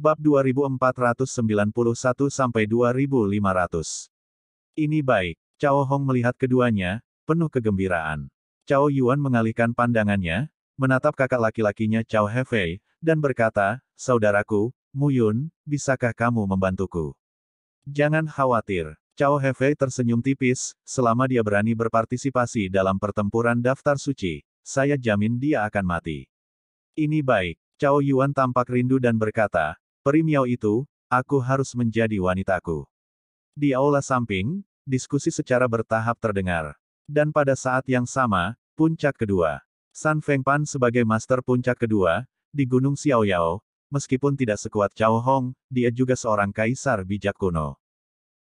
Bab 2491 sampai 2500. Ini baik. Cao Hong melihat keduanya, penuh kegembiraan. Cao Yuan mengalihkan pandangannya, menatap kakak laki-lakinya Cao Hefei, dan berkata, Saudaraku, mu yun bisakah kamu membantuku? Jangan khawatir. Cao Hefei tersenyum tipis, selama dia berani berpartisipasi dalam pertempuran daftar suci, saya jamin dia akan mati. Ini baik. Cao Yuan tampak rindu dan berkata, Perimiau itu, aku harus menjadi wanitaku. Di aula samping, diskusi secara bertahap terdengar. Dan pada saat yang sama, puncak kedua. San Feng Pan sebagai master puncak kedua, di Gunung Xiaoyao, meskipun tidak sekuat Cao Hong, dia juga seorang kaisar bijak kuno.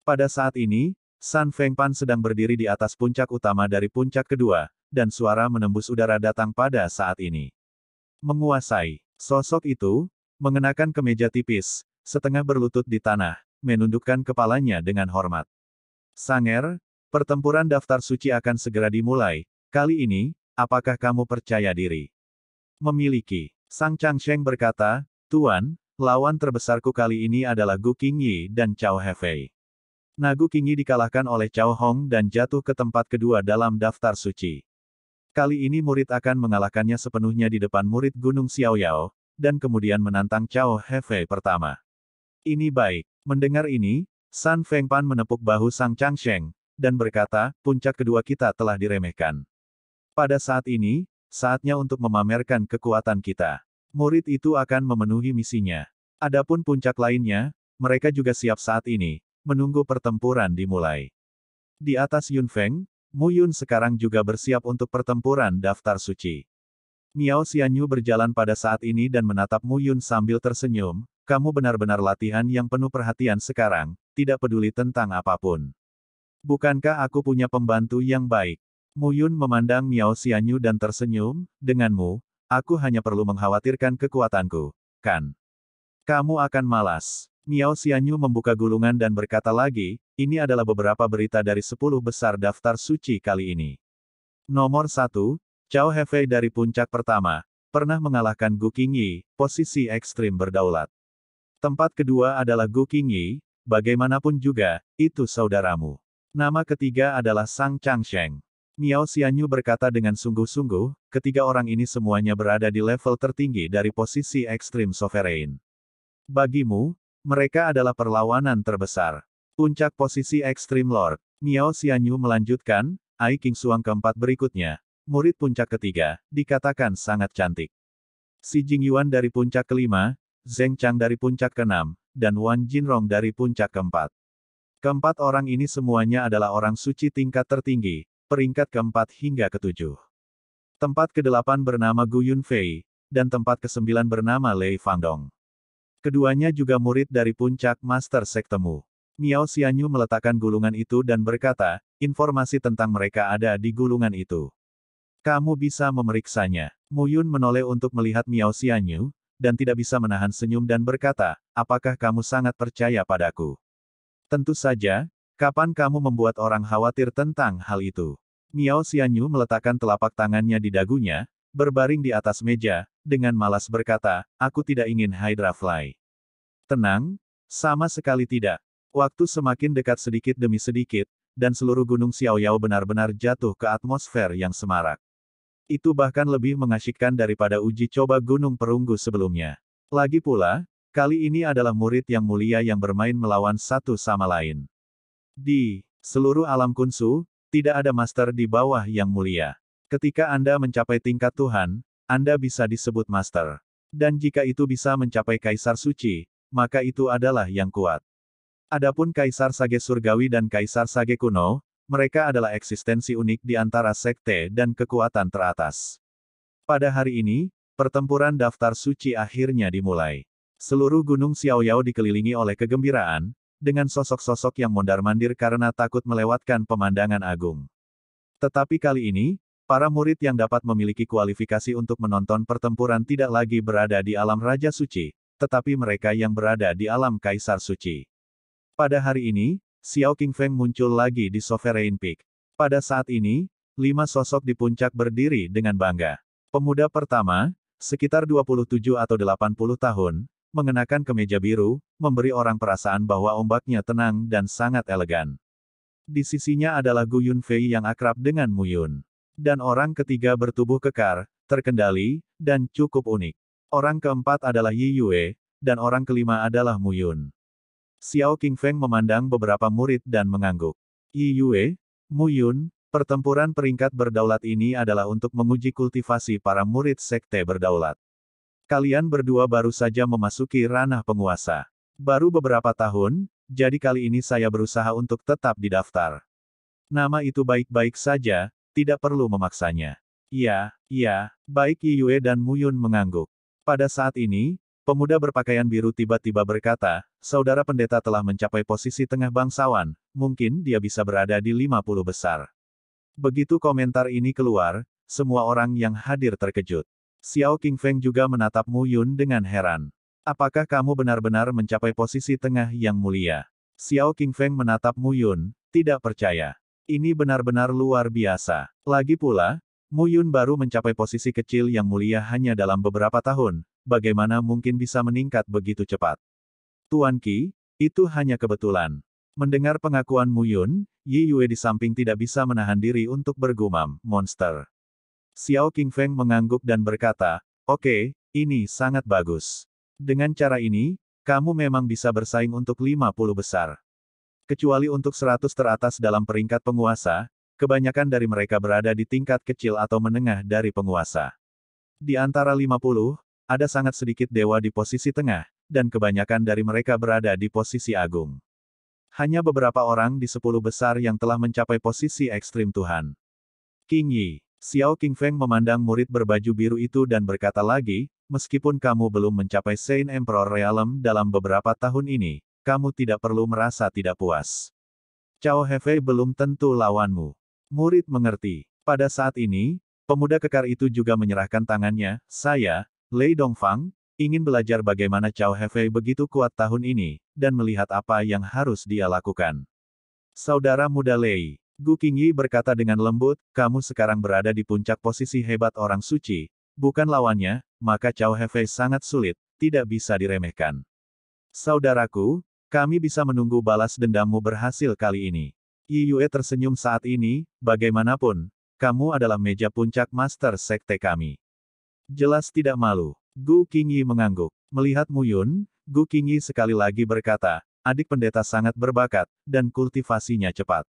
Pada saat ini, San Feng Pan sedang berdiri di atas puncak utama dari puncak kedua, dan suara menembus udara datang pada saat ini. Menguasai sosok itu, mengenakan kemeja tipis, setengah berlutut di tanah, menundukkan kepalanya dengan hormat. Sanger, pertempuran daftar suci akan segera dimulai, kali ini, apakah kamu percaya diri? Memiliki, Sang Changsheng berkata, Tuan, lawan terbesarku kali ini adalah Gu Qingyi dan Cao Hefei. Nagu Qingyi dikalahkan oleh Cao Hong dan jatuh ke tempat kedua dalam daftar suci. Kali ini murid akan mengalahkannya sepenuhnya di depan murid Gunung Xiaoyao, dan kemudian menantang Cao Hefei pertama. Ini baik. Mendengar ini, San Feng Pan menepuk bahu Sang Changsheng, dan berkata, puncak kedua kita telah diremehkan. Pada saat ini, saatnya untuk memamerkan kekuatan kita. Murid itu akan memenuhi misinya. Adapun puncak lainnya, mereka juga siap saat ini, menunggu pertempuran dimulai. Di atas Yun Feng, Mu Yun sekarang juga bersiap untuk pertempuran daftar suci. Miao Xianyu berjalan pada saat ini dan menatap Mu Yun sambil tersenyum, kamu benar-benar latihan yang penuh perhatian sekarang, tidak peduli tentang apapun. Bukankah aku punya pembantu yang baik? Mu Yun memandang Miao Xianyu dan tersenyum, denganmu, aku hanya perlu mengkhawatirkan kekuatanku, kan? Kamu akan malas. Miao Xianyu membuka gulungan dan berkata lagi, ini adalah beberapa berita dari 10 besar daftar suci kali ini. Nomor 1, Cao Hefei dari puncak pertama, pernah mengalahkan Gu Qingyi, posisi ekstrim berdaulat. Tempat kedua adalah Gu Qingyi, bagaimanapun juga, itu saudaramu. Nama ketiga adalah Sang Changsheng. Miao Xianyu berkata dengan sungguh-sungguh, ketiga orang ini semuanya berada di level tertinggi dari posisi ekstrim sovereign. Bagimu, mereka adalah perlawanan terbesar. Puncak posisi ekstrim Lord, Miao Xianyu melanjutkan, Ai King Suang keempat berikutnya, murid puncak ketiga, dikatakan sangat cantik. Si Jingyuan dari puncak kelima, Zeng Chang dari puncak keenam, dan Wan Jinrong dari puncak keempat. Keempat orang ini semuanya adalah orang suci tingkat tertinggi, peringkat keempat hingga ketujuh. Tempat kedelapan bernama Gu Yunfei, dan tempat kesembilan bernama Lei Fangdong. Keduanya juga murid dari puncak Master Sektemu. Miao Xianyu meletakkan gulungan itu dan berkata, informasi tentang mereka ada di gulungan itu. Kamu bisa memeriksanya. Mu Yun menoleh untuk melihat Miao Xianyu, dan tidak bisa menahan senyum dan berkata, apakah kamu sangat percaya padaku? Tentu saja, kapan kamu membuat orang khawatir tentang hal itu? Miao Xianyu meletakkan telapak tangannya di dagunya, berbaring di atas meja, dengan malas berkata, aku tidak ingin Hydra Fly. Tenang, sama sekali tidak. Waktu semakin dekat sedikit demi sedikit, dan seluruh gunung Xiaoyao benar-benar jatuh ke atmosfer yang semarak. Itu bahkan lebih mengasyikkan daripada uji coba Gunung Perunggu sebelumnya. Lagi pula, kali ini adalah murid yang mulia yang bermain melawan satu sama lain. Di seluruh alam kunsu, tidak ada master di bawah yang mulia. Ketika Anda mencapai tingkat Tuhan, Anda bisa disebut master. Dan jika itu bisa mencapai Kaisar Suci, maka itu adalah yang kuat. Adapun Kaisar Sage Surgawi dan Kaisar Sage Kuno, mereka adalah eksistensi unik di antara sekte dan kekuatan teratas. Pada hari ini, pertempuran daftar suci akhirnya dimulai. Seluruh gunung Xiaoyao dikelilingi oleh kegembiraan, dengan sosok-sosok yang mondar-mandir karena takut melewatkan pemandangan agung. Tetapi kali ini, para murid yang dapat memiliki kualifikasi untuk menonton pertempuran tidak lagi berada di alam Raja Suci, tetapi mereka yang berada di alam Kaisar Suci. Pada hari ini, Xiao Qingfeng muncul lagi di Sovereign Peak. Pada saat ini, lima sosok di puncak berdiri dengan bangga. Pemuda pertama, sekitar 27 atau 80 tahun, mengenakan kemeja biru, memberi orang perasaan bahwa ombaknya tenang dan sangat elegan. Di sisinya adalah Gu Yunfei yang akrab dengan Mu Yun. Dan orang ketiga bertubuh kekar, terkendali, dan cukup unik. Orang keempat adalah Yi Yue, dan orang kelima adalah Mu Yun. Xiao Qingfeng memandang beberapa murid dan mengangguk. Yi Yue, Mu Yun, pertempuran peringkat berdaulat ini adalah untuk menguji kultivasi para murid sekte berdaulat. Kalian berdua baru saja memasuki ranah penguasa. Baru beberapa tahun, jadi kali ini saya berusaha untuk tetap didaftar. Nama itu baik-baik saja, tidak perlu memaksanya. Ya, ya, baik Yi Yue dan Mu Yun mengangguk. Pada saat ini, Pemuda berpakaian biru tiba-tiba berkata, saudara pendeta telah mencapai posisi tengah bangsawan, mungkin dia bisa berada di 50 besar. Begitu komentar ini keluar, semua orang yang hadir terkejut. Xiao Qingfeng juga menatap Mu Yun dengan heran. Apakah kamu benar-benar mencapai posisi tengah yang mulia? Xiao Qingfeng menatap Mu Yun, tidak percaya. Ini benar-benar luar biasa. Lagi pula, Mu Yun baru mencapai posisi kecil yang mulia hanya dalam beberapa tahun, bagaimana mungkin bisa meningkat begitu cepat? Tuan Ki, itu hanya kebetulan. Mendengar pengakuan Mu Yun, Yi Yue di samping tidak bisa menahan diri untuk bergumam, monster. Xiao King Feng mengangguk dan berkata, oke, okay, ini sangat bagus. Dengan cara ini, kamu memang bisa bersaing untuk 50 besar. Kecuali untuk 100 teratas dalam peringkat penguasa, kebanyakan dari mereka berada di tingkat kecil atau menengah dari penguasa. Di antara 50, ada sangat sedikit dewa di posisi tengah, dan kebanyakan dari mereka berada di posisi agung. Hanya beberapa orang di sepuluh besar yang telah mencapai posisi ekstrim Tuhan. King Yi, Xiao King Feng memandang murid berbaju biru itu dan berkata lagi, meskipun kamu belum mencapai Saint Emperor Realm dalam beberapa tahun ini, kamu tidak perlu merasa tidak puas. Cao Hefei belum tentu lawanmu. Murid mengerti. Pada saat ini, pemuda kekar itu juga menyerahkan tangannya, saya, Lei Dongfang, ingin belajar bagaimana Cao Hefei begitu kuat tahun ini, dan melihat apa yang harus dia lakukan. Saudara muda Lei, Gu Qingyi berkata dengan lembut, kamu sekarang berada di puncak posisi hebat orang suci, bukan lawannya, maka Cao Hefei sangat sulit, tidak bisa diremehkan. Saudaraku, kami bisa menunggu balas dendammu berhasil kali ini. Yi Yue tersenyum saat ini, bagaimanapun, kamu adalah meja puncak master sekte kami. Jelas tidak malu. Gu Qingyi mengangguk. Melihat Mu Yun, Gu Qingyi sekali lagi berkata, adik pendeta sangat berbakat, dan kultivasinya cepat.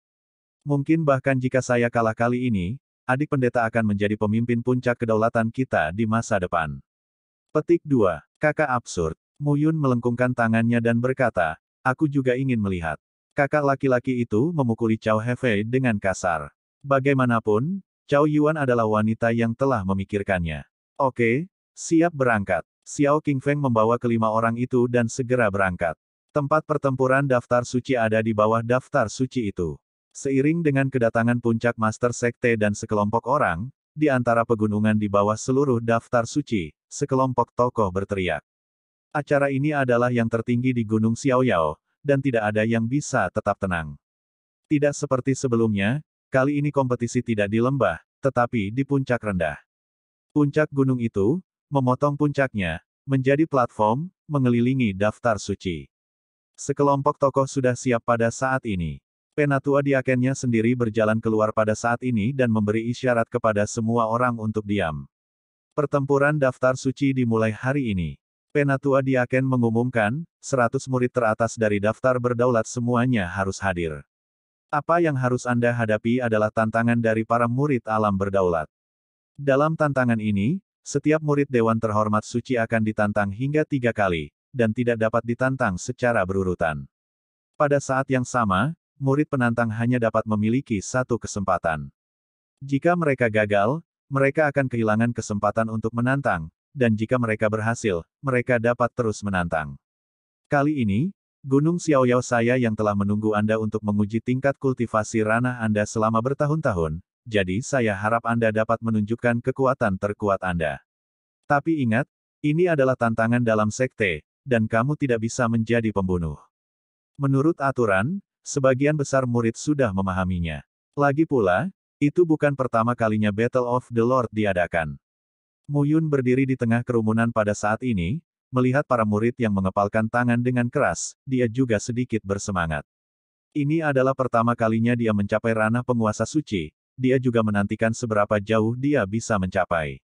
Mungkin bahkan jika saya kalah kali ini, adik pendeta akan menjadi pemimpin puncak kedaulatan kita di masa depan. Petik 2. Kakak absurd. Muyun melengkungkan tangannya dan berkata, aku juga ingin melihat. Kakak laki-laki itu memukuli Cao Hefei dengan kasar. Bagaimanapun, Cao Yuan adalah wanita yang telah memikirkannya. Oke, siap berangkat. Xiao Qingfeng membawa kelima orang itu dan segera berangkat. Tempat pertempuran daftar suci ada di bawah daftar suci itu. Seiring dengan kedatangan puncak Master Sekte dan sekelompok orang, di antara pegunungan di bawah seluruh daftar suci, sekelompok tokoh berteriak. Acara ini adalah yang tertinggi di Gunung Xiaoyao, dan tidak ada yang bisa tetap tenang. Tidak seperti sebelumnya, kali ini kompetisi tidak di lembah, tetapi di puncak rendah. Puncak gunung itu, memotong puncaknya, menjadi platform, mengelilingi daftar suci. Sekelompok tokoh sudah siap pada saat ini. Penatua diakennya sendiri berjalan keluar pada saat ini dan memberi isyarat kepada semua orang untuk diam. Pertempuran daftar suci dimulai hari ini. Penatua Diaken mengumumkan, 100 murid teratas dari daftar berdaulat semuanya harus hadir. Apa yang harus Anda hadapi adalah tantangan dari para murid alam berdaulat. Dalam tantangan ini, setiap murid Dewan Terhormat Suci akan ditantang hingga tiga kali, dan tidak dapat ditantang secara berurutan. Pada saat yang sama, murid penantang hanya dapat memiliki satu kesempatan. Jika mereka gagal, mereka akan kehilangan kesempatan untuk menantang, dan jika mereka berhasil, mereka dapat terus menantang. Kali ini, Gunung Xiaoyao saya yang telah menunggu Anda untuk menguji tingkat kultivasi ranah Anda selama bertahun-tahun, jadi saya harap Anda dapat menunjukkan kekuatan terkuat Anda. Tapi ingat, ini adalah tantangan dalam sekte, dan kamu tidak bisa menjadi pembunuh. Menurut aturan, sebagian besar murid sudah memahaminya. Lagi pula, itu bukan pertama kalinya Battle of the Lord diadakan. Muyun berdiri di tengah kerumunan pada saat ini, melihat para murid yang mengepalkan tangan dengan keras, dia juga sedikit bersemangat. Ini adalah pertama kalinya dia mencapai ranah penguasa suci, dia juga menantikan seberapa jauh dia bisa mencapai.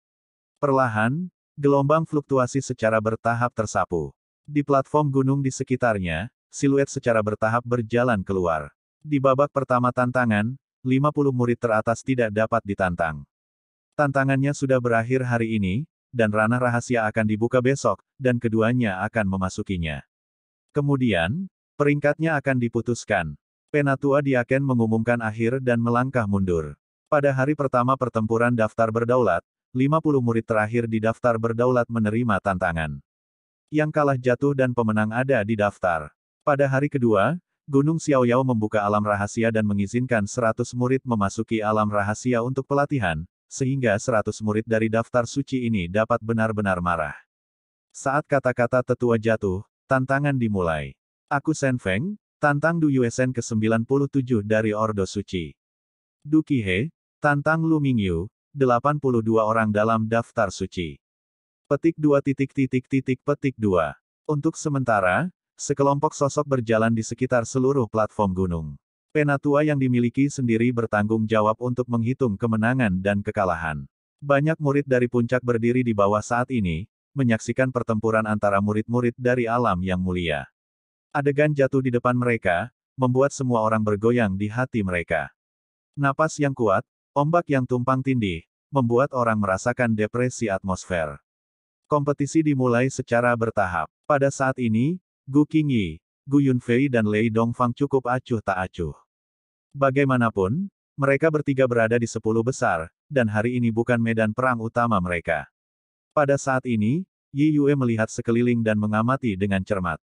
Perlahan, gelombang fluktuasi secara bertahap tersapu. Di platform gunung di sekitarnya, siluet secara bertahap berjalan keluar. Di babak pertama tantangan, 50 murid teratas tidak dapat ditantang. Tantangannya sudah berakhir hari ini, dan ranah rahasia akan dibuka besok, dan keduanya akan memasukinya. Kemudian, peringkatnya akan diputuskan. Penatua Diaken mengumumkan akhir dan melangkah mundur. Pada hari pertama pertempuran daftar berdaulat, 50 murid terakhir di daftar berdaulat menerima tantangan. Yang kalah jatuh dan pemenang ada di daftar. Pada hari kedua, Gunung Xiaoyao membuka alam rahasia dan mengizinkan 100 murid memasuki alam rahasia untuk pelatihan, sehingga 100 murid dari daftar suci ini dapat benar-benar marah. Saat kata-kata tetua jatuh, tantangan dimulai. Aku Sen Feng, Tantang Du Yuesen ke-97 dari Ordo Suci. Du Qihe, tantang Lu Mingyu, 82 orang dalam daftar suci. Petik 2 titik titik titik petik 2. Untuk sementara, sekelompok sosok berjalan di sekitar seluruh platform gunung. Penatua yang dimiliki sendiri bertanggung jawab untuk menghitung kemenangan dan kekalahan. Banyak murid dari puncak berdiri di bawah saat ini, menyaksikan pertempuran antara murid-murid dari alam yang mulia. Adegan jatuh di depan mereka, membuat semua orang bergoyang di hati mereka. Napas yang kuat, ombak yang tumpang tindih, membuat orang merasakan depresi atmosfer. Kompetisi dimulai secara bertahap. Pada saat ini, Gu Qingyi, Gu Yunfei dan Lei Dongfang cukup acuh tak acuh. Bagaimanapun, mereka bertiga berada di sepuluh besar, dan hari ini bukan medan perang utama mereka. Pada saat ini, Yi Yue melihat sekeliling dan mengamati dengan cermat.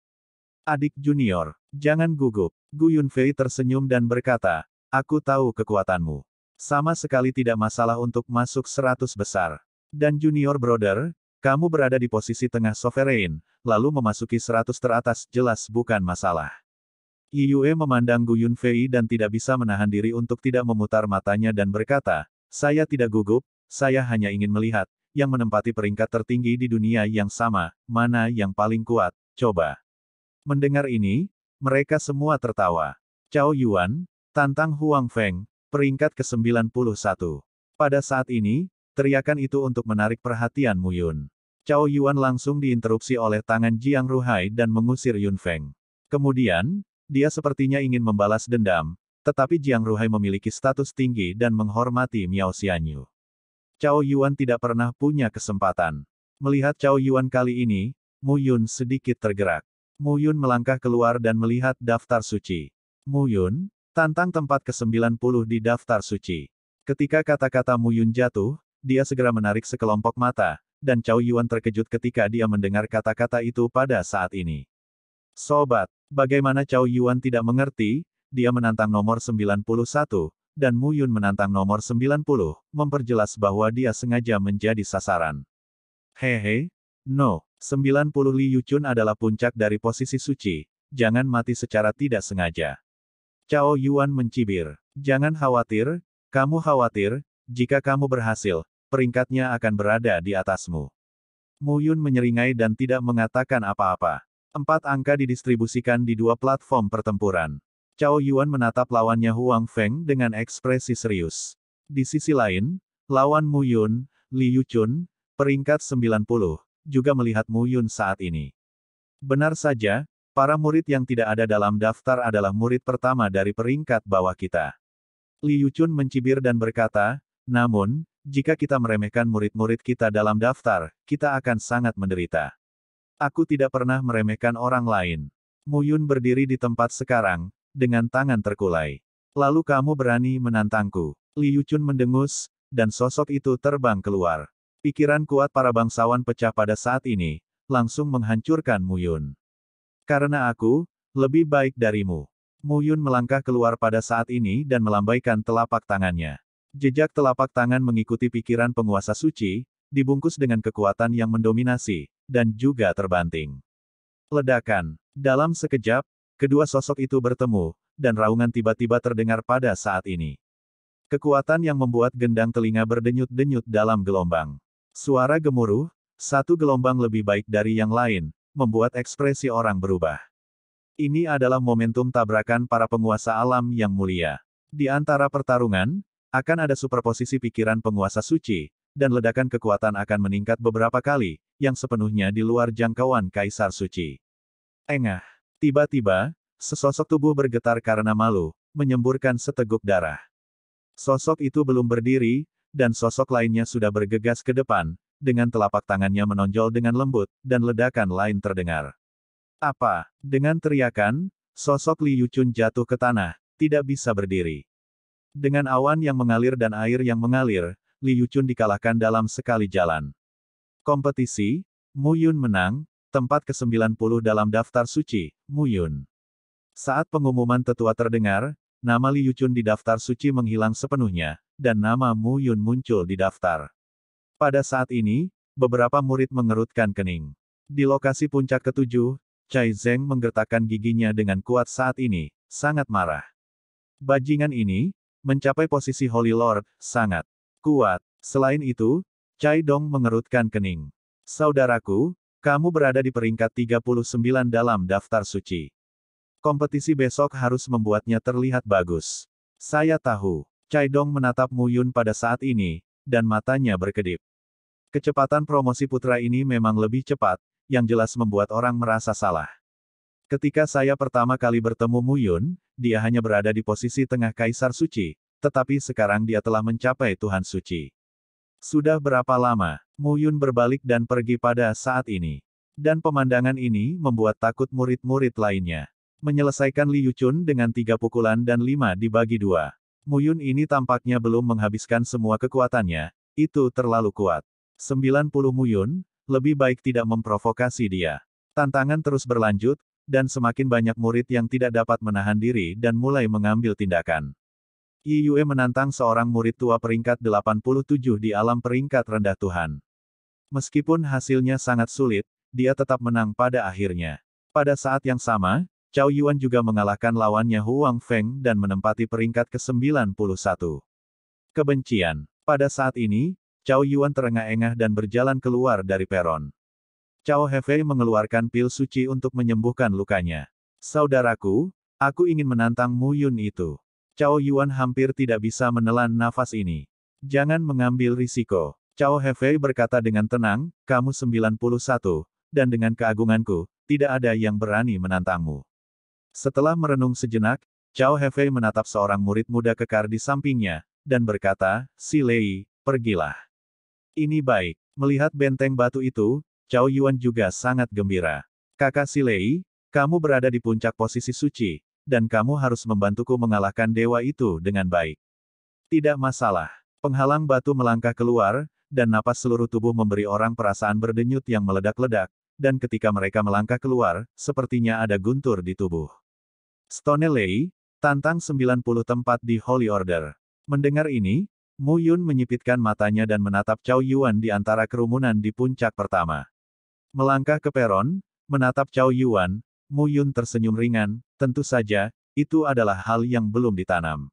Adik junior, jangan gugup. Gu Yunfei tersenyum dan berkata, aku tahu kekuatanmu. Sama sekali tidak masalah untuk masuk seratus besar. Dan junior brother, kamu berada di posisi tengah sovereign, lalu memasuki seratus teratas jelas bukan masalah. Yue memandang Gu Yunfei dan tidak bisa menahan diri untuk tidak memutar matanya dan berkata, saya tidak gugup, saya hanya ingin melihat, yang menempati peringkat tertinggi di dunia yang sama, mana yang paling kuat, coba. Mendengar ini, mereka semua tertawa. Cao Yuan, tantang Huang Feng, peringkat ke-91. Pada saat ini, teriakan itu untuk menarik perhatian Mu Yun. Cao Yuan langsung diinterupsi oleh tangan Jiang Ruhai dan mengusir Yun Feng. Kemudian, dia sepertinya ingin membalas dendam, tetapi Jiang Ruhai memiliki status tinggi dan menghormati Miao Xianyu. Cao Yuan tidak pernah punya kesempatan. Melihat Cao Yuan kali ini, Mu Yun sedikit tergerak. Mu Yun melangkah keluar dan melihat daftar suci. Mu Yun, tantang tempat ke-90 di daftar suci. Ketika kata-kata Mu Yun jatuh, dia segera menarik sekelompok mata, dan Cao Yuan terkejut ketika dia mendengar kata-kata itu pada saat ini. Sobat, bagaimana Cao Yuan tidak mengerti, dia menantang nomor 91, dan Mu Yun menantang nomor 90, memperjelas bahwa dia sengaja menjadi sasaran. Hehe, no, 90 Li Yuchun adalah puncak dari posisi suci, jangan mati secara tidak sengaja. Cao Yuan mencibir. Jangan khawatir, kamu khawatir, jika kamu berhasil, peringkatnya akan berada di atasmu. Mu Yun menyeringai dan tidak mengatakan apa-apa. Empat angka didistribusikan di dua platform pertempuran. Cao Yuan menatap lawannya Huang Feng dengan ekspresi serius. Di sisi lain, lawan Mu Yun, Li Yuchun, peringkat 90, juga melihat Mu Yun saat ini. Benar saja, para murid yang tidak ada dalam daftar adalah murid pertama dari peringkat bawah kita. Li Yuchun mencibir dan berkata, namun, jika kita meremehkan murid-murid kita dalam daftar, kita akan sangat menderita. Aku tidak pernah meremehkan orang lain. Mu Yun berdiri di tempat sekarang, dengan tangan terkulai. Lalu kamu berani menantangku. Li Yuchun mendengus, dan sosok itu terbang keluar. Pikiran kuat para bangsawan pecah pada saat ini, langsung menghancurkan Muyun. Karena aku, lebih baik darimu. Muyun melangkah keluar pada saat ini dan melambaikan telapak tangannya. Jejak telapak tangan mengikuti pikiran penguasa suci, dibungkus dengan kekuatan yang mendominasi, dan juga terbanting. Ledakan. Dalam sekejap, kedua sosok itu bertemu, dan raungan tiba-tiba terdengar pada saat ini. Kekuatan yang membuat gendang telinga berdenyut-denyut dalam gelombang. Suara gemuruh, satu gelombang lebih baik dari yang lain, membuat ekspresi orang berubah. Ini adalah momentum tabrakan para penguasa alam yang mulia. Di antara pertarungan, akan ada superposisi pikiran penguasa suci, dan ledakan kekuatan akan meningkat beberapa kali, yang sepenuhnya di luar jangkauan Kaisar Suci. Engah. Tiba-tiba, sesosok tubuh bergetar karena malu, menyemburkan seteguk darah. Sosok itu belum berdiri, dan sosok lainnya sudah bergegas ke depan, dengan telapak tangannya menonjol dengan lembut, dan ledakan lain terdengar. Apa? Dengan teriakan, sosok Li Yuchun jatuh ke tanah, tidak bisa berdiri. Dengan awan yang mengalir dan air yang mengalir, Li Yuchun dikalahkan dalam sekali jalan. Kompetisi, Mu Yun menang, tempat ke-90 dalam daftar suci, Mu Yun. Saat pengumuman tetua terdengar, nama Li Yuchun di daftar suci menghilang sepenuhnya, dan nama Mu Yun muncul di daftar. Pada saat ini, beberapa murid mengerutkan kening. Di lokasi puncak ketujuh, Chai Zeng menggertakkan giginya dengan kuat saat ini, sangat marah. Bajingan ini, mencapai posisi Holy Lord, sangat kuat. Selain itu, Chai Dong mengerutkan kening. Saudaraku, kamu berada di peringkat 39 dalam daftar suci. Kompetisi besok harus membuatnya terlihat bagus. Saya tahu. Chai Dong menatap Mu Yun pada saat ini, dan matanya berkedip. Kecepatan promosi putra ini memang lebih cepat, yang jelas membuat orang merasa salah. Ketika saya pertama kali bertemu Mu Yun, dia hanya berada di posisi tengah Kaisar Suci, tetapi sekarang dia telah mencapai Tuhan Suci. Sudah berapa lama, Mu Yun berbalik dan pergi pada saat ini. Dan pemandangan ini membuat takut murid-murid lainnya. Menyelesaikan Li Yuchun dengan tiga pukulan dan lima dibagi dua. Muyun ini tampaknya belum menghabiskan semua kekuatannya, itu terlalu kuat. 90 Muyun, lebih baik tidak memprovokasi dia. Tantangan terus berlanjut, dan semakin banyak murid yang tidak dapat menahan diri dan mulai mengambil tindakan. Yi Yue menantang seorang murid tua peringkat 87 di alam peringkat rendah Tuhan. Meskipun hasilnya sangat sulit, dia tetap menang pada akhirnya. Pada saat yang sama, Cao Yuan juga mengalahkan lawannya Huang Feng dan menempati peringkat ke-91. Kebencian. Pada saat ini, Cao Yuan terengah-engah dan berjalan keluar dari peron. Cao Hefei mengeluarkan pil suci untuk menyembuhkan lukanya. Saudaraku, aku ingin menantang Mu Yun itu. Cao Yuan hampir tidak bisa menelan nafas ini. Jangan mengambil risiko. Cao Hefei berkata dengan tenang, kamu 91, dan dengan keagunganku, tidak ada yang berani menantangmu. Setelah merenung sejenak, Cao Hefei menatap seorang murid muda kekar di sampingnya, dan berkata, Si Lei, pergilah. Ini baik. Melihat benteng batu itu, Cao Yuan juga sangat gembira. Kakak Si Lei, kamu berada di puncak posisi suci, dan kamu harus membantuku mengalahkan dewa itu dengan baik. Tidak masalah. Penghalang batu melangkah keluar, dan napas seluruh tubuh memberi orang perasaan berdenyut yang meledak-ledak, dan ketika mereka melangkah keluar, sepertinya ada guntur di tubuh. Stoneley, tantang 90 tempat di Holy Order. Mendengar ini, Mu Yun menyipitkan matanya dan menatap Cao Yuan di antara kerumunan di puncak pertama. Melangkah ke peron, menatap Cao Yuan, Mu Yun tersenyum ringan, tentu saja, itu adalah hal yang belum ditanam.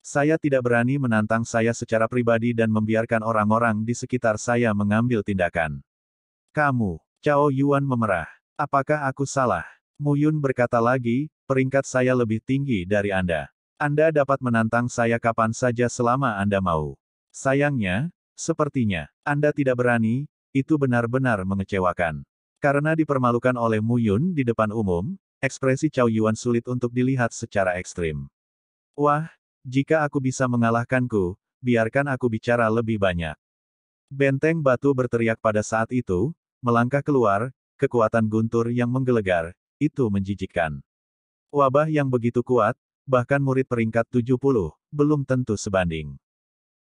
Saya tidak berani menantang saya secara pribadi dan membiarkan orang-orang di sekitar saya mengambil tindakan. Kamu, Cao Yuan memerah. Apakah aku salah? Mu Yun berkata lagi, Peringkat saya lebih tinggi dari Anda. Anda dapat menantang saya kapan saja selama Anda mau. Sayangnya, sepertinya, Anda tidak berani, itu benar-benar mengecewakan. Karena dipermalukan oleh Mu Yun di depan umum, ekspresi Cao Yuan sulit untuk dilihat secara ekstrim. Wah, jika aku bisa mengalahkanku, biarkan aku bicara lebih banyak. Benteng batu berteriak pada saat itu, melangkah keluar, kekuatan guntur yang menggelegar, itu menjijikkan. Wabah yang begitu kuat, bahkan murid peringkat 70, belum tentu sebanding.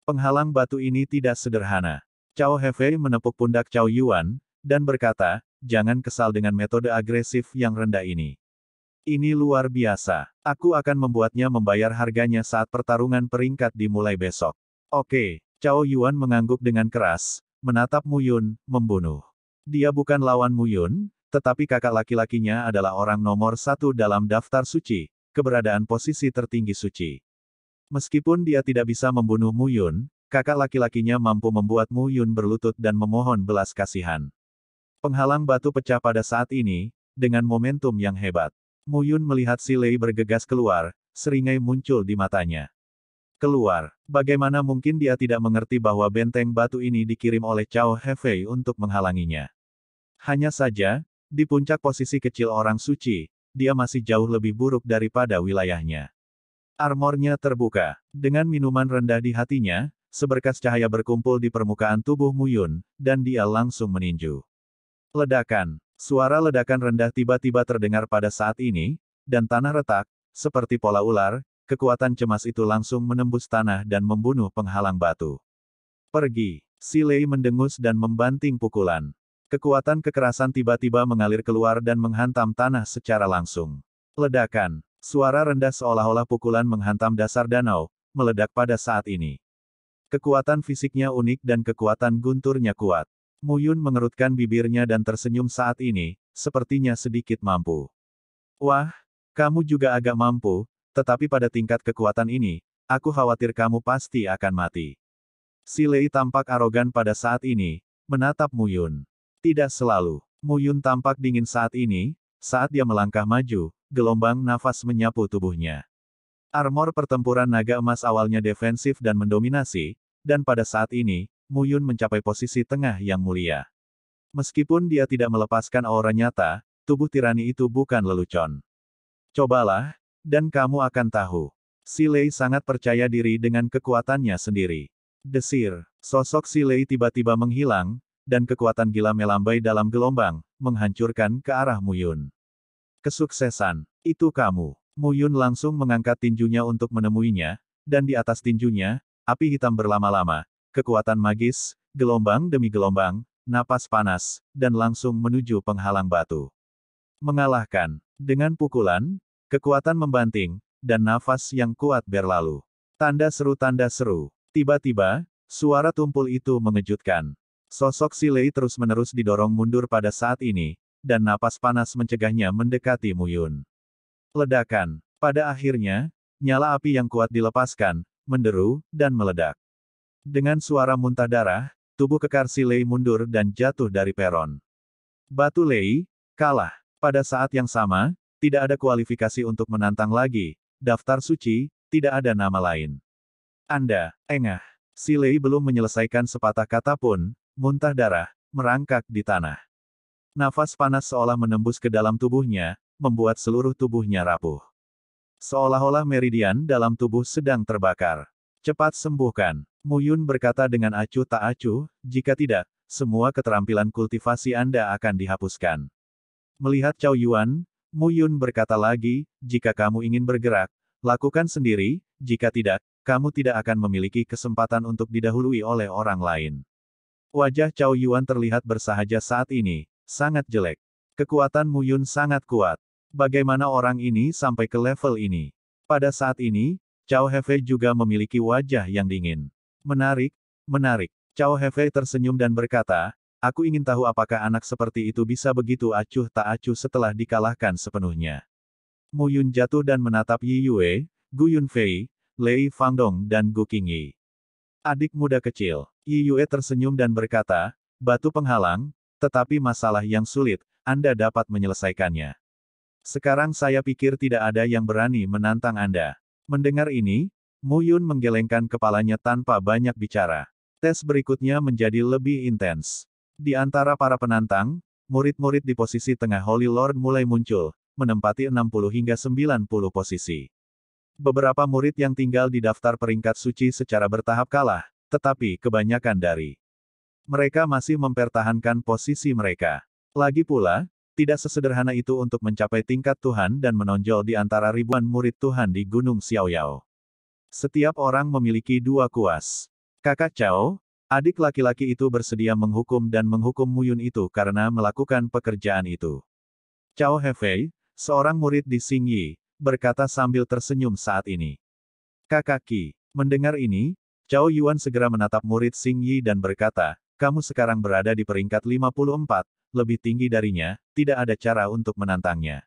Penghalang batu ini tidak sederhana. Cao Hefei menepuk pundak Cao Yuan, dan berkata, jangan kesal dengan metode agresif yang rendah ini. Ini luar biasa. Aku akan membuatnya membayar harganya saat pertarungan peringkat dimulai besok. Oke, Cao Yuan mengangguk dengan keras, menatap Mu Yun, membunuh. Dia bukan lawan Mu Yun, tetapi kakak laki-lakinya adalah orang nomor satu dalam daftar suci, keberadaan posisi tertinggi suci. Meskipun dia tidak bisa membunuh Muyun, kakak laki-lakinya mampu membuat Muyun berlutut dan memohon belas kasihan. Penghalang batu pecah pada saat ini, dengan momentum yang hebat. Muyun melihat si Lei bergegas keluar, seringai muncul di matanya. Keluar. Bagaimana mungkin dia tidak mengerti bahwa benteng batu ini dikirim oleh Cao Hefei untuk menghalanginya. Hanya saja, di puncak posisi kecil orang suci, dia masih jauh lebih buruk daripada wilayahnya. Armornya terbuka. Dengan minuman rendah di hatinya, seberkas cahaya berkumpul di permukaan tubuh Muyun, dan dia langsung meninju. Ledakan. Suara ledakan rendah tiba-tiba terdengar pada saat ini, dan tanah retak, seperti pola ular, kekuatan cemas itu langsung menembus tanah dan membunuh penghalang batu. Pergi. Silei mendengus dan membanting pukulan. Kekuatan kekerasan tiba-tiba mengalir keluar dan menghantam tanah secara langsung. Ledakan, suara rendah seolah-olah pukulan menghantam dasar danau, meledak pada saat ini. Kekuatan fisiknya unik dan kekuatan gunturnya kuat. Muyun mengerutkan bibirnya dan tersenyum saat ini, sepertinya sedikit mampu. Wah, kamu juga agak mampu, tetapi pada tingkat kekuatan ini, aku khawatir kamu pasti akan mati. Silei tampak arogan pada saat ini, menatap Muyun. Tidak selalu. Muyun tampak dingin saat ini, saat dia melangkah maju, gelombang nafas menyapu tubuhnya. Armor pertempuran naga emas awalnya defensif dan mendominasi, dan pada saat ini, Muyun mencapai posisi tengah yang mulia. Meskipun dia tidak melepaskan aura nyata, tubuh tirani itu bukan lelucon. Cobalah, dan kamu akan tahu. Si Lei sangat percaya diri dengan kekuatannya sendiri. Desir, sosok Si Lei tiba-tiba menghilang, dan kekuatan gila melambai dalam gelombang, menghancurkan ke arah Muyun. Kesuksesan, itu kamu. Muyun langsung mengangkat tinjunya untuk menemuinya, dan di atas tinjunya, api hitam berlama-lama, kekuatan magis, gelombang demi gelombang, napas panas, dan langsung menuju penghalang batu. Mengalahkan, dengan pukulan, kekuatan membanting, dan nafas yang kuat berlalu. Tanda seru tanda seru. Tiba-tiba, suara tumpul itu mengejutkan. Sosok Silei terus-menerus didorong mundur pada saat ini, dan napas panas mencegahnya mendekati Muyun. Ledakan. Pada akhirnya, nyala api yang kuat dilepaskan, menderu, dan meledak. Dengan suara muntah darah, tubuh kekar Silei mundur dan jatuh dari peron. Batu Lei, kalah. Pada saat yang sama, tidak ada kualifikasi untuk menantang lagi, daftar suci, tidak ada nama lain. Anda, engah. Silei belum menyelesaikan sepatah kata pun, muntah darah, merangkak di tanah. Nafas panas seolah menembus ke dalam tubuhnya, membuat seluruh tubuhnya rapuh. Seolah-olah meridian dalam tubuh sedang terbakar. Cepat sembuhkan, Muyun berkata dengan acuh tak acuh, jika tidak, semua keterampilan kultivasi Anda akan dihapuskan. Melihat Cao Yuan, Muyun berkata lagi, jika kamu ingin bergerak, lakukan sendiri, jika tidak, kamu tidak akan memiliki kesempatan untuk didahului oleh orang lain. Wajah Cao Yuan terlihat bersahaja saat ini, sangat jelek. Kekuatan Mu Yun sangat kuat. Bagaimana orang ini sampai ke level ini? Pada saat ini, Cao Hefei juga memiliki wajah yang dingin. Menarik, menarik. Cao Hefei tersenyum dan berkata, Aku ingin tahu apakah anak seperti itu bisa begitu acuh tak acuh setelah dikalahkan sepenuhnya. Mu Yun jatuh dan menatap Yi Yue, Gu Fei, Lei Fangdong dan Gu Qingyi. Adik muda kecil. Yue tersenyum dan berkata, batu penghalang, tetapi masalah yang sulit, Anda dapat menyelesaikannya. Sekarang saya pikir tidak ada yang berani menantang Anda. Mendengar ini, Mu Yun menggelengkan kepalanya tanpa banyak bicara. Tes berikutnya menjadi lebih intens. Di antara para penantang, murid-murid di posisi tengah Holy Lord mulai muncul, menempati 60 hingga 90 posisi. Beberapa murid yang tinggal di daftar peringkat suci secara bertahap kalah, tetapi kebanyakan dari mereka masih mempertahankan posisi mereka. Lagi pula, tidak sesederhana itu untuk mencapai tingkat Tuhan dan menonjol di antara ribuan murid Tuhan di Gunung Xiaoyao. Setiap orang memiliki dua kuas. Kakak Chao, adik laki-laki itu bersedia menghukum dan menghukum Muyun itu karena melakukan pekerjaan itu. Chao Hefei, seorang murid di Xingyi, berkata sambil tersenyum saat ini. Kakak Ki, mendengar ini, Cao Yuan segera menatap murid Xing Yi dan berkata, kamu sekarang berada di peringkat 54, lebih tinggi darinya, tidak ada cara untuk menantangnya.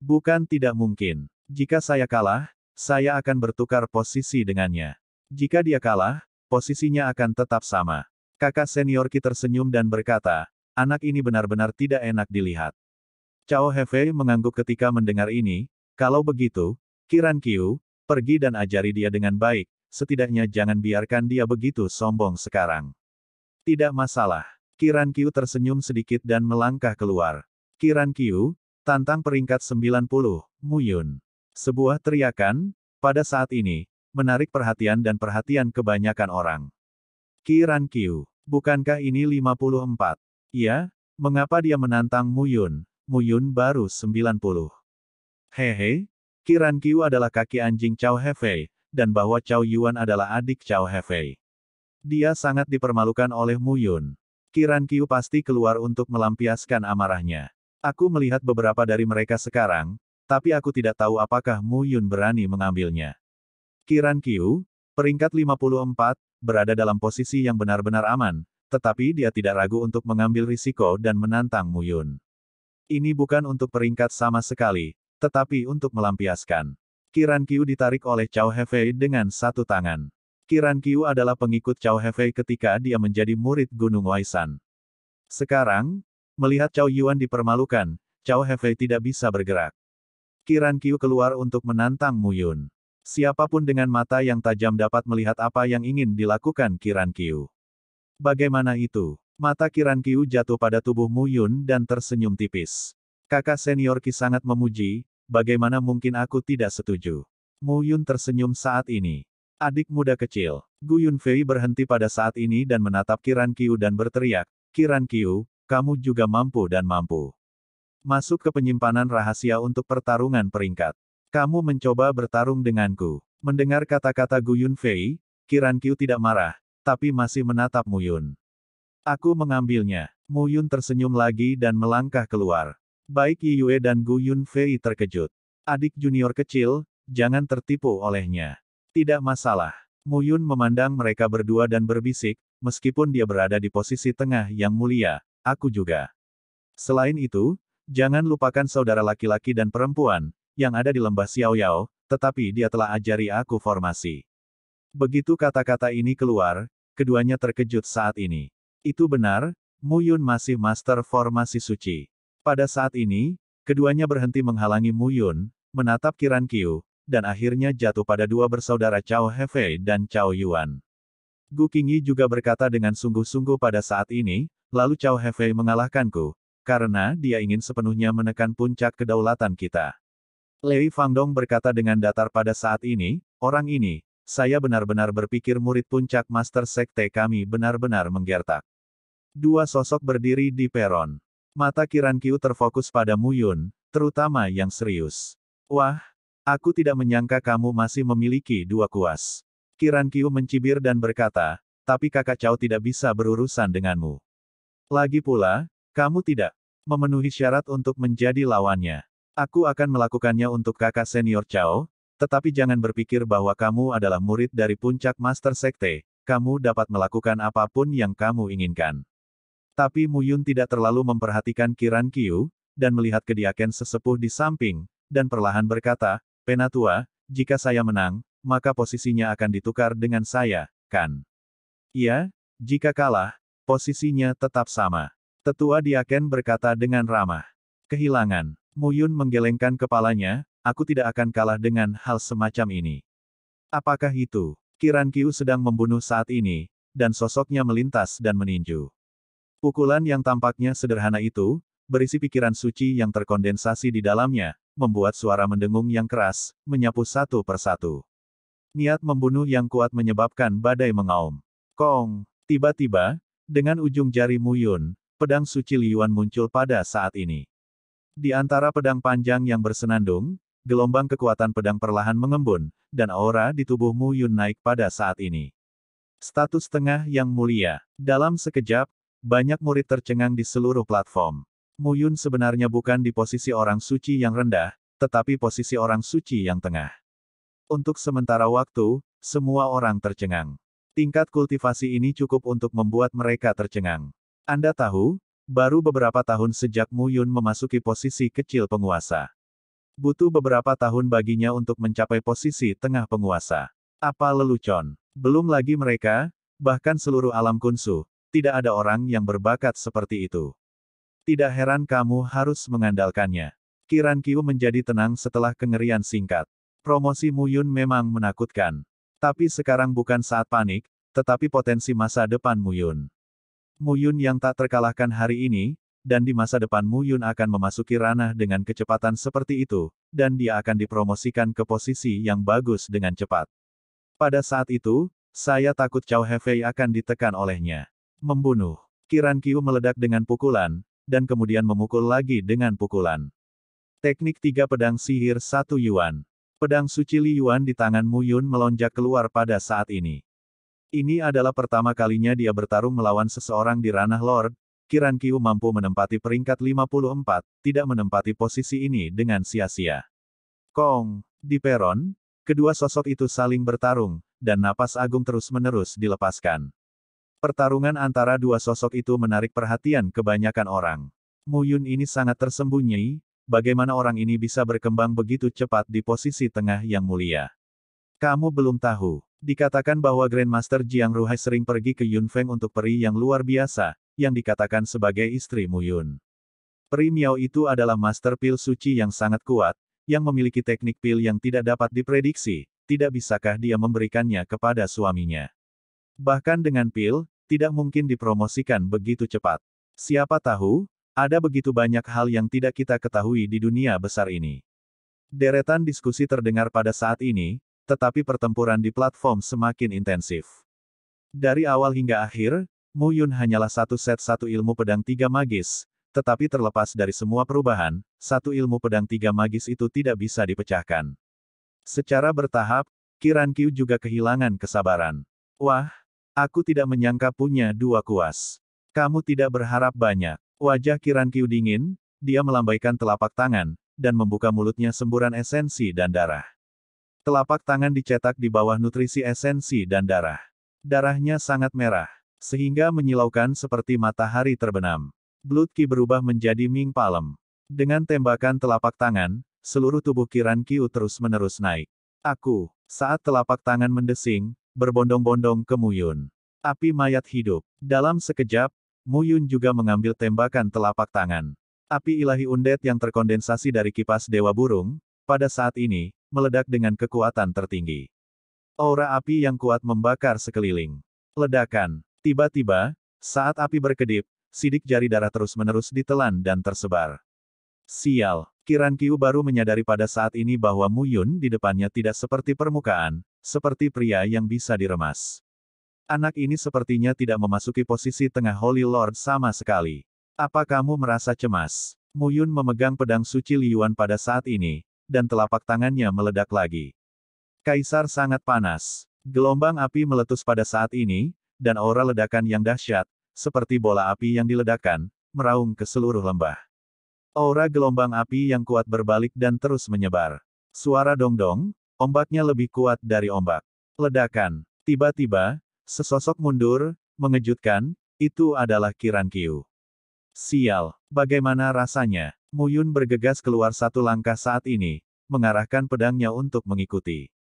Bukan tidak mungkin. Jika saya kalah, saya akan bertukar posisi dengannya. Jika dia kalah, posisinya akan tetap sama. Kakak senior Ki tersenyum dan berkata, anak ini benar-benar tidak enak dilihat. Cao Hefei mengangguk ketika mendengar ini, kalau begitu, Kiran Kiu, pergi dan ajari dia dengan baik, setidaknya jangan biarkan dia begitu sombong sekarang. Tidak masalah. Kiran Kiu tersenyum sedikit dan melangkah keluar. Kiran Kiu, tantang peringkat 90, Muyun. Sebuah teriakan, pada saat ini, menarik perhatian dan perhatian kebanyakan orang. Kiran Kiu, bukankah ini 54? Iya. mengapa dia menantang Muyun? Muyun baru 90. Hehe, Kiran Kiu adalah kaki anjing Cao Hefei, dan bahwa Cao Yuan adalah adik Cao Hefei. Dia sangat dipermalukan oleh Mu Yun. Kiran Kiu pasti keluar untuk melampiaskan amarahnya. Aku melihat beberapa dari mereka sekarang, tapi aku tidak tahu apakah Mu Yun berani mengambilnya. Kiran Kiu, peringkat 54, berada dalam posisi yang benar-benar aman, tetapi dia tidak ragu untuk mengambil risiko dan menantang Mu Yun. Ini bukan untuk peringkat sama sekali, tetapi untuk melampiaskan. Kiran Kiu ditarik oleh Cao Hefei dengan satu tangan. Kiran Kiu adalah pengikut Cao Hefei ketika dia menjadi murid Gunung Waisan. Sekarang, melihat Cao Yuan dipermalukan, Cao Hefei tidak bisa bergerak. Kiran Kiu keluar untuk menantang Mu Yun. Siapapun dengan mata yang tajam dapat melihat apa yang ingin dilakukan Kiran Kiu. Bagaimana itu? Mata Kiran Kiu jatuh pada tubuh Mu Yun dan tersenyum tipis. Kakak senior Ki sangat memuji, Bagaimana mungkin aku tidak setuju? Mu Yun tersenyum saat ini. Adik muda kecil, Gu Fei berhenti pada saat ini dan menatap Kiran Kiu dan berteriak, Kiran Kiu, kamu juga mampu dan mampu. Masuk ke penyimpanan rahasia untuk pertarungan peringkat. Kamu mencoba bertarung denganku. Mendengar kata-kata Gu Fei, Kiran Kiu tidak marah, tapi masih menatap Mu Yun. Aku mengambilnya. Mu Yun tersenyum lagi dan melangkah keluar. Baik Yi Yue dan Gu Fei terkejut. Adik junior kecil, jangan tertipu olehnya. Tidak masalah. Mu Yun memandang mereka berdua dan berbisik, meskipun dia berada di posisi tengah yang mulia, aku juga. Selain itu, jangan lupakan saudara laki-laki dan perempuan, yang ada di lembah Xiaoyao, tetapi dia telah ajari aku formasi. Begitu kata-kata ini keluar, keduanya terkejut saat ini. Itu benar, Mu Yun masih master formasi suci. Pada saat ini, keduanya berhenti menghalangi Mu Yun, menatap Kiran Qiu, dan akhirnya jatuh pada dua bersaudara Cao Hefei dan Cao Yuan. Gu Qingyi juga berkata dengan sungguh-sungguh pada saat ini, lalu Cao Hefei mengalahkanku, karena dia ingin sepenuhnya menekan puncak kedaulatan kita. Lei Fangdong berkata dengan datar pada saat ini, orang ini, saya benar-benar berpikir murid puncak Master Sekte kami benar-benar menggertak. Dua sosok berdiri di peron. Mata Kiran Kiu terfokus pada Muyun, terutama yang serius. Wah, aku tidak menyangka kamu masih memiliki dua kuas. Kiran Kiu mencibir dan berkata, tapi kakak Cao tidak bisa berurusan denganmu. Lagi pula, kamu tidak memenuhi syarat untuk menjadi lawannya. Aku akan melakukannya untuk kakak senior Cao, tetapi jangan berpikir bahwa kamu adalah murid dari puncak Master Sekte, kamu dapat melakukan apapun yang kamu inginkan. Tapi Mu Yun tidak terlalu memperhatikan Kiran Kiu, dan melihat kediaken sesepuh di samping, dan perlahan berkata, Penatua, jika saya menang, maka posisinya akan ditukar dengan saya, kan? Iya, jika kalah, posisinya tetap sama. Tetua Diaken berkata dengan ramah. Kehilangan. Muyun menggelengkan kepalanya, aku tidak akan kalah dengan hal semacam ini. Apakah itu? Kiran Kiu sedang membunuh saat ini, dan sosoknya melintas dan meninju. Pukulan yang tampaknya sederhana itu, berisi pikiran suci yang terkondensasi di dalamnya, membuat suara mendengung yang keras, menyapu satu persatu. Niat membunuh yang kuat menyebabkan badai mengaum. Kong, tiba-tiba, dengan ujung jari Muyun, pedang suci Liyuan muncul pada saat ini. Di antara pedang panjang yang bersenandung, gelombang kekuatan pedang perlahan mengembun, dan aura di tubuh Muyun naik pada saat ini. Status tengah yang mulia. Dalam sekejap, banyak murid tercengang di seluruh platform. Muyun sebenarnya bukan di posisi orang suci yang rendah, tetapi posisi orang suci yang tengah. Untuk sementara waktu, semua orang tercengang. Tingkat kultivasi ini cukup untuk membuat mereka tercengang. Anda tahu, baru beberapa tahun sejak Muyun memasuki posisi kecil penguasa. Butuh beberapa tahun baginya untuk mencapai posisi tengah penguasa. Apa lelucon? Belum lagi mereka, bahkan seluruh alam kunsu, tidak ada orang yang berbakat seperti itu. Tidak heran kamu harus mengandalkannya. Kiran Kiu menjadi tenang setelah kengerian singkat. Promosi Muyun memang menakutkan. Tapi sekarang bukan saat panik, tetapi potensi masa depan Muyun. Muyun yang tak terkalahkan hari ini, dan di masa depan Muyun akan memasuki ranah dengan kecepatan seperti itu, dan dia akan dipromosikan ke posisi yang bagus dengan cepat. Pada saat itu, saya takut Cao Hefei akan ditekan olehnya. Membunuh. Kiran Kiu meledak dengan pukulan, dan kemudian memukul lagi dengan pukulan. Teknik tiga pedang sihir satu Yuan. Pedang suci Li Yuan di tangan Mu Yun melonjak keluar pada saat ini. Ini adalah pertama kalinya dia bertarung melawan seseorang di ranah Lord, Kiran Kiu mampu menempati peringkat 54, tidak menempati posisi ini dengan sia-sia. Kong, di peron, kedua sosok itu saling bertarung, dan napas agung terus-menerus dilepaskan. Pertarungan antara dua sosok itu menarik perhatian kebanyakan orang. Mu Yun ini sangat tersembunyi, bagaimana orang ini bisa berkembang begitu cepat di posisi tengah yang mulia. Kamu belum tahu. Dikatakan bahwa Grandmaster Jiang Ruhai sering pergi ke Yun Feng untuk peri yang luar biasa, yang dikatakan sebagai istri Mu Yun. Peri Miao itu adalah master pil suci yang sangat kuat, yang memiliki teknik pil yang tidak dapat diprediksi, tidak bisakah dia memberikannya kepada suaminya. Bahkan dengan pil, tidak mungkin dipromosikan begitu cepat. Siapa tahu, ada begitu banyak hal yang tidak kita ketahui di dunia besar ini. Deretan diskusi terdengar pada saat ini, tetapi pertempuran di platform semakin intensif. Dari awal hingga akhir, Mu Yun hanyalah satu set satu ilmu pedang tiga magis, tetapi terlepas dari semua perubahan, satu ilmu pedang tiga magis itu tidak bisa dipecahkan. Secara bertahap, Kiran Qiu juga kehilangan kesabaran. Wah, Aku tidak menyangka punya dua kuas. Kamu tidak berharap banyak. Wajah Kiran Kiu dingin, dia melambaikan telapak tangan, dan membuka mulutnya semburan esensi dan darah. Telapak tangan dicetak di bawah nutrisi esensi dan darah. Darahnya sangat merah, sehingga menyilaukan seperti matahari terbenam. Blood Ki berubah menjadi Ming Palem. Dengan tembakan telapak tangan, seluruh tubuh Kiran Kiu terus-menerus naik. Aku, saat telapak tangan mendesing, berbondong-bondong ke Muyun. Api mayat hidup. Dalam sekejap, Muyun juga mengambil tembakan telapak tangan. Api ilahi undet yang terkondensasi dari kipas Dewa Burung, pada saat ini, meledak dengan kekuatan tertinggi. Aura api yang kuat membakar sekeliling. Ledakan. Tiba-tiba, saat api berkedip, sidik jari darah terus-menerus ditelan dan tersebar. Sial, Kiran Kiu baru menyadari pada saat ini bahwa Muyun di depannya tidak seperti permukaan, seperti pria yang bisa diremas. Anak ini sepertinya tidak memasuki posisi tengah Holy Lord sama sekali. Apa kamu merasa cemas? Muyun memegang pedang suci Liyuan pada saat ini, dan telapak tangannya meledak lagi. Kaisar sangat panas. Gelombang api meletus pada saat ini, dan aura ledakan yang dahsyat, seperti bola api yang diledakkan, meraung ke seluruh lembah. Aura gelombang api yang kuat berbalik dan terus menyebar. Suara dong-dong. Ombaknya lebih kuat dari ombak. Ledakan. Tiba-tiba, sesosok mundur, mengejutkan, itu adalah Kiran Kiu. Sial, bagaimana rasanya? Muyun bergegas keluar satu langkah saat ini, mengarahkan pedangnya untuk mengikuti.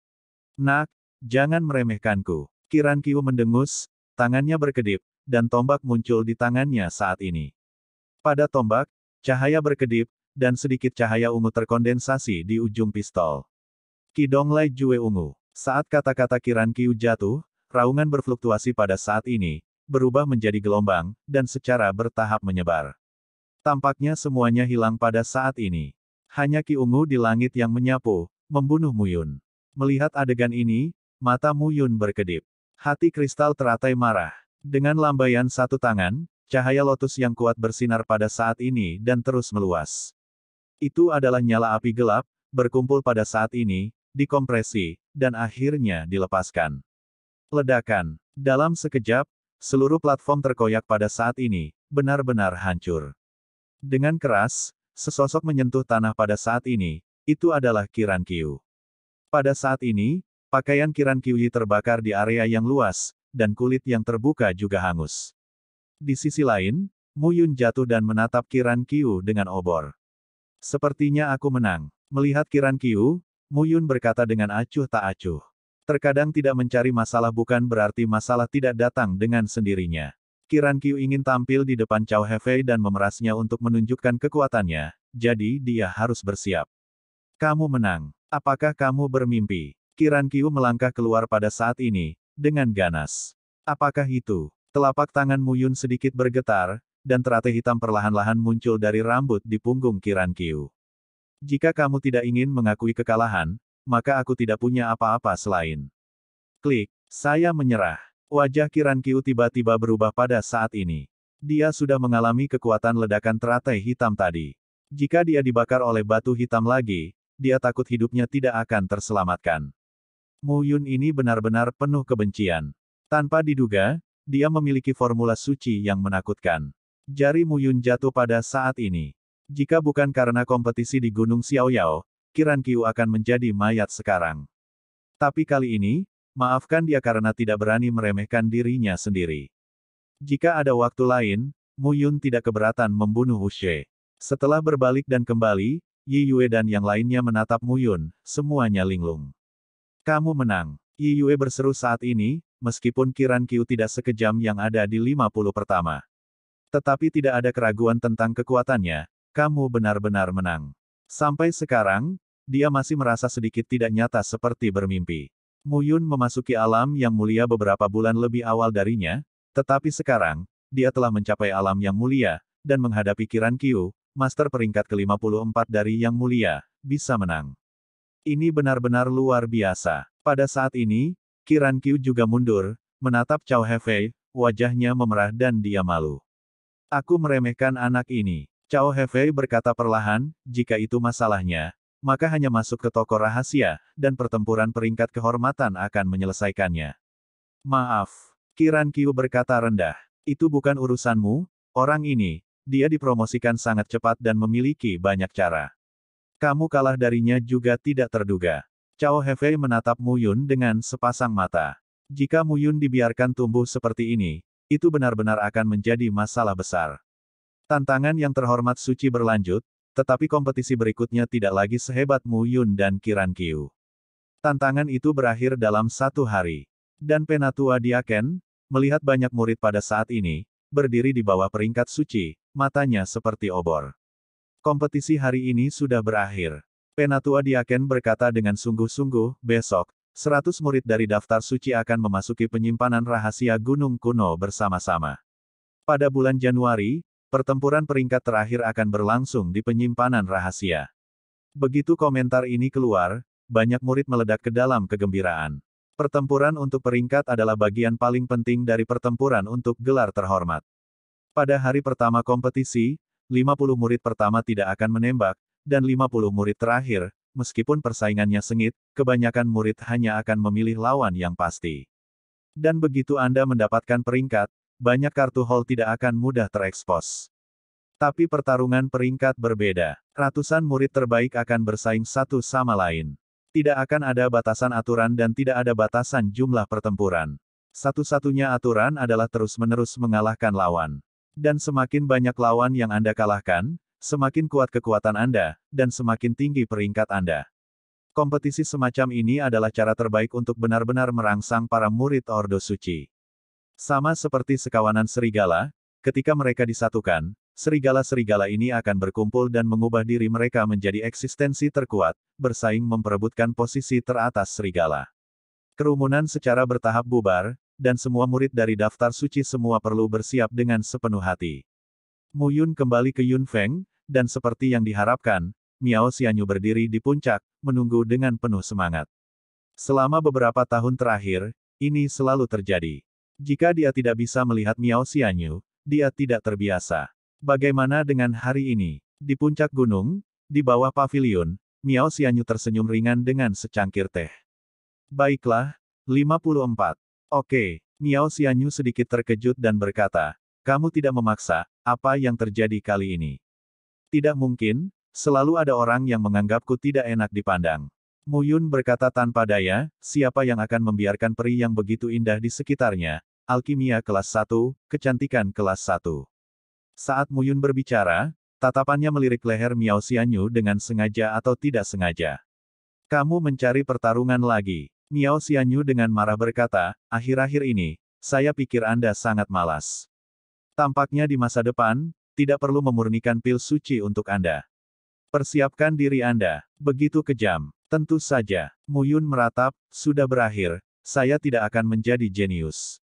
Nak, jangan meremehkanku. Kiran Kiu mendengus, tangannya berkedip, dan tombak muncul di tangannya saat ini. Pada tombak, cahaya berkedip, dan sedikit cahaya ungu terkondensasi di ujung pistol. Kidong Lai Jue Ungu. Saat kata-kata Kiran Kiu jatuh, raungan berfluktuasi pada saat ini, berubah menjadi gelombang, dan secara bertahap menyebar. Tampaknya semuanya hilang pada saat ini. Hanya Ki Ungu di langit yang menyapu, membunuh Muyun. Melihat adegan ini, mata Muyun berkedip. Hati kristal teratai marah. Dengan lambaian satu tangan, cahaya lotus yang kuat bersinar pada saat ini dan terus meluas. Itu adalah nyala api gelap, berkumpul pada saat ini, dikompresi, dan akhirnya dilepaskan. Ledakan. Dalam sekejap, seluruh platform terkoyak pada saat ini, benar-benar hancur. Dengan keras, sesosok menyentuh tanah pada saat ini, itu adalah Kiran Kiu. Pada saat ini, pakaian Kiran Kyuyi terbakar di area yang luas, dan kulit yang terbuka juga hangus. Di sisi lain, Muyun jatuh dan menatap Kiran Kiu dengan obor. Sepertinya aku menang. Melihat Kiran Kiu, Muyun berkata dengan acuh tak acuh. Terkadang tidak mencari masalah bukan berarti masalah tidak datang dengan sendirinya. Kiran Qiu ingin tampil di depan Cao Hefei dan memerasnya untuk menunjukkan kekuatannya, jadi dia harus bersiap. Kamu menang. Apakah kamu bermimpi? Kiran Qiu melangkah keluar pada saat ini, dengan ganas. Apakah itu? Telapak tangan Muyun sedikit bergetar, dan teratai hitam perlahan-lahan muncul dari rambut di punggung Kiran Qiu. Jika kamu tidak ingin mengakui kekalahan, maka aku tidak punya apa-apa selain. Klik, saya menyerah. Wajah Kiran Kiu tiba-tiba berubah pada saat ini. Dia sudah mengalami kekuatan ledakan teratai hitam tadi. Jika dia dibakar oleh batu hitam lagi, dia takut hidupnya tidak akan terselamatkan. Mu Yun ini benar-benar penuh kebencian. Tanpa diduga, dia memiliki formula suci yang menakutkan. Jari Mu Yun jatuh pada saat ini. Jika bukan karena kompetisi di Gunung Xiaoyao, Kiran Kiu akan menjadi mayat sekarang. Tapi kali ini, maafkan dia karena tidak berani meremehkan dirinya sendiri. Jika ada waktu lain, Mu Yun tidak keberatan membunuh Hu She. Setelah berbalik dan kembali, Yi Yue dan yang lainnya menatap Mu Yun, semuanya linglung. Kamu menang. Yi Yue berseru saat ini, meskipun Kiran Kiu tidak sekejam yang ada di 50 pertama. Tetapi tidak ada keraguan tentang kekuatannya, kamu benar-benar menang. Sampai sekarang, dia masih merasa sedikit tidak nyata seperti bermimpi. Muyun memasuki alam yang mulia beberapa bulan lebih awal darinya, tetapi sekarang, dia telah mencapai alam yang mulia, dan menghadapi Kiran Kyu, master peringkat ke-54 dari yang mulia, bisa menang. Ini benar-benar luar biasa. Pada saat ini, Kiran Kyu juga mundur, menatap Cao Hefei, wajahnya memerah dan dia malu. Aku meremehkan anak ini. Cao Hefei berkata perlahan, jika itu masalahnya, maka hanya masuk ke toko rahasia, dan pertempuran peringkat kehormatan akan menyelesaikannya. Maaf, Kiran Kiu berkata rendah, itu bukan urusanmu, orang ini, dia dipromosikan sangat cepat dan memiliki banyak cara. Kamu kalah darinya juga tidak terduga. Cao Hefei menatap Muyun dengan sepasang mata. Jika Muyun dibiarkan tumbuh seperti ini, itu benar-benar akan menjadi masalah besar. Tantangan yang terhormat suci berlanjut, tetapi kompetisi berikutnya tidak lagi sehebat Mu Yun dan Kiran Kiu. Tantangan itu berakhir dalam satu hari. Dan Penatua Diaken, melihat banyak murid pada saat ini, berdiri di bawah peringkat suci, matanya seperti obor. Kompetisi hari ini sudah berakhir. Penatua Diaken berkata dengan sungguh-sungguh, besok, 100 murid dari daftar suci akan memasuki penyimpanan rahasia gunung kuno bersama-sama. Pada bulan Januari, Pertempuran peringkat terakhir akan berlangsung di penyimpanan rahasia. Begitu komentar ini keluar, banyak murid meledak ke dalam kegembiraan. Pertempuran untuk peringkat adalah bagian paling penting dari pertempuran untuk gelar terhormat. Pada hari pertama kompetisi, 50 murid pertama tidak akan menembak, dan 50 murid terakhir, meskipun persaingannya sengit, kebanyakan murid hanya akan memilih lawan yang pasti. Dan begitu Anda mendapatkan peringkat, banyak kartu hall tidak akan mudah terekspos. Tapi pertarungan peringkat berbeda. Ratusan murid terbaik akan bersaing satu sama lain. Tidak akan ada batasan aturan dan tidak ada batasan jumlah pertempuran. Satu-satunya aturan adalah terus-menerus mengalahkan lawan. Dan semakin banyak lawan yang Anda kalahkan, semakin kuat kekuatan Anda, dan semakin tinggi peringkat Anda. Kompetisi semacam ini adalah cara terbaik untuk benar-benar merangsang para murid Ordo Suci. Sama seperti sekawanan serigala, ketika mereka disatukan, serigala-serigala ini akan berkumpul dan mengubah diri mereka menjadi eksistensi terkuat, bersaing memperebutkan posisi teratas serigala. Kerumunan secara bertahap bubar, dan semua murid dari daftar suci semua perlu bersiap dengan sepenuh hati. Mu Yun kembali ke Yun Feng, dan seperti yang diharapkan, Miao Xianyu berdiri di puncak, menunggu dengan penuh semangat. Selama beberapa tahun terakhir, ini selalu terjadi. Jika dia tidak bisa melihat Miao Xianyu, dia tidak terbiasa. Bagaimana dengan hari ini? Di puncak gunung, di bawah pavilion, Miao Xianyu tersenyum ringan dengan secangkir teh. Baiklah, 54. Oke, Miao Xianyu sedikit terkejut dan berkata, kamu tidak memaksa, apa yang terjadi kali ini? Tidak mungkin, selalu ada orang yang menganggapku tidak enak dipandang. Muyun berkata tanpa daya, siapa yang akan membiarkan peri yang begitu indah di sekitarnya? Alkimia kelas 1, kecantikan kelas 1. Saat Muyun berbicara, tatapannya melirik leher Miao Xianyu dengan sengaja atau tidak sengaja. Kamu mencari pertarungan lagi. Miao Xianyu dengan marah berkata, akhir-akhir ini, saya pikir Anda sangat malas. Tampaknya di masa depan, tidak perlu memurnikan pil suci untuk Anda. Persiapkan diri Anda. Begitu kejam. Tentu saja, Muyun meratap, sudah berakhir, saya tidak akan menjadi jenius.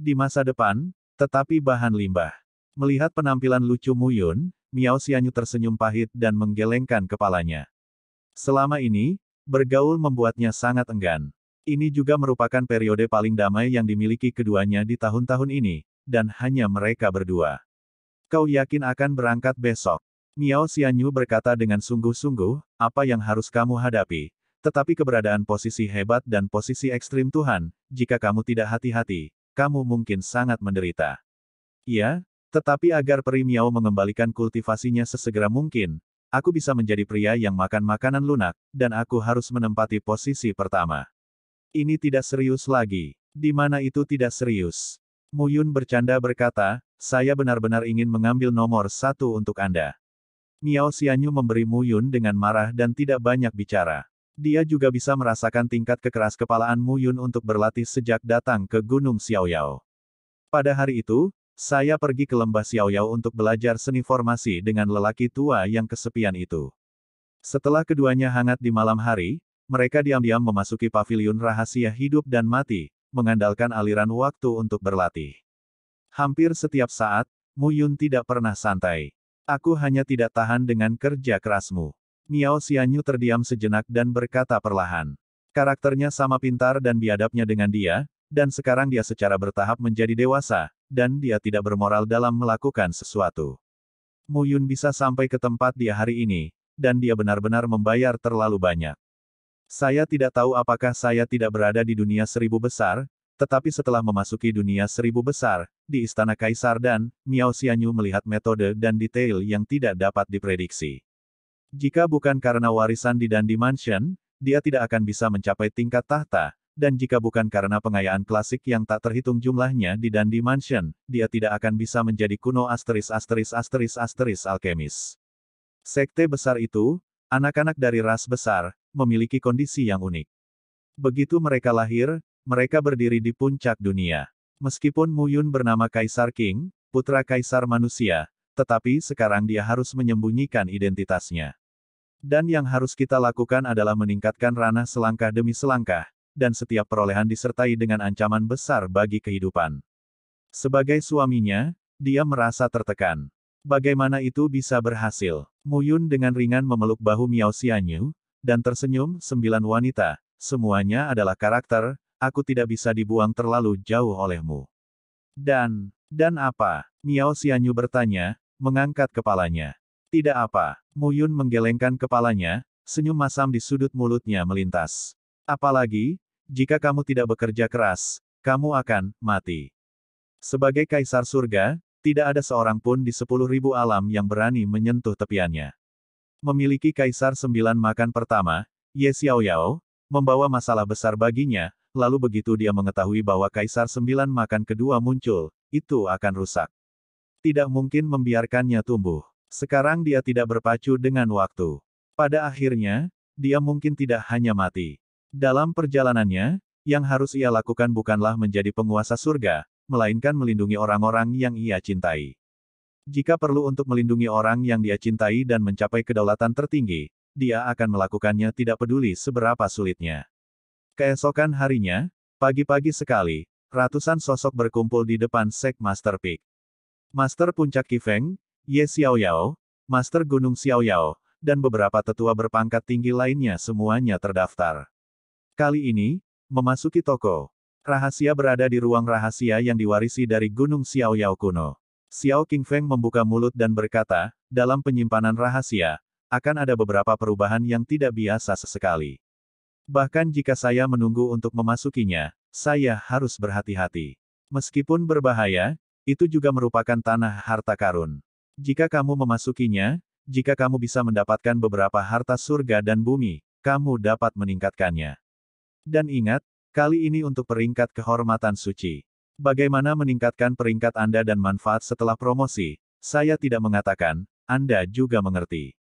Di masa depan, tetapi bahan limbah. Melihat penampilan lucu Muyun, Miao Xianyu tersenyum pahit dan menggelengkan kepalanya. Selama ini, bergaul membuatnya sangat enggan. Ini juga merupakan periode paling damai yang dimiliki keduanya di tahun-tahun ini, dan hanya mereka berdua. Kau yakin akan berangkat besok? Miao Xianyu berkata dengan sungguh-sungguh, apa yang harus kamu hadapi. Tetapi keberadaan posisi hebat dan posisi ekstrim Tuhan, jika kamu tidak hati-hati, kamu mungkin sangat menderita. Iya, tetapi agar peri Miao mengembalikan kultivasinya sesegera mungkin, aku bisa menjadi pria yang makan makanan lunak, dan aku harus menempati posisi pertama. Ini tidak serius lagi. Di mana itu tidak serius? Muyun bercanda berkata, saya benar-benar ingin mengambil nomor satu untuk Anda. Miao Xianyu memberi Mu Yun dengan marah dan tidak banyak bicara. Dia juga bisa merasakan tingkat kekeras kepalaan Mu Yun untuk berlatih sejak datang ke Gunung Xiaoyao. Pada hari itu, saya pergi ke lembah Xiaoyao untuk belajar seni formasi dengan lelaki tua yang kesepian itu. Setelah keduanya hangat di malam hari, mereka diam-diam memasuki pavilion rahasia hidup dan mati, mengandalkan aliran waktu untuk berlatih. Hampir setiap saat, Mu Yun tidak pernah santai. Aku hanya tidak tahan dengan kerja kerasmu. Miao Xianyu terdiam sejenak dan berkata perlahan. Karakternya sama pintar dan biadabnya dengan dia, dan sekarang dia secara bertahap menjadi dewasa, dan dia tidak bermoral dalam melakukan sesuatu. Mu Yun bisa sampai ke tempat dia hari ini, dan dia benar-benar membayar terlalu banyak. Saya tidak tahu apakah saya tidak berada di dunia seribu besar, tetapi setelah memasuki dunia seribu besar, di Istana Kaisar dan, Miao Xianyu melihat metode dan detail yang tidak dapat diprediksi. Jika bukan karena warisan di Dandi Mansion, dia tidak akan bisa mencapai tingkat tahta, dan jika bukan karena pengayaan klasik yang tak terhitung jumlahnya di Dandi Mansion, dia tidak akan bisa menjadi kuno asteris asteris asteris asteris alkemis. Sekte besar itu, anak-anak dari ras besar, memiliki kondisi yang unik. Begitu mereka lahir, mereka berdiri di puncak dunia. Meskipun Mu Yun bernama Kaisar King, putra Kaisar manusia, tetapi sekarang dia harus menyembunyikan identitasnya. Dan yang harus kita lakukan adalah meningkatkan ranah selangkah demi selangkah, dan setiap perolehan disertai dengan ancaman besar bagi kehidupan. Sebagai suaminya, dia merasa tertekan. Bagaimana itu bisa berhasil? Mu Yun dengan ringan memeluk bahu Miao Xianyu, dan tersenyum sembilan wanita, semuanya adalah karakter, aku tidak bisa dibuang terlalu jauh olehmu. Dan, dan apa? Miao Xianyu bertanya, mengangkat kepalanya. Tidak apa, Mu Yun menggelengkan kepalanya, senyum masam di sudut mulutnya melintas. Apalagi, jika kamu tidak bekerja keras, kamu akan mati. Sebagai kaisar surga, tidak ada seorang pun di sepuluh ribu alam yang berani menyentuh tepiannya. Memiliki kaisar sembilan makan pertama, Ye Xiaoyao, membawa masalah besar baginya, lalu begitu dia mengetahui bahwa Kaisar Sembilan Makan kedua muncul, itu akan rusak. Tidak mungkin membiarkannya tumbuh. Sekarang dia tidak berpacu dengan waktu. Pada akhirnya, dia mungkin tidak hanya mati. Dalam perjalanannya, yang harus ia lakukan bukanlah menjadi penguasa surga, melainkan melindungi orang-orang yang ia cintai. Jika perlu untuk melindungi orang yang dia cintai dan mencapai kedaulatan tertinggi, dia akan melakukannya tidak peduli seberapa sulitnya. Keesokan harinya, pagi-pagi sekali, ratusan sosok berkumpul di depan sek Master Peak. Master Puncak Kifeng, Ye Yao, Master Gunung Xiao Yao, dan beberapa tetua berpangkat tinggi lainnya semuanya terdaftar. Kali ini, memasuki toko. Rahasia berada di ruang rahasia yang diwarisi dari Gunung Xiao Yao kuno. Xiao Feng membuka mulut dan berkata, dalam penyimpanan rahasia, akan ada beberapa perubahan yang tidak biasa sesekali. Bahkan jika saya menunggu untuk memasukinya, saya harus berhati-hati. Meskipun berbahaya, itu juga merupakan tanah harta karun. Jika kamu memasukinya, jika kamu bisa mendapatkan beberapa harta surga dan bumi, kamu dapat meningkatkannya. Dan ingat, kali ini untuk peringkat kehormatan suci. Bagaimana meningkatkan peringkat Anda dan manfaat setelah promosi? Saya tidak mengatakan, Anda juga mengerti.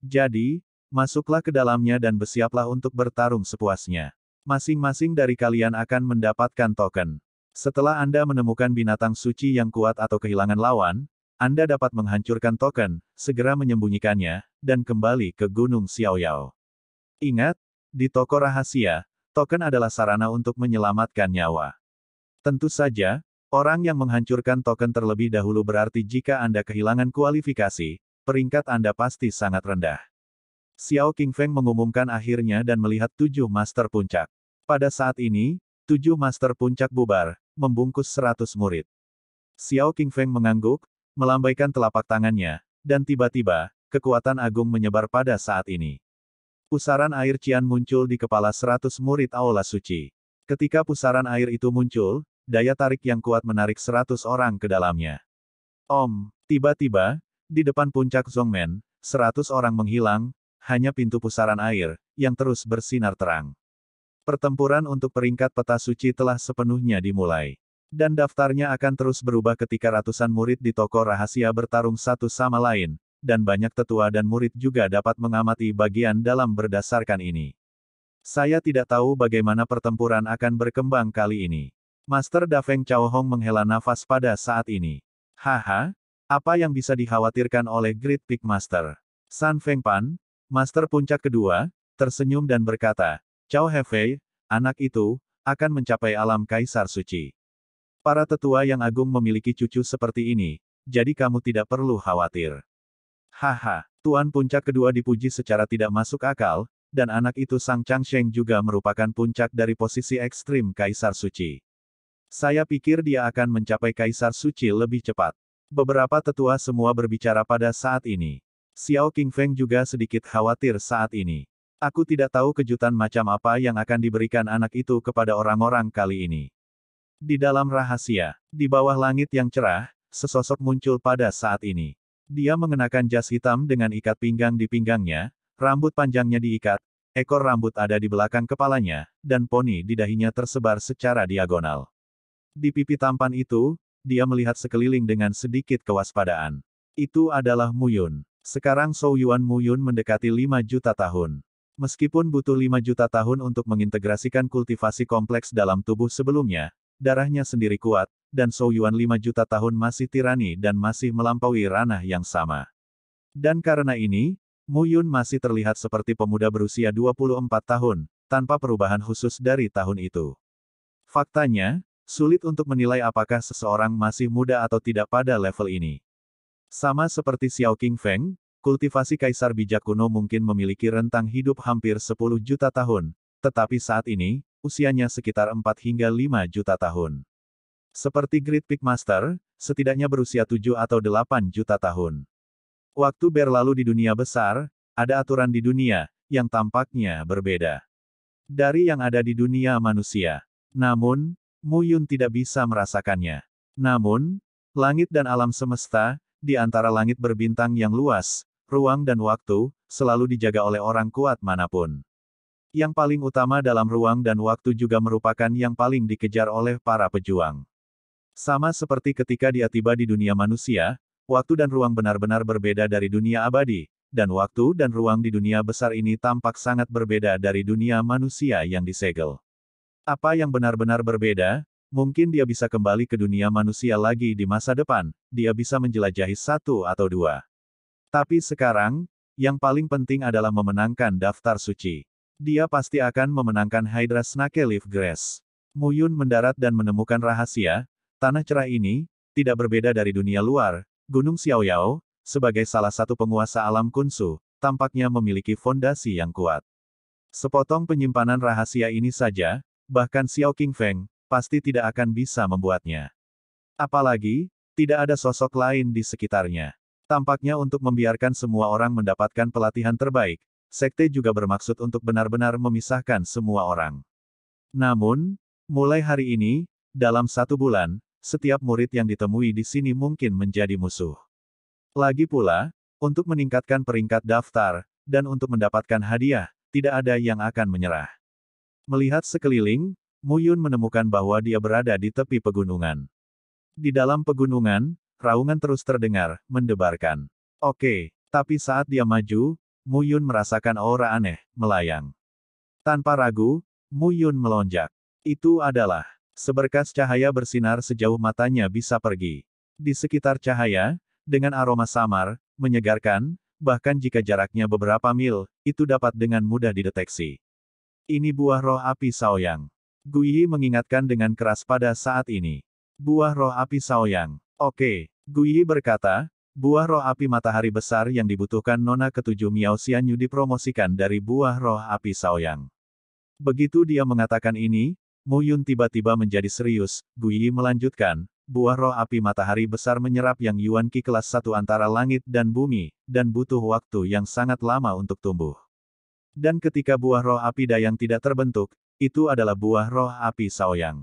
Jadi, Masuklah ke dalamnya dan bersiaplah untuk bertarung sepuasnya. Masing-masing dari kalian akan mendapatkan token. Setelah Anda menemukan binatang suci yang kuat atau kehilangan lawan, Anda dapat menghancurkan token, segera menyembunyikannya, dan kembali ke Gunung Xiaoyao. Ingat, di toko rahasia, token adalah sarana untuk menyelamatkan nyawa. Tentu saja, orang yang menghancurkan token terlebih dahulu berarti jika Anda kehilangan kualifikasi, peringkat Anda pasti sangat rendah. Xiao Qingfeng mengumumkan akhirnya dan melihat tujuh master puncak. Pada saat ini, tujuh master puncak bubar, membungkus seratus murid. Xiao Qingfeng mengangguk, melambaikan telapak tangannya, dan tiba-tiba, kekuatan agung menyebar pada saat ini. Pusaran air Cian muncul di kepala seratus murid Aula Suci. Ketika pusaran air itu muncul, daya tarik yang kuat menarik seratus orang ke dalamnya. Om, tiba-tiba, di depan puncak Zhongmen, seratus orang menghilang, hanya pintu pusaran air, yang terus bersinar terang. Pertempuran untuk peringkat peta suci telah sepenuhnya dimulai. Dan daftarnya akan terus berubah ketika ratusan murid di toko rahasia bertarung satu sama lain, dan banyak tetua dan murid juga dapat mengamati bagian dalam berdasarkan ini. Saya tidak tahu bagaimana pertempuran akan berkembang kali ini. Master Dafeng Chao Hong menghela nafas pada saat ini. Haha, apa yang bisa dikhawatirkan oleh Great Peak Master? San Feng Pan, Master puncak kedua, tersenyum dan berkata, Cao Hefei, anak itu, akan mencapai alam Kaisar Suci. Para tetua yang agung memiliki cucu seperti ini, jadi kamu tidak perlu khawatir. Haha, Tuan Puncak kedua dipuji secara tidak masuk akal, dan anak itu Sang Changsheng juga merupakan puncak dari posisi ekstrim Kaisar Suci. Saya pikir dia akan mencapai Kaisar Suci lebih cepat. Beberapa tetua semua berbicara pada saat ini. Xiao Feng juga sedikit khawatir saat ini. Aku tidak tahu kejutan macam apa yang akan diberikan anak itu kepada orang-orang kali ini. Di dalam rahasia, di bawah langit yang cerah, sesosok muncul pada saat ini. Dia mengenakan jas hitam dengan ikat pinggang di pinggangnya, rambut panjangnya diikat, ekor rambut ada di belakang kepalanya, dan poni di dahinya tersebar secara diagonal. Di pipi tampan itu, dia melihat sekeliling dengan sedikit kewaspadaan. Itu adalah Muyun. Sekarang Shou Yuan Mu Yun mendekati 5 juta tahun. Meskipun butuh 5 juta tahun untuk mengintegrasikan kultivasi kompleks dalam tubuh sebelumnya, darahnya sendiri kuat, dan Shou Yuan 5 juta tahun masih tirani dan masih melampaui ranah yang sama. Dan karena ini, Mu Yun masih terlihat seperti pemuda berusia 24 tahun, tanpa perubahan khusus dari tahun itu. Faktanya, sulit untuk menilai apakah seseorang masih muda atau tidak pada level ini. Sama seperti Xiao King Feng, kultivasi kaisar bijak kuno mungkin memiliki rentang hidup hampir 10 juta tahun, tetapi saat ini, usianya sekitar 4 hingga 5 juta tahun. Seperti Great Peak Master, setidaknya berusia 7 atau 8 juta tahun. Waktu berlalu di dunia besar, ada aturan di dunia, yang tampaknya berbeda. Dari yang ada di dunia manusia. Namun, Mu Yun tidak bisa merasakannya. Namun, langit dan alam semesta, di antara langit berbintang yang luas, ruang dan waktu, selalu dijaga oleh orang kuat manapun. Yang paling utama dalam ruang dan waktu juga merupakan yang paling dikejar oleh para pejuang. Sama seperti ketika dia tiba di dunia manusia, waktu dan ruang benar-benar berbeda dari dunia abadi, dan waktu dan ruang di dunia besar ini tampak sangat berbeda dari dunia manusia yang disegel. Apa yang benar-benar berbeda, Mungkin dia bisa kembali ke dunia manusia lagi di masa depan, dia bisa menjelajahi satu atau dua. Tapi sekarang, yang paling penting adalah memenangkan daftar suci. Dia pasti akan memenangkan Hydra Snake Leaf Grass. Muyun mendarat dan menemukan rahasia, tanah cerah ini, tidak berbeda dari dunia luar, Gunung Xiaoyao, sebagai salah satu penguasa alam kunsu, tampaknya memiliki fondasi yang kuat. Sepotong penyimpanan rahasia ini saja, bahkan Xiao Feng pasti tidak akan bisa membuatnya. Apalagi, tidak ada sosok lain di sekitarnya. Tampaknya untuk membiarkan semua orang mendapatkan pelatihan terbaik, sekte juga bermaksud untuk benar-benar memisahkan semua orang. Namun, mulai hari ini, dalam satu bulan, setiap murid yang ditemui di sini mungkin menjadi musuh. Lagi pula, untuk meningkatkan peringkat daftar, dan untuk mendapatkan hadiah, tidak ada yang akan menyerah. Melihat sekeliling, Muyun menemukan bahwa dia berada di tepi pegunungan. Di dalam pegunungan, raungan terus terdengar, mendebarkan. Oke, tapi saat dia maju, Muyun merasakan aura aneh, melayang. Tanpa ragu, Muyun melonjak. Itu adalah seberkas cahaya bersinar sejauh matanya bisa pergi. Di sekitar cahaya, dengan aroma samar, menyegarkan, bahkan jika jaraknya beberapa mil, itu dapat dengan mudah dideteksi. Ini buah roh api saoyang. Guiyi mengingatkan dengan keras pada saat ini. Buah roh api Saoyang. Oke, Guiyi berkata, buah roh api matahari besar yang dibutuhkan nona ketujuh Miao Xianyu dipromosikan dari buah roh api Saoyang. Begitu dia mengatakan ini, Mu Yun tiba-tiba menjadi serius, Guiyi melanjutkan, buah roh api matahari besar menyerap yang Yuan Qi kelas satu antara langit dan bumi, dan butuh waktu yang sangat lama untuk tumbuh. Dan ketika buah roh api dayang tidak terbentuk, itu adalah buah roh api saoyang.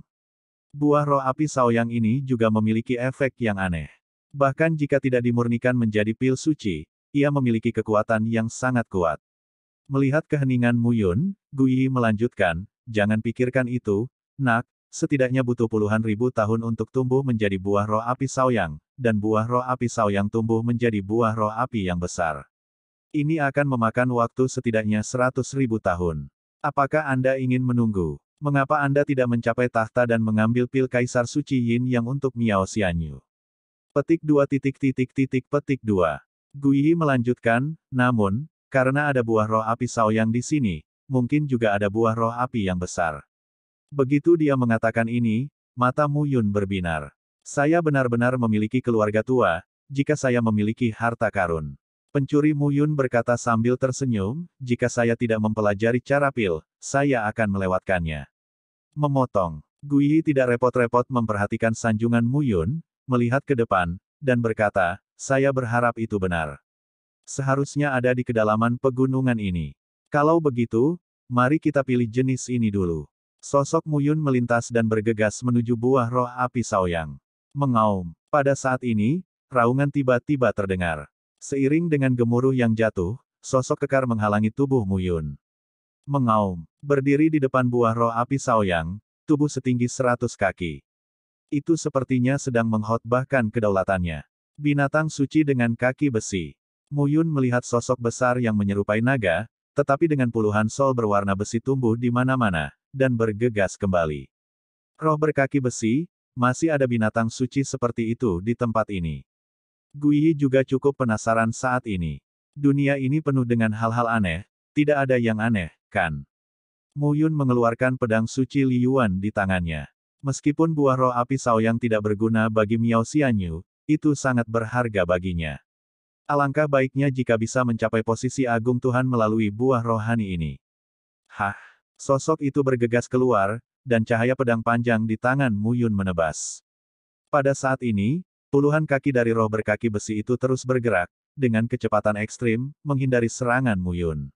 Buah roh api saoyang ini juga memiliki efek yang aneh. Bahkan jika tidak dimurnikan menjadi pil suci, ia memiliki kekuatan yang sangat kuat. Melihat keheningan Muyun, Guyi melanjutkan, jangan pikirkan itu, nak, setidaknya butuh puluhan ribu tahun untuk tumbuh menjadi buah roh api saoyang, dan buah roh api saoyang tumbuh menjadi buah roh api yang besar. Ini akan memakan waktu setidaknya seratus ribu tahun. Apakah Anda ingin menunggu? Mengapa Anda tidak mencapai tahta dan mengambil pil Kaisar Suci Yin yang untuk Miao Xianyu? Petik 2 titik titik titik petik 2. Guiyi melanjutkan, namun, karena ada buah roh api saoyang di sini, mungkin juga ada buah roh api yang besar. Begitu dia mengatakan ini, mata Mu Yun berbinar. Saya benar-benar memiliki keluarga tua, jika saya memiliki harta karun. Pencuri Muyun berkata sambil tersenyum, jika saya tidak mempelajari cara pil, saya akan melewatkannya. Memotong. Gui tidak repot-repot memperhatikan sanjungan Muyun, melihat ke depan, dan berkata, saya berharap itu benar. Seharusnya ada di kedalaman pegunungan ini. Kalau begitu, mari kita pilih jenis ini dulu. Sosok Muyun melintas dan bergegas menuju buah roh api saoyang. Mengaum. Pada saat ini, raungan tiba-tiba terdengar. Seiring dengan gemuruh yang jatuh, sosok kekar menghalangi tubuh Muyun. Mengaum, berdiri di depan buah roh api saoyang, tubuh setinggi seratus kaki. Itu sepertinya sedang menghotbahkan kedaulatannya. Binatang suci dengan kaki besi. Muyun melihat sosok besar yang menyerupai naga, tetapi dengan puluhan sol berwarna besi tumbuh di mana-mana, dan bergegas kembali. Roh berkaki besi, masih ada binatang suci seperti itu di tempat ini. Guiyi juga cukup penasaran saat ini. Dunia ini penuh dengan hal-hal aneh, tidak ada yang aneh, kan? Mu Yun mengeluarkan pedang suci Liyuan di tangannya. Meskipun buah roh api yang tidak berguna bagi Miao Xianyu, itu sangat berharga baginya. Alangkah baiknya jika bisa mencapai posisi agung Tuhan melalui buah rohani ini. Hah, sosok itu bergegas keluar, dan cahaya pedang panjang di tangan Mu Yun menebas. Pada saat ini, Puluhan kaki dari roh berkaki besi itu terus bergerak, dengan kecepatan ekstrim, menghindari serangan Muyun.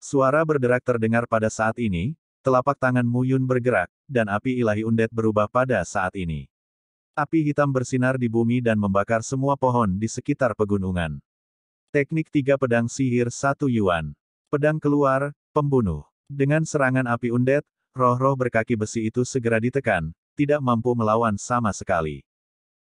Suara berderak terdengar pada saat ini, telapak tangan Muyun bergerak, dan api ilahi undet berubah pada saat ini. Api hitam bersinar di bumi dan membakar semua pohon di sekitar pegunungan. Teknik tiga pedang sihir satu yuan. Pedang keluar, pembunuh. Dengan serangan api undet, roh-roh berkaki besi itu segera ditekan, tidak mampu melawan sama sekali.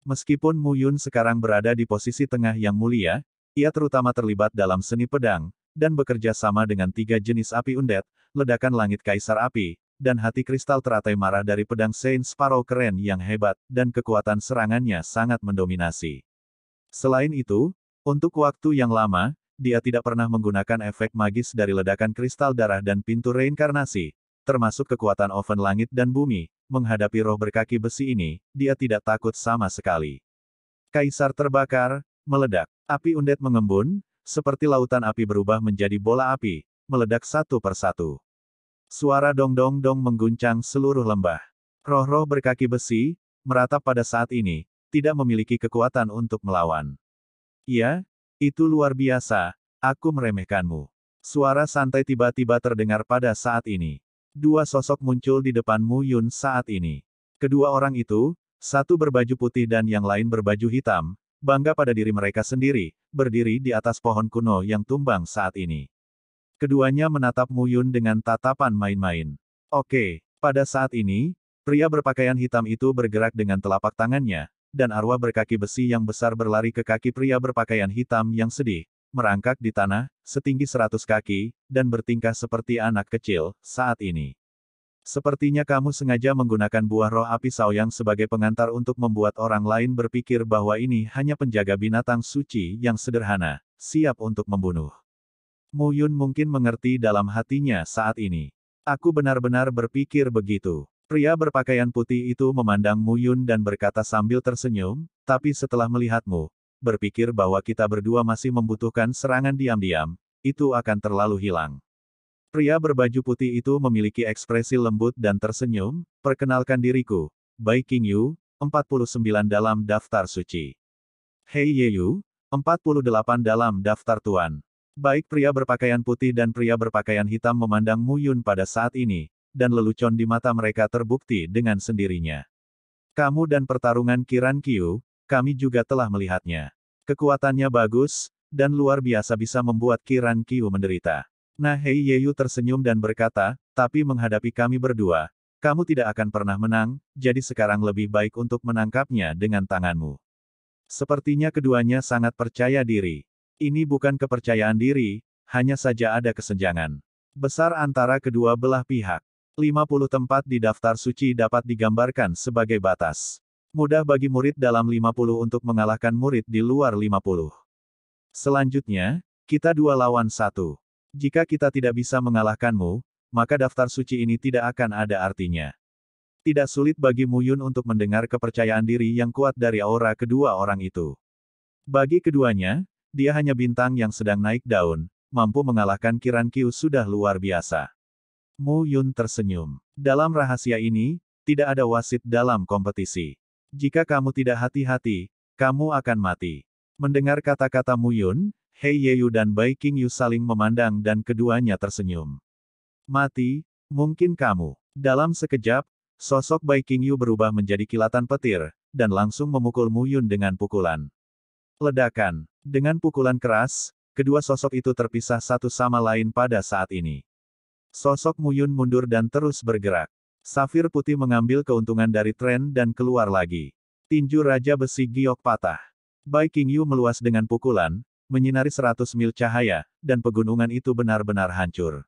Meskipun Mu Yun sekarang berada di posisi tengah yang mulia, ia terutama terlibat dalam seni pedang, dan bekerja sama dengan tiga jenis api undet, ledakan langit kaisar api, dan hati kristal teratai marah dari pedang Saint Sparrow keren yang hebat, dan kekuatan serangannya sangat mendominasi. Selain itu, untuk waktu yang lama, dia tidak pernah menggunakan efek magis dari ledakan kristal darah dan pintu reinkarnasi, termasuk kekuatan oven langit dan bumi, menghadapi roh berkaki besi ini, dia tidak takut sama sekali. Kaisar terbakar, meledak. Api undet mengembun, seperti lautan api berubah menjadi bola api, meledak satu persatu. Suara dong-dong-dong mengguncang seluruh lembah. Roh-roh berkaki besi, meratap pada saat ini, tidak memiliki kekuatan untuk melawan. Ya, itu luar biasa, aku meremehkanmu. Suara santai tiba-tiba terdengar pada saat ini. Dua sosok muncul di depan Mu Yun saat ini. Kedua orang itu, satu berbaju putih dan yang lain berbaju hitam, bangga pada diri mereka sendiri, berdiri di atas pohon kuno yang tumbang saat ini. Keduanya menatap Mu Yun dengan tatapan main-main. Oke, pada saat ini, pria berpakaian hitam itu bergerak dengan telapak tangannya, dan arwah berkaki besi yang besar berlari ke kaki pria berpakaian hitam yang sedih, merangkak di tanah, setinggi seratus kaki, dan bertingkah seperti anak kecil, saat ini. Sepertinya kamu sengaja menggunakan buah roh api saoyang sebagai pengantar untuk membuat orang lain berpikir bahwa ini hanya penjaga binatang suci yang sederhana, siap untuk membunuh. Mu Yun mungkin mengerti dalam hatinya saat ini. Aku benar-benar berpikir begitu. Pria berpakaian putih itu memandang Mu Yun dan berkata sambil tersenyum, tapi setelah melihatmu, berpikir bahwa kita berdua masih membutuhkan serangan diam-diam, itu akan terlalu hilang. Pria berbaju putih itu memiliki ekspresi lembut dan tersenyum, perkenalkan diriku, Bai King Yu, 49 dalam daftar suci. Hei Ye Yu, 48 dalam daftar tuan. Baik pria berpakaian putih dan pria berpakaian hitam memandang Mu Yun pada saat ini, dan lelucon di mata mereka terbukti dengan sendirinya. Kamu dan pertarungan Kiran Kiu, kami juga telah melihatnya. Kekuatannya bagus, dan luar biasa bisa membuat Kiran Kiu menderita. Nah Hei Yeyu tersenyum dan berkata, tapi menghadapi kami berdua, kamu tidak akan pernah menang, jadi sekarang lebih baik untuk menangkapnya dengan tanganmu. Sepertinya keduanya sangat percaya diri. Ini bukan kepercayaan diri, hanya saja ada kesenjangan. Besar antara kedua belah pihak. 50 tempat di daftar suci dapat digambarkan sebagai batas. Mudah bagi murid dalam 50 untuk mengalahkan murid di luar 50. Selanjutnya, kita dua lawan satu. Jika kita tidak bisa mengalahkanmu, maka daftar suci ini tidak akan ada artinya. Tidak sulit bagi Muyun untuk mendengar kepercayaan diri yang kuat dari aura kedua orang itu. Bagi keduanya, dia hanya bintang yang sedang naik daun, mampu mengalahkan Kiran Kiu sudah luar biasa. Mu Yun tersenyum. Dalam rahasia ini, tidak ada wasit dalam kompetisi. Jika kamu tidak hati-hati, kamu akan mati. Mendengar kata-kata Muyun, Hei Yeyu dan Bai King Yu saling memandang dan keduanya tersenyum. Mati, mungkin kamu. Dalam sekejap, sosok Bai King Yu berubah menjadi kilatan petir, dan langsung memukul Muyun dengan pukulan. Ledakan. Dengan pukulan keras, kedua sosok itu terpisah satu sama lain pada saat ini. Sosok Muyun mundur dan terus bergerak. Safir putih mengambil keuntungan dari tren dan keluar lagi. Tinju Raja Besi Giok patah. Bai King Yu meluas dengan pukulan, menyinari 100 mil cahaya, dan pegunungan itu benar-benar hancur.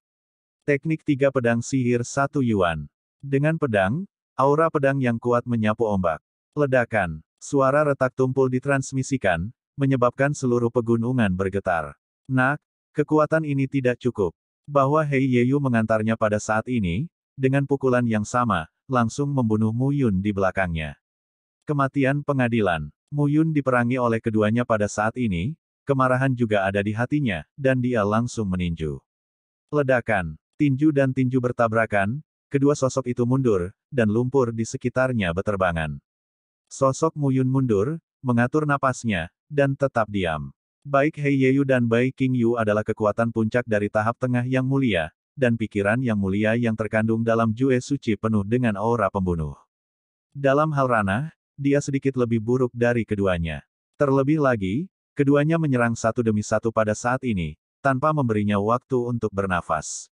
Teknik tiga pedang sihir satu yuan. Dengan pedang, aura pedang yang kuat menyapu ombak. Ledakan, suara retak tumpul ditransmisikan, menyebabkan seluruh pegunungan bergetar. Nak, kekuatan ini tidak cukup. Bahwa Hei Yeyu mengantarnya pada saat ini, dengan pukulan yang sama, langsung membunuh Mu Yun di belakangnya. Kematian pengadilan. Mu Yun diperangi oleh keduanya pada saat ini, kemarahan juga ada di hatinya, dan dia langsung meninju. Ledakan, tinju dan tinju bertabrakan, kedua sosok itu mundur, dan lumpur di sekitarnya beterbangan. Sosok Mu Yun mundur, mengatur napasnya, dan tetap diam. Baik Hei Yeyu dan Baik King Yu adalah kekuatan puncak dari tahap tengah yang mulia, dan pikiran yang mulia yang terkandung dalam Jue Suci penuh dengan aura pembunuh. Dalam hal ranah, dia sedikit lebih buruk dari keduanya. Terlebih lagi, keduanya menyerang satu demi satu pada saat ini, tanpa memberinya waktu untuk bernafas.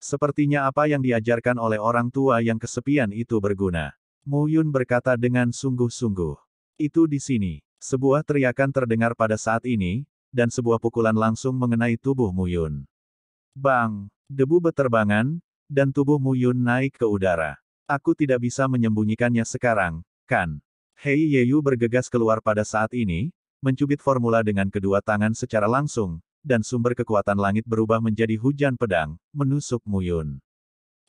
Sepertinya apa yang diajarkan oleh orang tua yang kesepian itu berguna. Mu Yun berkata dengan sungguh-sungguh. Itu di sini. Sebuah teriakan terdengar pada saat ini, dan sebuah pukulan langsung mengenai tubuh Mu Yun. Bang! Debu beterbangan, dan tubuh Mu Yun naik ke udara. Aku tidak bisa menyembunyikannya sekarang, kan? Hei Yeyu bergegas keluar pada saat ini, mencubit formula dengan kedua tangan secara langsung, dan sumber kekuatan langit berubah menjadi hujan pedang, menusuk Mu Yun.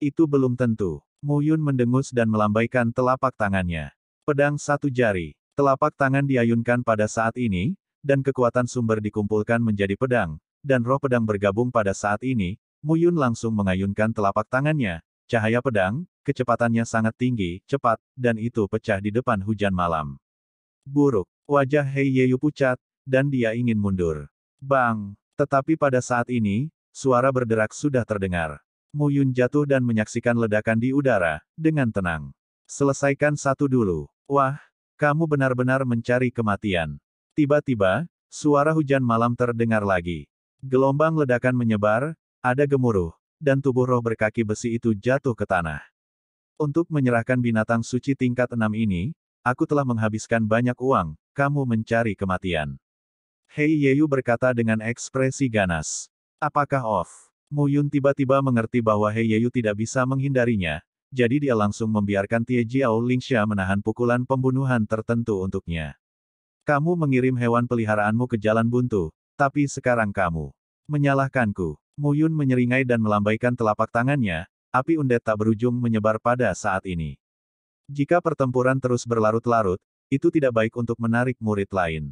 Itu belum tentu. Mu Yun mendengus dan melambaikan telapak tangannya. Pedang satu jari, telapak tangan diayunkan pada saat ini, dan kekuatan sumber dikumpulkan menjadi pedang, dan roh pedang bergabung pada saat ini, Muyun langsung mengayunkan telapak tangannya, cahaya pedang, kecepatannya sangat tinggi, cepat, dan itu pecah di depan hujan malam. Buruk, wajah Hei Yeyu pucat, dan dia ingin mundur. Bang! Tetapi pada saat ini, suara berderak sudah terdengar. Muyun jatuh dan menyaksikan ledakan di udara, dengan tenang. Selesaikan satu dulu. Wah, kamu benar-benar mencari kematian. Tiba-tiba, suara hujan malam terdengar lagi. Gelombang ledakan menyebar, ada gemuruh, dan tubuh roh berkaki besi itu jatuh ke tanah. Untuk menyerahkan binatang suci tingkat enam ini, aku telah menghabiskan banyak uang, kamu mencari kematian. Hei Yeyu berkata dengan ekspresi ganas. Apakah off? Yun tiba-tiba mengerti bahwa Hei Yeyu tidak bisa menghindarinya, jadi dia langsung membiarkan Tie Jiao Lingxia menahan pukulan pembunuhan tertentu untuknya. Kamu mengirim hewan peliharaanmu ke jalan buntu, tapi sekarang kamu menyalahkanku. Muyun menyeringai dan melambaikan telapak tangannya, api undet tak berujung menyebar pada saat ini. Jika pertempuran terus berlarut-larut, itu tidak baik untuk menarik murid lain.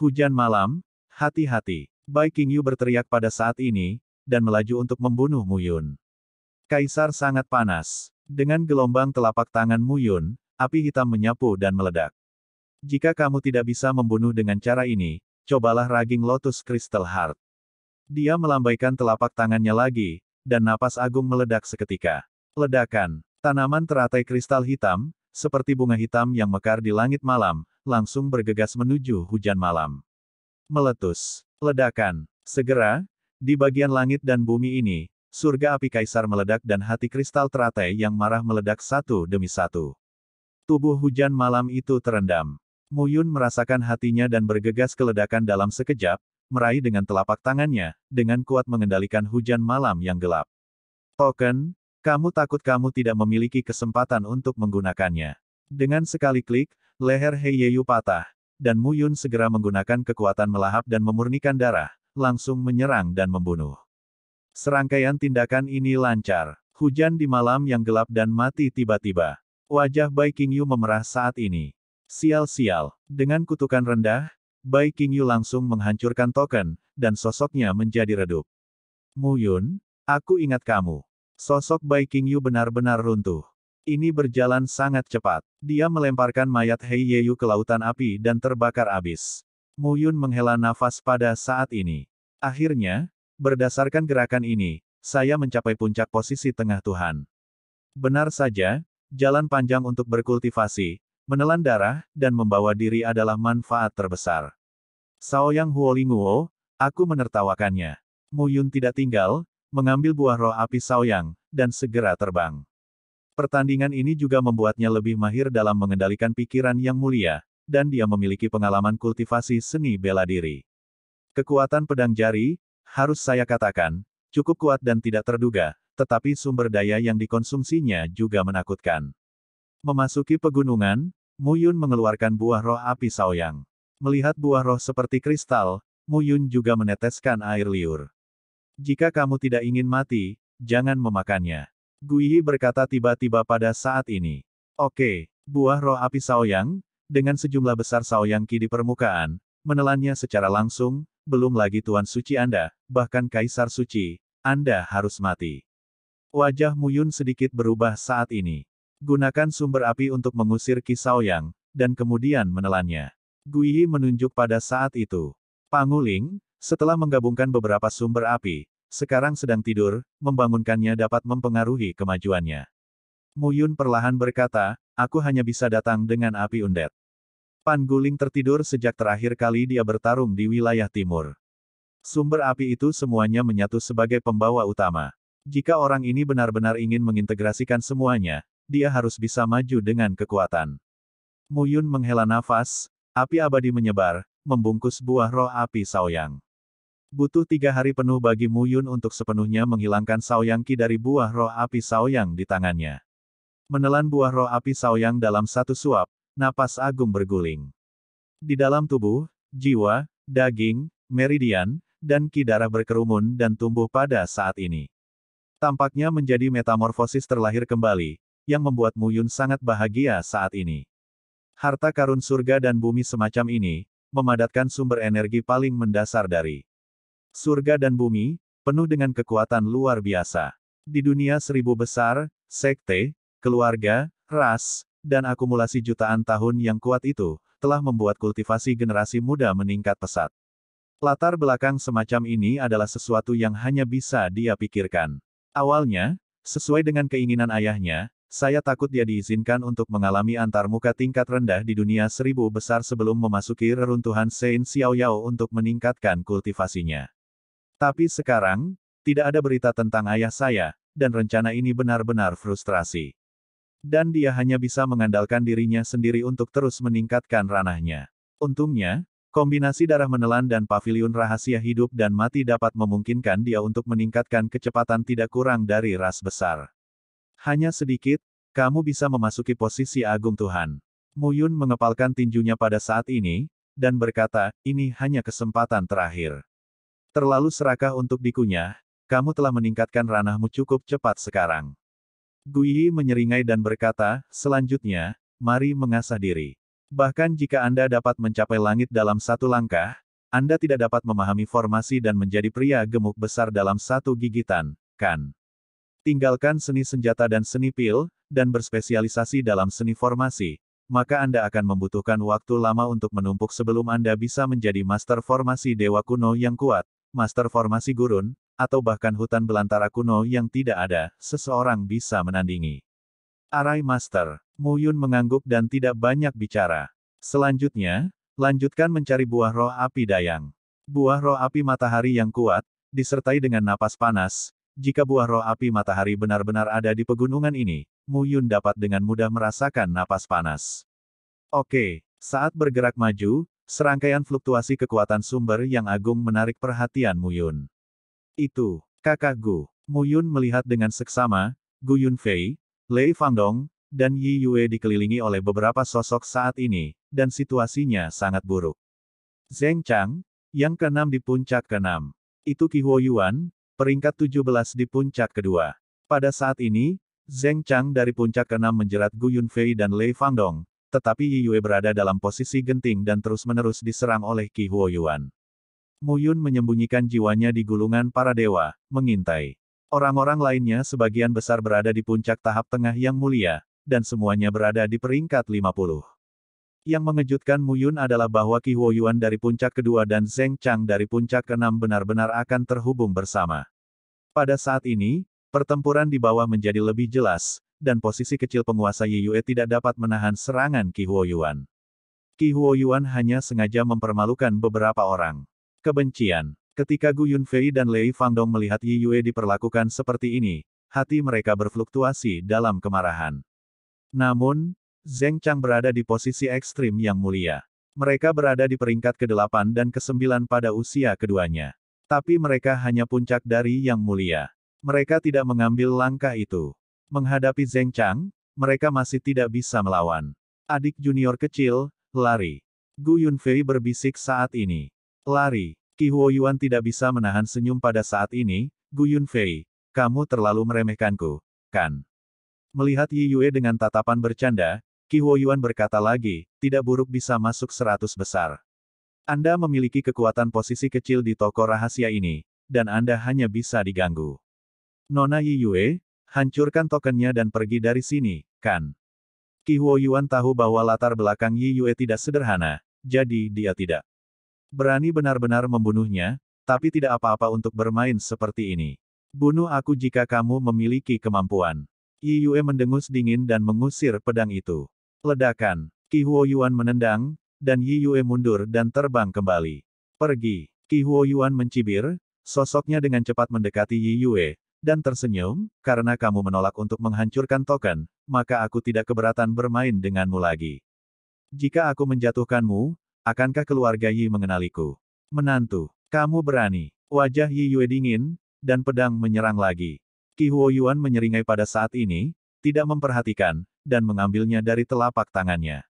Hujan malam, hati-hati. Bai Qingyu berteriak pada saat ini, dan melaju untuk membunuh Muyun. Kaisar sangat panas. Dengan gelombang telapak tangan Muyun, api hitam menyapu dan meledak. Jika kamu tidak bisa membunuh dengan cara ini, cobalah raging Lotus Crystal Heart. Dia melambaikan telapak tangannya lagi, dan napas agung meledak seketika. Ledakan, tanaman teratai kristal hitam, seperti bunga hitam yang mekar di langit malam, langsung bergegas menuju hujan malam. Meletus, ledakan, segera, di bagian langit dan bumi ini, surga api kaisar meledak dan hati kristal teratai yang marah meledak satu demi satu. Tubuh hujan malam itu terendam. Muyun merasakan hatinya dan bergegas ke ledakan dalam sekejap, meraih dengan telapak tangannya, dengan kuat mengendalikan hujan malam yang gelap. Token, kamu takut kamu tidak memiliki kesempatan untuk menggunakannya. Dengan sekali klik, leher Yeyu patah, dan Mu Yun segera menggunakan kekuatan melahap dan memurnikan darah, langsung menyerang dan membunuh. Serangkaian tindakan ini lancar. Hujan di malam yang gelap dan mati tiba-tiba. Wajah Bai Qingyu memerah saat ini. Sial-sial, dengan kutukan rendah, Bai Qingyu langsung menghancurkan token, dan sosoknya menjadi redup. Mu Yun, aku ingat kamu. Sosok Bai Qingyu benar-benar runtuh. Ini berjalan sangat cepat. Dia melemparkan mayat Hei Yeyu ke lautan api dan terbakar abis. Mu Yun menghela nafas pada saat ini. Akhirnya, berdasarkan gerakan ini, saya mencapai puncak posisi tengah Tuhan. Benar saja, jalan panjang untuk berkultivasi, Menelan darah, dan membawa diri adalah manfaat terbesar. Saoyang Huolinguo, aku menertawakannya. Mu Yun tidak tinggal, mengambil buah roh api Saoyang, dan segera terbang. Pertandingan ini juga membuatnya lebih mahir dalam mengendalikan pikiran yang mulia, dan dia memiliki pengalaman kultivasi seni bela diri. Kekuatan pedang jari, harus saya katakan, cukup kuat dan tidak terduga, tetapi sumber daya yang dikonsumsinya juga menakutkan. Memasuki pegunungan, Muyun mengeluarkan buah roh api saoyang. Melihat buah roh seperti kristal, Muyun juga meneteskan air liur. Jika kamu tidak ingin mati, jangan memakannya. Guiyi berkata tiba-tiba pada saat ini. Oke, buah roh api saoyang, dengan sejumlah besar saoyang ki di permukaan, menelannya secara langsung, belum lagi Tuan Suci Anda, bahkan Kaisar Suci, Anda harus mati. Wajah Muyun sedikit berubah saat ini. Gunakan sumber api untuk mengusir Kisao Yang, dan kemudian menelannya. Guiyi menunjuk pada saat itu. Panguling, setelah menggabungkan beberapa sumber api, sekarang sedang tidur, membangunkannya dapat mempengaruhi kemajuannya. Muyun perlahan berkata, aku hanya bisa datang dengan api undet. Panguling tertidur sejak terakhir kali dia bertarung di wilayah timur. Sumber api itu semuanya menyatu sebagai pembawa utama. Jika orang ini benar-benar ingin mengintegrasikan semuanya, dia harus bisa maju dengan kekuatan. Mu Yun menghela nafas, api abadi menyebar, membungkus buah roh api saoyang. Butuh tiga hari penuh bagi Mu Yun untuk sepenuhnya menghilangkan saoyang ki dari buah roh api saoyang di tangannya. Menelan buah roh api saoyang dalam satu suap, napas agung berguling. Di dalam tubuh, jiwa, daging, meridian, dan ki darah berkerumun dan tumbuh pada saat ini. Tampaknya menjadi metamorfosis terlahir kembali, yang membuat Muyun sangat bahagia saat ini. Harta karun surga dan bumi semacam ini, memadatkan sumber energi paling mendasar dari surga dan bumi, penuh dengan kekuatan luar biasa. Di dunia seribu besar, sekte, keluarga, ras, dan akumulasi jutaan tahun yang kuat itu, telah membuat kultivasi generasi muda meningkat pesat. Latar belakang semacam ini adalah sesuatu yang hanya bisa dia pikirkan. Awalnya, sesuai dengan keinginan ayahnya, saya takut dia diizinkan untuk mengalami antarmuka tingkat rendah di dunia seribu besar sebelum memasuki reruntuhan Saint Xiaoyao untuk meningkatkan kultivasinya. Tapi sekarang, tidak ada berita tentang ayah saya, dan rencana ini benar-benar frustrasi. Dan dia hanya bisa mengandalkan dirinya sendiri untuk terus meningkatkan ranahnya. Untungnya, Kombinasi darah menelan dan pavilion rahasia hidup dan mati dapat memungkinkan dia untuk meningkatkan kecepatan tidak kurang dari ras besar. Hanya sedikit, kamu bisa memasuki posisi agung Tuhan. Muyun mengepalkan tinjunya pada saat ini, dan berkata, ini hanya kesempatan terakhir. Terlalu serakah untuk dikunyah, kamu telah meningkatkan ranahmu cukup cepat sekarang. Gui menyeringai dan berkata, selanjutnya, mari mengasah diri. Bahkan jika Anda dapat mencapai langit dalam satu langkah, Anda tidak dapat memahami formasi dan menjadi pria gemuk besar dalam satu gigitan, kan? Tinggalkan seni senjata dan seni pil, dan berspesialisasi dalam seni formasi, maka Anda akan membutuhkan waktu lama untuk menumpuk sebelum Anda bisa menjadi master formasi dewa kuno yang kuat, master formasi gurun, atau bahkan hutan belantara kuno yang tidak ada, seseorang bisa menandingi. Arai Master, Muyun mengangguk dan tidak banyak bicara. Selanjutnya, lanjutkan mencari buah roh api dayang. Buah roh api matahari yang kuat, disertai dengan napas panas, jika buah roh api matahari benar-benar ada di pegunungan ini, Mu Yun dapat dengan mudah merasakan napas panas. Oke, saat bergerak maju, serangkaian fluktuasi kekuatan sumber yang agung menarik perhatian Mu Yun. Itu, kakak Gu. Mu Yun melihat dengan seksama, Gu Yun Fei, Lei Fangdong, dan Yi Yue dikelilingi oleh beberapa sosok saat ini, dan situasinya sangat buruk. Zeng Chang, yang keenam di puncak keenam. Itu Ki Huo Yuan, peringkat 17 di puncak kedua. Pada saat ini, Zeng Chang dari puncak ke-6 menjerat Gu Yunfei dan Lei Fangdong, tetapi Yi Yue berada dalam posisi genting dan terus-menerus diserang oleh Qi Huoyuan. Mu Yun menyembunyikan jiwanya di gulungan para dewa, mengintai. Orang-orang lainnya sebagian besar berada di puncak tahap tengah yang mulia, dan semuanya berada di peringkat 50. Yang mengejutkan Mu Yun adalah bahwa Qi Yuan dari puncak kedua dan Zeng Chang dari puncak keenam benar-benar akan terhubung bersama. Pada saat ini, pertempuran di bawah menjadi lebih jelas, dan posisi kecil penguasa Yi Yue tidak dapat menahan serangan Qi Yuan. Qi Yuan hanya sengaja mempermalukan beberapa orang. Kebencian. Ketika Gu Fei dan Lei Fangdong melihat Yi Yue diperlakukan seperti ini, hati mereka berfluktuasi dalam kemarahan. Namun, Zeng Chang berada di posisi ekstrim yang mulia. Mereka berada di peringkat ke-8 dan ke-9 pada usia keduanya. Tapi mereka hanya puncak dari yang mulia. Mereka tidak mengambil langkah itu. Menghadapi Zeng Chang, mereka masih tidak bisa melawan. Adik junior kecil, lari. Gu Yunfei berbisik saat ini. Lari. Qi Yuan tidak bisa menahan senyum pada saat ini, Gu Yunfei, kamu terlalu meremehkanku, kan? Melihat Yi Yue dengan tatapan bercanda, Qi Yuan berkata lagi, tidak buruk bisa masuk seratus besar. Anda memiliki kekuatan posisi kecil di toko rahasia ini, dan Anda hanya bisa diganggu. Nona Yi Yue, hancurkan tokennya dan pergi dari sini, kan? Qi Yuan tahu bahwa latar belakang Yi Yue tidak sederhana, jadi dia tidak berani benar-benar membunuhnya, tapi tidak apa-apa untuk bermain seperti ini. Bunuh aku jika kamu memiliki kemampuan. Yi Yue mendengus dingin dan mengusir pedang itu. Ledakan. Qi Huo Yuan menendang, dan Yi Yue mundur dan terbang kembali. Pergi. Qi Huo Yuan mencibir, sosoknya dengan cepat mendekati Yi Yue, dan tersenyum, karena kamu menolak untuk menghancurkan token, maka aku tidak keberatan bermain denganmu lagi. Jika aku menjatuhkanmu, akankah keluarga Yi mengenaliku? Menantu, kamu berani. Wajah Yi Yue dingin, dan pedang menyerang lagi. Qi Huo Yuan menyeringai pada saat ini, tidak memperhatikan, dan mengambilnya dari telapak tangannya.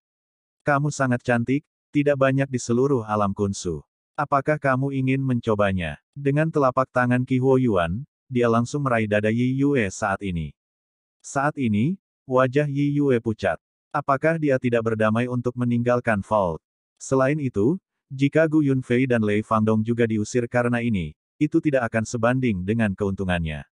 Kamu sangat cantik, tidak banyak di seluruh alam kunsu. Apakah kamu ingin mencobanya? Dengan telapak tangan Ki Huo Yuan, dia langsung meraih dada Yi Yue saat ini. Saat ini, wajah Yi Yue pucat. Apakah dia tidak berdamai untuk meninggalkan Vault? Selain itu, jika Gu Yunfei dan Lei Fangdong juga diusir karena ini, itu tidak akan sebanding dengan keuntungannya.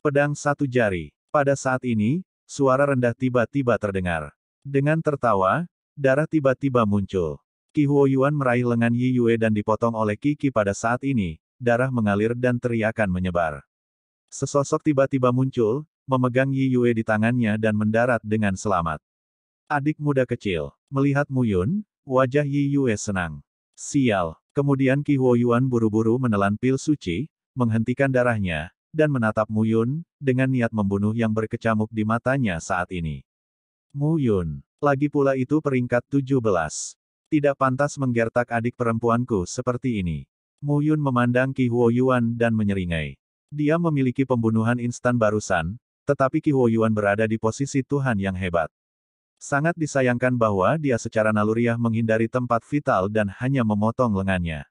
Pedang satu jari. Pada saat ini, Suara rendah tiba-tiba terdengar. Dengan tertawa, darah tiba-tiba muncul. Ki Huo Yuan meraih lengan Yi Yue dan dipotong oleh Kiki pada saat ini, darah mengalir dan teriakan menyebar. Sesosok tiba-tiba muncul, memegang Yi Yue di tangannya dan mendarat dengan selamat. Adik muda kecil, melihat Mu Yun, wajah Yi Yue senang. Sial, kemudian Ki Huo Yuan buru-buru menelan pil suci, menghentikan darahnya, dan menatap Mu Yun, dengan niat membunuh yang berkecamuk di matanya saat ini. Mu Yun, lagi pula itu peringkat 17. Tidak pantas menggertak adik perempuanku seperti ini. Mu Yun memandang Ki Huo Yuan dan menyeringai. Dia memiliki pembunuhan instan barusan, tetapi Ki Huo Yuan berada di posisi Tuhan yang hebat. Sangat disayangkan bahwa dia secara naluriah menghindari tempat vital dan hanya memotong lengannya.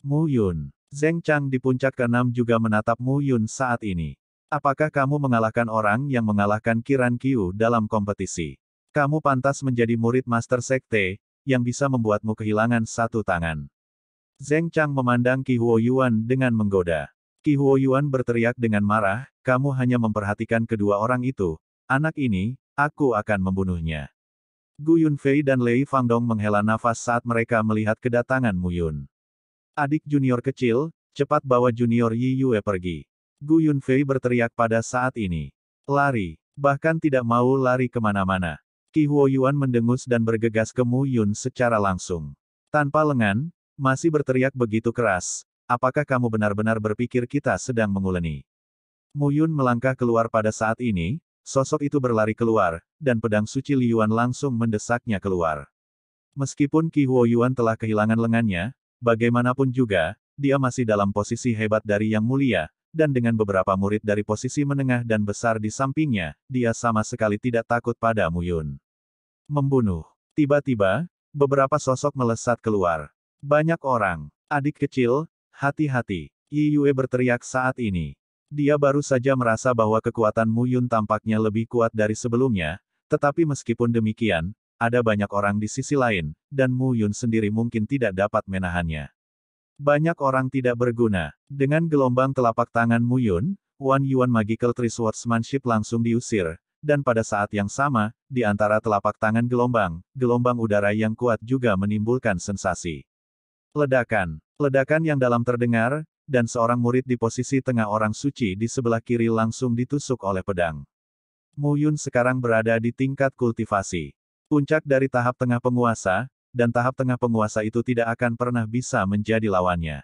Mu Yun, Zeng Chang di puncak ke juga menatap Mu Yun saat ini. Apakah kamu mengalahkan orang yang mengalahkan Kiran Kiu dalam kompetisi? Kamu pantas menjadi murid Master Sekte, yang bisa membuatmu kehilangan satu tangan. Zeng Chang memandang Ki Huo Yuan dengan menggoda. Ki Huo Yuan berteriak dengan marah, kamu hanya memperhatikan kedua orang itu, anak ini, aku akan membunuhnya. Gu Yunfei dan Lei Fangdong menghela nafas saat mereka melihat kedatangan Mu Yun. Adik junior kecil, cepat bawa junior Yi Yue pergi. Gu Yunfei berteriak pada saat ini. Lari. Bahkan tidak mau lari kemana-mana. Ki Huo Yuan mendengus dan bergegas ke Mu Yun secara langsung. Tanpa lengan, masih berteriak begitu keras. Apakah kamu benar-benar berpikir kita sedang menguleni? Mu Yun melangkah keluar pada saat ini, sosok itu berlari keluar, dan pedang suci Yuan langsung mendesaknya keluar. Meskipun Ki Huo Yuan telah kehilangan lengannya, Bagaimanapun juga, dia masih dalam posisi hebat dari Yang Mulia, dan dengan beberapa murid dari posisi menengah dan besar di sampingnya, dia sama sekali tidak takut pada Muyun. Membunuh. Tiba-tiba, beberapa sosok melesat keluar. Banyak orang. Adik kecil, hati-hati. Yi Yue berteriak saat ini. Dia baru saja merasa bahwa kekuatan Muyun tampaknya lebih kuat dari sebelumnya, tetapi meskipun demikian, ada banyak orang di sisi lain, dan Mu Yun sendiri mungkin tidak dapat menahannya. Banyak orang tidak berguna. Dengan gelombang telapak tangan Mu Yun, Wan Yuan Magical Tree Swordsmanship langsung diusir, dan pada saat yang sama, di antara telapak tangan gelombang, gelombang udara yang kuat juga menimbulkan sensasi. Ledakan. Ledakan yang dalam terdengar, dan seorang murid di posisi tengah orang suci di sebelah kiri langsung ditusuk oleh pedang. Mu Yun sekarang berada di tingkat kultivasi. Puncak dari tahap tengah penguasa, dan tahap tengah penguasa itu tidak akan pernah bisa menjadi lawannya.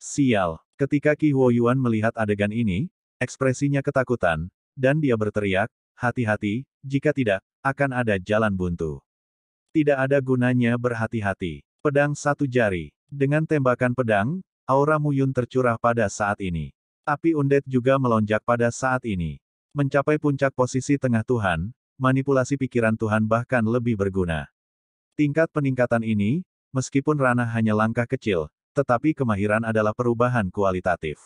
Sial, ketika Qi Yuan melihat adegan ini, ekspresinya ketakutan, dan dia berteriak, hati-hati, jika tidak, akan ada jalan buntu. Tidak ada gunanya berhati-hati. Pedang satu jari. Dengan tembakan pedang, aura Muyun tercurah pada saat ini. Api undet juga melonjak pada saat ini. Mencapai puncak posisi tengah Tuhan, manipulasi pikiran Tuhan bahkan lebih berguna. Tingkat peningkatan ini, meskipun ranah hanya langkah kecil, tetapi kemahiran adalah perubahan kualitatif.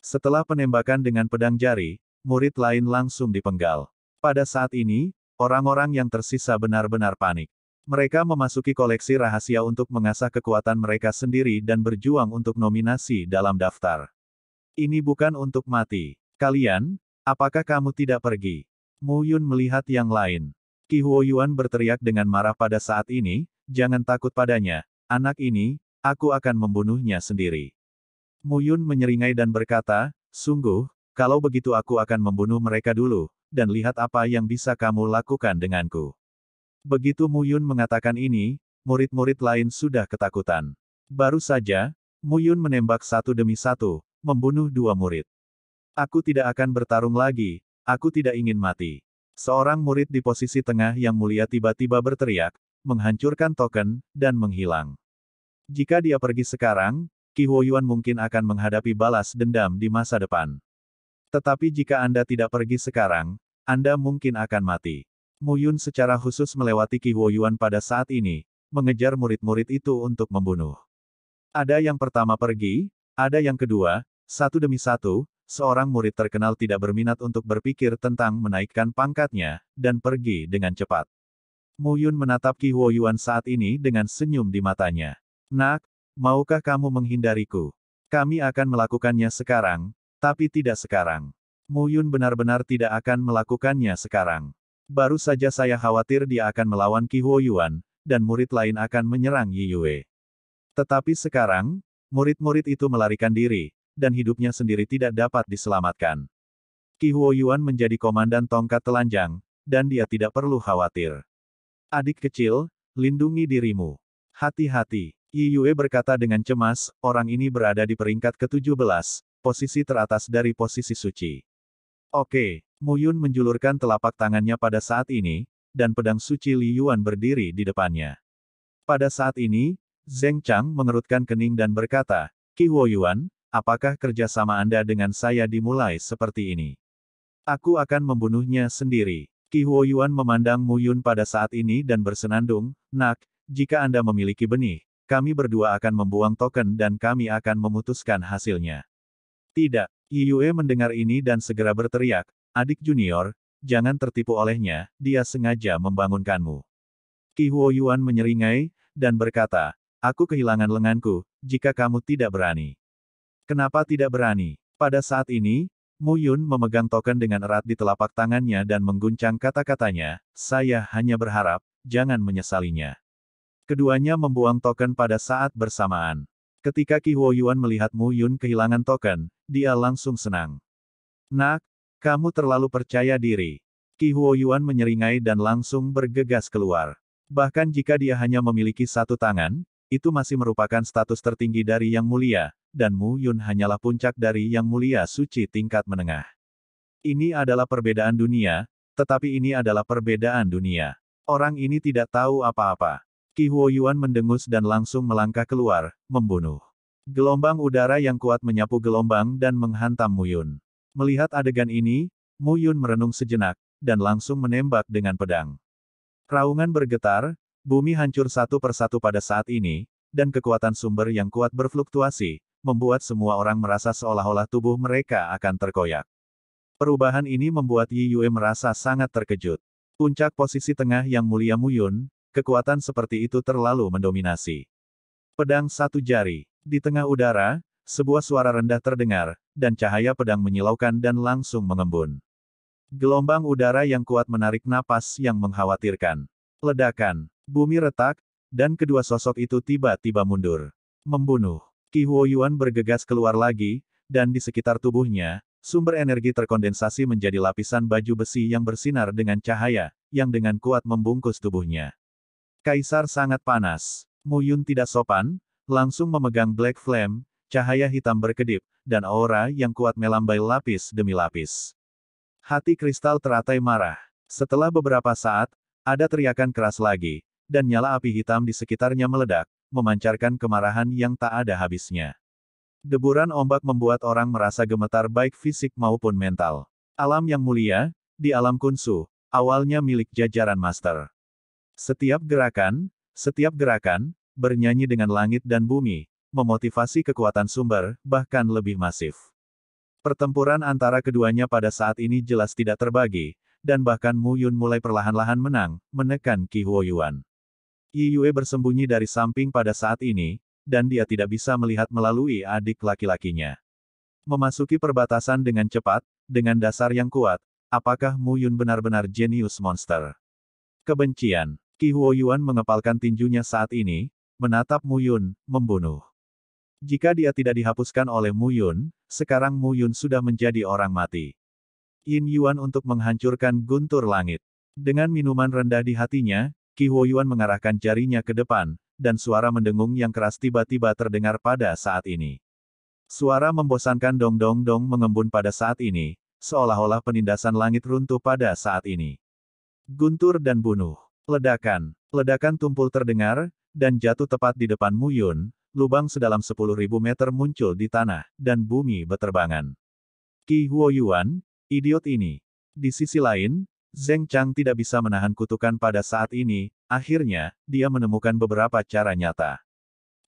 Setelah penembakan dengan pedang jari, murid lain langsung dipenggal. Pada saat ini, orang-orang yang tersisa benar-benar panik. Mereka memasuki koleksi rahasia untuk mengasah kekuatan mereka sendiri dan berjuang untuk nominasi dalam daftar. Ini bukan untuk mati. Kalian, apakah kamu tidak pergi? Mu Yun melihat yang lain. Qi Yuan berteriak dengan marah pada saat ini, jangan takut padanya, anak ini, aku akan membunuhnya sendiri. Mu Yun menyeringai dan berkata, sungguh, kalau begitu aku akan membunuh mereka dulu, dan lihat apa yang bisa kamu lakukan denganku. Begitu Mu Yun mengatakan ini, murid-murid lain sudah ketakutan. Baru saja, Mu Yun menembak satu demi satu, membunuh dua murid. Aku tidak akan bertarung lagi, Aku tidak ingin mati. Seorang murid di posisi tengah yang mulia tiba-tiba berteriak, menghancurkan token, dan menghilang. Jika dia pergi sekarang, Qi Huoyuan mungkin akan menghadapi balas dendam di masa depan. Tetapi jika Anda tidak pergi sekarang, Anda mungkin akan mati. Muyun secara khusus melewati Qi Huoyuan pada saat ini, mengejar murid-murid itu untuk membunuh. Ada yang pertama pergi, ada yang kedua, satu demi satu, seorang murid terkenal tidak berminat untuk berpikir tentang menaikkan pangkatnya, dan pergi dengan cepat. Mu Yun menatap Ki Huo Yuan saat ini dengan senyum di matanya. Nak, maukah kamu menghindariku? Kami akan melakukannya sekarang, tapi tidak sekarang. Mu Yun benar-benar tidak akan melakukannya sekarang. Baru saja saya khawatir dia akan melawan Ki Huo Yuan, dan murid lain akan menyerang Yi Yue. Tetapi sekarang, murid-murid itu melarikan diri, dan hidupnya sendiri tidak dapat diselamatkan. Qi Yuan menjadi komandan tongkat telanjang, dan dia tidak perlu khawatir. Adik kecil, lindungi dirimu. Hati-hati, Yi Yue berkata dengan cemas, orang ini berada di peringkat ke-17, posisi teratas dari posisi suci. Oke, Mu Yun menjulurkan telapak tangannya pada saat ini, dan pedang suci Li Yuan berdiri di depannya. Pada saat ini, Zeng Chang mengerutkan kening dan berkata, Qi Yuan apakah kerjasama Anda dengan saya dimulai seperti ini? Aku akan membunuhnya sendiri. Ki Yuan memandang Mu Yun pada saat ini dan bersenandung, Nak, jika Anda memiliki benih, kami berdua akan membuang token dan kami akan memutuskan hasilnya. Tidak, Yue mendengar ini dan segera berteriak, Adik junior, jangan tertipu olehnya, dia sengaja membangunkanmu. Ki Yuan menyeringai, dan berkata, Aku kehilangan lenganku, jika kamu tidak berani. Kenapa tidak berani? Pada saat ini, Mu Yun memegang token dengan erat di telapak tangannya dan mengguncang kata-katanya, saya hanya berharap, jangan menyesalinya. Keduanya membuang token pada saat bersamaan. Ketika Ki Huo Yuan melihat Mu Yun kehilangan token, dia langsung senang. Nak, kamu terlalu percaya diri. Ki Huo Yuan menyeringai dan langsung bergegas keluar. Bahkan jika dia hanya memiliki satu tangan, itu masih merupakan status tertinggi dari Yang Mulia, dan Mu Yun hanyalah puncak dari Yang Mulia Suci tingkat menengah. Ini adalah perbedaan dunia, tetapi ini adalah perbedaan dunia. Orang ini tidak tahu apa-apa. Ki Huo Yuan mendengus dan langsung melangkah keluar, membunuh. Gelombang udara yang kuat menyapu gelombang dan menghantam Mu Yun. Melihat adegan ini, Mu Yun merenung sejenak, dan langsung menembak dengan pedang. Raungan bergetar, bumi hancur satu persatu pada saat ini, dan kekuatan sumber yang kuat berfluktuasi, membuat semua orang merasa seolah-olah tubuh mereka akan terkoyak. Perubahan ini membuat Yi Yue merasa sangat terkejut. Puncak posisi tengah yang mulia Muyun, kekuatan seperti itu terlalu mendominasi. Pedang satu jari. Di tengah udara, sebuah suara rendah terdengar, dan cahaya pedang menyilaukan dan langsung mengembun. Gelombang udara yang kuat menarik napas yang mengkhawatirkan. Ledakan, bumi retak, dan kedua sosok itu tiba-tiba mundur. Membunuh. Qi Huoyuan bergegas keluar lagi, dan di sekitar tubuhnya, sumber energi terkondensasi menjadi lapisan baju besi yang bersinar dengan cahaya, yang dengan kuat membungkus tubuhnya. Kaisar sangat panas. Mu Yun tidak sopan, langsung memegang Black Flame, cahaya hitam berkedip, dan aura yang kuat melambai lapis demi lapis. Hati kristal teratai marah. Setelah beberapa saat, ada teriakan keras lagi, dan nyala api hitam di sekitarnya meledak, memancarkan kemarahan yang tak ada habisnya. Deburan ombak membuat orang merasa gemetar baik fisik maupun mental. Alam yang mulia, di alam kunsu, awalnya milik jajaran master. Setiap gerakan, setiap gerakan, bernyanyi dengan langit dan bumi, memotivasi kekuatan sumber, bahkan lebih masif. Pertempuran antara keduanya pada saat ini jelas tidak terbagi, dan bahkan Mu Yun mulai perlahan-lahan menang, menekan Ki Huoyuan. Yi Yue bersembunyi dari samping pada saat ini, dan dia tidak bisa melihat melalui adik laki-lakinya. Memasuki perbatasan dengan cepat, dengan dasar yang kuat, apakah Mu Yun benar-benar jenius monster? Kebencian. Ki Huo Yuan mengepalkan tinjunya saat ini, menatap Mu Yun, membunuh. Jika dia tidak dihapuskan oleh Mu Yun, sekarang Mu Yun sudah menjadi orang mati. Yin Yuan untuk menghancurkan guntur langit. Dengan minuman rendah di hatinya, Ki Huoyuan mengarahkan jarinya ke depan, dan suara mendengung yang keras tiba-tiba terdengar pada saat ini. Suara membosankan dong-dong-dong mengembun pada saat ini, seolah-olah penindasan langit runtuh pada saat ini. Guntur dan bunuh. Ledakan. Ledakan tumpul terdengar, dan jatuh tepat di depan Muyun, lubang sedalam 10.000 meter muncul di tanah, dan bumi beterbangan. Ki Huoyuan, idiot ini. Di sisi lain, Zeng Chang tidak bisa menahan kutukan pada saat ini, akhirnya, dia menemukan beberapa cara nyata.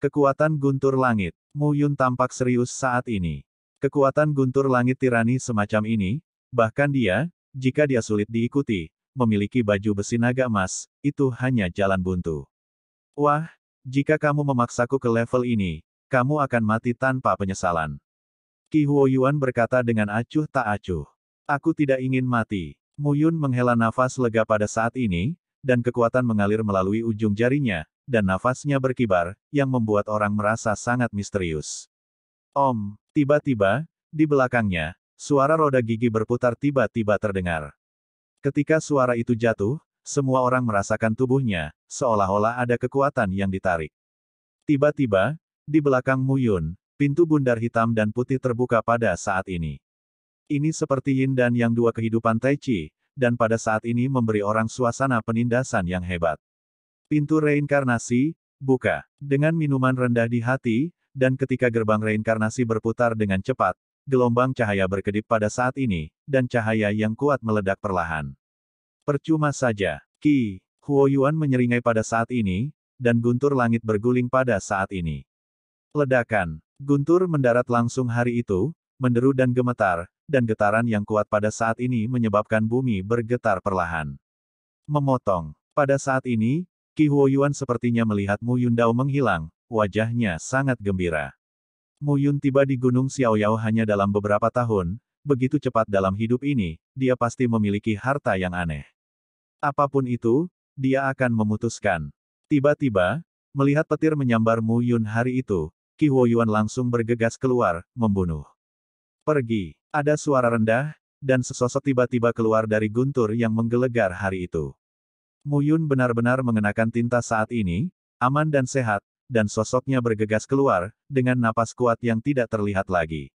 Kekuatan guntur langit, Mu Yun tampak serius saat ini. Kekuatan guntur langit tirani semacam ini, bahkan dia, jika dia sulit diikuti, memiliki baju besi naga emas, itu hanya jalan buntu. Wah, jika kamu memaksaku ke level ini, kamu akan mati tanpa penyesalan. Ki Huoyuan berkata dengan acuh tak acuh. Aku tidak ingin mati. Muyun menghela nafas lega pada saat ini, dan kekuatan mengalir melalui ujung jarinya, dan nafasnya berkibar, yang membuat orang merasa sangat misterius. Om, tiba-tiba, di belakangnya, suara roda gigi berputar tiba-tiba terdengar. Ketika suara itu jatuh, semua orang merasakan tubuhnya, seolah-olah ada kekuatan yang ditarik. Tiba-tiba, di belakang Muyun, pintu bundar hitam dan putih terbuka pada saat ini. Ini seperti yin dan yang dua kehidupan Tai Chi, dan pada saat ini memberi orang suasana penindasan yang hebat. Pintu reinkarnasi, buka. Dengan minuman rendah di hati, dan ketika gerbang reinkarnasi berputar dengan cepat, gelombang cahaya berkedip pada saat ini, dan cahaya yang kuat meledak perlahan. Percuma saja, Ki, Huoyuan menyeringai pada saat ini, dan guntur langit berguling pada saat ini. Ledakan, guntur mendarat langsung hari itu, menderu dan gemetar, dan getaran yang kuat pada saat ini menyebabkan bumi bergetar perlahan. Memotong. Pada saat ini, Ki Yuan sepertinya melihat Mu Yun Dao menghilang, wajahnya sangat gembira. Mu Yun tiba di Gunung Xiaoyao hanya dalam beberapa tahun, begitu cepat dalam hidup ini, dia pasti memiliki harta yang aneh. Apapun itu, dia akan memutuskan. Tiba-tiba, melihat petir menyambar Mu Yun hari itu, Ki Yuan langsung bergegas keluar, membunuh. Pergi. Ada suara rendah, dan sesosok tiba-tiba keluar dari guntur yang menggelegar hari itu. Muyun benar-benar mengenakan tinta saat ini, aman dan sehat, dan sosoknya bergegas keluar, dengan napas kuat yang tidak terlihat lagi.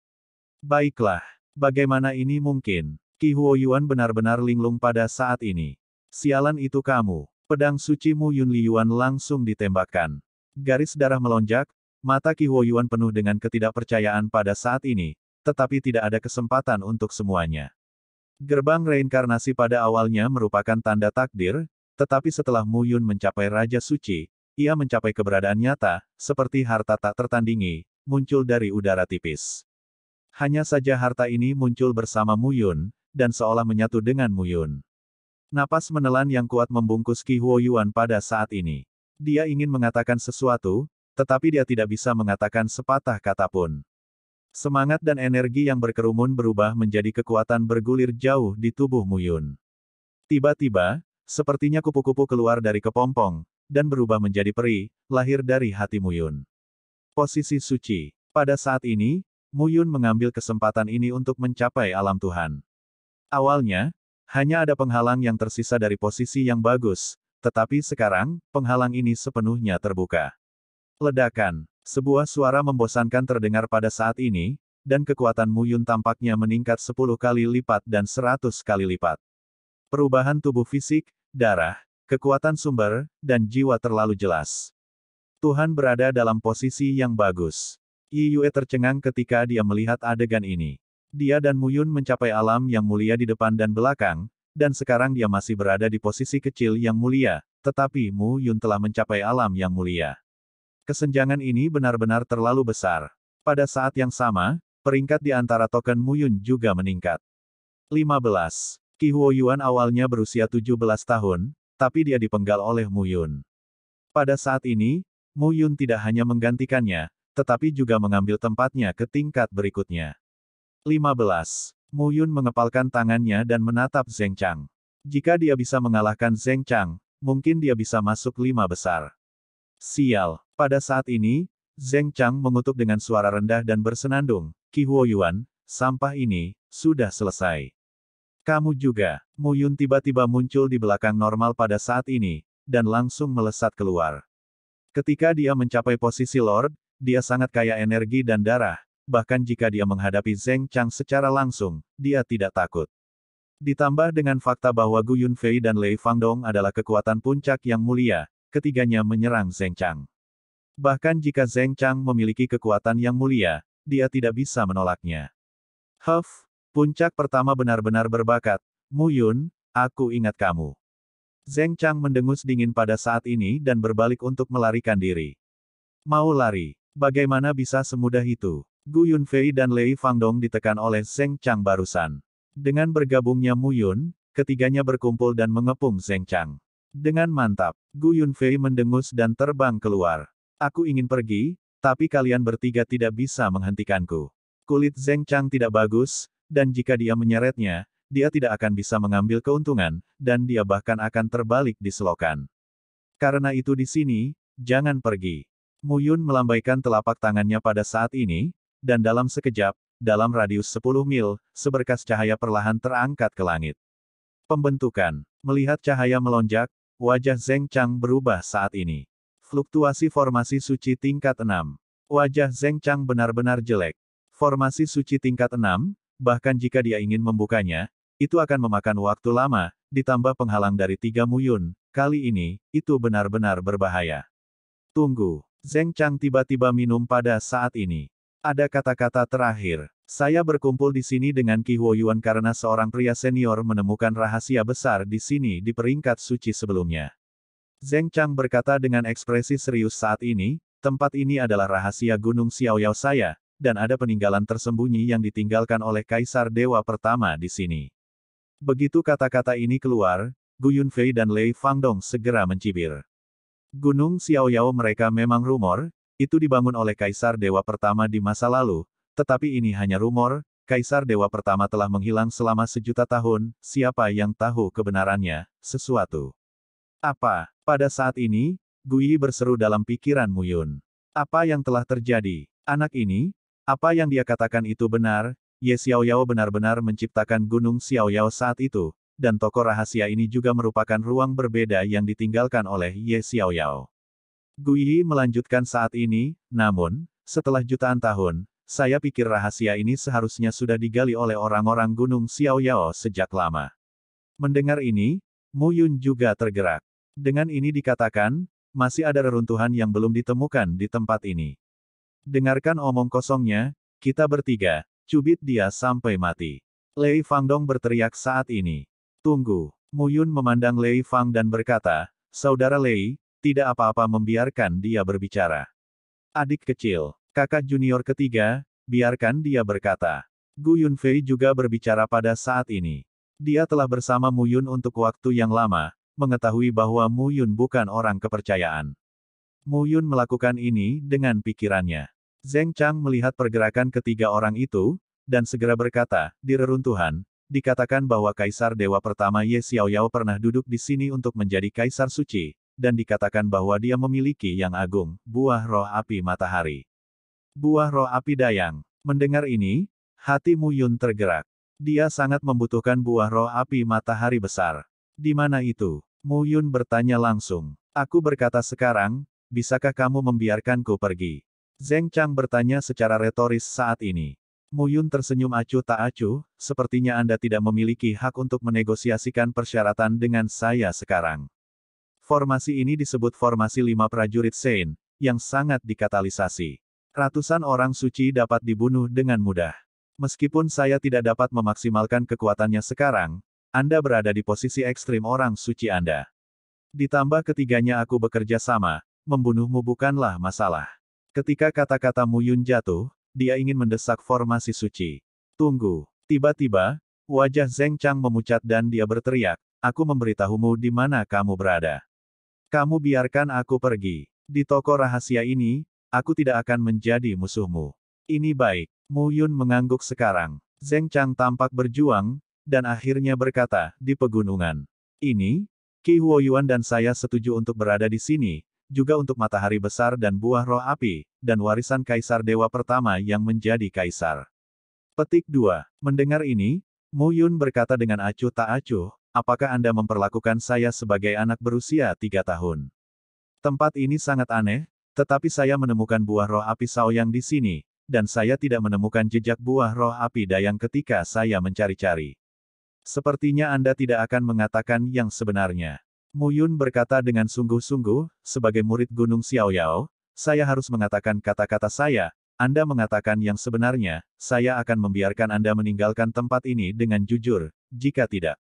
Baiklah, bagaimana ini mungkin? Ki Huo Yuan benar-benar linglung pada saat ini. Sialan itu kamu. Pedang suci Mu Yun Li Yuan langsung ditembakkan. Garis darah melonjak, mata Ki Huo Yuan penuh dengan ketidakpercayaan pada saat ini, tetapi tidak ada kesempatan untuk semuanya. Gerbang reinkarnasi pada awalnya merupakan tanda takdir, tetapi setelah Mu Yun mencapai Raja Suci, ia mencapai keberadaan nyata, seperti harta tak tertandingi, muncul dari udara tipis. Hanya saja harta ini muncul bersama Mu Yun, dan seolah menyatu dengan Mu Yun. Napas menelan yang kuat membungkus Ki Huo Yuan pada saat ini. Dia ingin mengatakan sesuatu, tetapi dia tidak bisa mengatakan sepatah kata pun. Semangat dan energi yang berkerumun berubah menjadi kekuatan bergulir jauh di tubuh Muyun. Tiba-tiba, sepertinya kupu-kupu keluar dari kepompong, dan berubah menjadi peri, lahir dari hati Muyun. Posisi suci. Pada saat ini, Muyun mengambil kesempatan ini untuk mencapai alam Tuhan. Awalnya, hanya ada penghalang yang tersisa dari posisi yang bagus, tetapi sekarang, penghalang ini sepenuhnya terbuka. Ledakan. Sebuah suara membosankan terdengar pada saat ini, dan kekuatan Muyun tampaknya meningkat 10 kali lipat dan 100 kali lipat. Perubahan tubuh fisik, darah, kekuatan sumber, dan jiwa terlalu jelas. Tuhan berada dalam posisi yang bagus. Yi Yue tercengang ketika dia melihat adegan ini. Dia dan Muyun mencapai alam yang mulia di depan dan belakang, dan sekarang dia masih berada di posisi kecil yang mulia, tetapi Muyun telah mencapai alam yang mulia. Kesenjangan ini benar-benar terlalu besar. Pada saat yang sama, peringkat di antara token Muyun juga meningkat. 15. Qi Yuan awalnya berusia 17 tahun, tapi dia dipenggal oleh Muyun. Pada saat ini, Muyun tidak hanya menggantikannya, tetapi juga mengambil tempatnya ke tingkat berikutnya. 15. Muyun mengepalkan tangannya dan menatap Zeng Chang. Jika dia bisa mengalahkan Zeng Chang, mungkin dia bisa masuk lima besar. Sial, pada saat ini, Zeng Chang mengutuk dengan suara rendah dan bersenandung, Ki Yuan, sampah ini, sudah selesai. Kamu juga, Mu Yun tiba-tiba muncul di belakang normal pada saat ini, dan langsung melesat keluar. Ketika dia mencapai posisi Lord, dia sangat kaya energi dan darah, bahkan jika dia menghadapi Zeng Chang secara langsung, dia tidak takut. Ditambah dengan fakta bahwa Gu Yunfei dan Lei Fangdong adalah kekuatan puncak yang mulia, ketiganya menyerang Zeng Chang. Bahkan jika Zeng Chang memiliki kekuatan yang mulia, dia tidak bisa menolaknya. Huff, puncak pertama benar-benar berbakat. Mu Yun, aku ingat kamu. Zeng Chang mendengus dingin pada saat ini dan berbalik untuk melarikan diri. Mau lari, bagaimana bisa semudah itu? Gu Yunfei dan Lei Fangdong ditekan oleh Zeng Chang barusan. Dengan bergabungnya Mu Yun, ketiganya berkumpul dan mengepung Zeng Chang. Dengan mantap, Gu Yunfei mendengus dan terbang keluar. Aku ingin pergi, tapi kalian bertiga tidak bisa menghentikanku. Kulit Zeng Chang tidak bagus, dan jika dia menyeretnya, dia tidak akan bisa mengambil keuntungan, dan dia bahkan akan terbalik di selokan. Karena itu di sini, jangan pergi. Muyun melambaikan telapak tangannya pada saat ini, dan dalam sekejap, dalam radius 10 mil, seberkas cahaya perlahan terangkat ke langit. Pembentukan, melihat cahaya melonjak, wajah Zeng Chang berubah saat ini. Fluktuasi formasi suci tingkat 6. Wajah Zeng Chang benar-benar jelek. Formasi suci tingkat 6, bahkan jika dia ingin membukanya, itu akan memakan waktu lama, ditambah penghalang dari tiga muyun, kali ini, itu benar-benar berbahaya. Tunggu. Zeng Chang tiba-tiba minum pada saat ini. Ada kata-kata terakhir. Saya berkumpul di sini dengan Ki Yuan karena seorang pria senior menemukan rahasia besar di sini di peringkat suci sebelumnya. Zeng Chang berkata dengan ekspresi serius saat ini, tempat ini adalah rahasia Gunung Xiaoyao saya, dan ada peninggalan tersembunyi yang ditinggalkan oleh Kaisar Dewa pertama di sini. Begitu kata-kata ini keluar, Gu Yunfei dan Lei Fangdong segera mencibir. Gunung Xiaoyao mereka memang rumor, itu dibangun oleh Kaisar Dewa Pertama di masa lalu, tetapi ini hanya rumor, Kaisar Dewa Pertama telah menghilang selama sejuta tahun, siapa yang tahu kebenarannya, sesuatu. Apa? Pada saat ini, Gui berseru dalam pikiran Muyun. Apa yang telah terjadi? Anak ini? Apa yang dia katakan itu benar? Ye Xiaoyao benar-benar menciptakan Gunung Xiaoyao saat itu, dan toko rahasia ini juga merupakan ruang berbeda yang ditinggalkan oleh Ye Xiaoyao. Gui melanjutkan saat ini, namun, setelah jutaan tahun, saya pikir rahasia ini seharusnya sudah digali oleh orang-orang Gunung Xiaoyao sejak lama. Mendengar ini, Mu Yun juga tergerak. Dengan ini dikatakan, masih ada reruntuhan yang belum ditemukan di tempat ini. Dengarkan omong kosongnya, kita bertiga, cubit dia sampai mati. Lei Fangdong berteriak saat ini. Tunggu, Mu Yun memandang Lei Fang dan berkata, Saudara Lei, tidak apa-apa membiarkan dia berbicara. Adik kecil, kakak junior ketiga, biarkan dia berkata. Gu Yunfei juga berbicara pada saat ini. Dia telah bersama Mu Yun untuk waktu yang lama, mengetahui bahwa Mu Yun bukan orang kepercayaan. Mu Yun melakukan ini dengan pikirannya. Zeng Chang melihat pergerakan ketiga orang itu, dan segera berkata, di reruntuhan, dikatakan bahwa Kaisar Dewa Pertama Ye Xiaoyao pernah duduk di sini untuk menjadi Kaisar Suci, dan dikatakan bahwa dia memiliki yang agung, buah roh api matahari. Buah roh api dayang. Mendengar ini, hati Mu Yun tergerak. Dia sangat membutuhkan buah roh api matahari besar. Di mana itu? Mu Yun bertanya langsung. Aku berkata sekarang, bisakah kamu membiarkanku pergi? Zeng Chang bertanya secara retoris saat ini. Mu Yun tersenyum acuh tak acuh, sepertinya Anda tidak memiliki hak untuk menegosiasikan persyaratan dengan saya sekarang. Formasi ini disebut formasi lima prajurit Sein, yang sangat dikatalisasi. Ratusan orang suci dapat dibunuh dengan mudah. Meskipun saya tidak dapat memaksimalkan kekuatannya sekarang, anda berada di posisi ekstrim orang suci Anda. Ditambah ketiganya aku bekerja sama, membunuhmu bukanlah masalah. Ketika kata-kata Muyun jatuh, dia ingin mendesak formasi suci. Tunggu. Tiba-tiba, wajah Zeng Chang memucat dan dia berteriak, aku memberitahumu di mana kamu berada. Kamu biarkan aku pergi. Di toko rahasia ini, aku tidak akan menjadi musuhmu. Ini baik. Muyun mengangguk sekarang. Zeng Chang tampak berjuang, dan akhirnya berkata, di pegunungan. Ini, Qi Huoyuan dan saya setuju untuk berada di sini, juga untuk matahari besar dan buah roh api, dan warisan kaisar dewa pertama yang menjadi kaisar. Petik 2. Mendengar ini, Mu Yun berkata dengan acuh tak acuh, apakah Anda memperlakukan saya sebagai anak berusia tiga tahun? Tempat ini sangat aneh, tetapi saya menemukan buah roh api Sao yang di sini, dan saya tidak menemukan jejak buah roh api dayang ketika saya mencari-cari. Sepertinya Anda tidak akan mengatakan yang sebenarnya. Mu Yun berkata dengan sungguh-sungguh, sebagai murid Gunung Xiaoyao, saya harus mengatakan kata-kata saya, Anda mengatakan yang sebenarnya, saya akan membiarkan Anda meninggalkan tempat ini dengan jujur, jika tidak.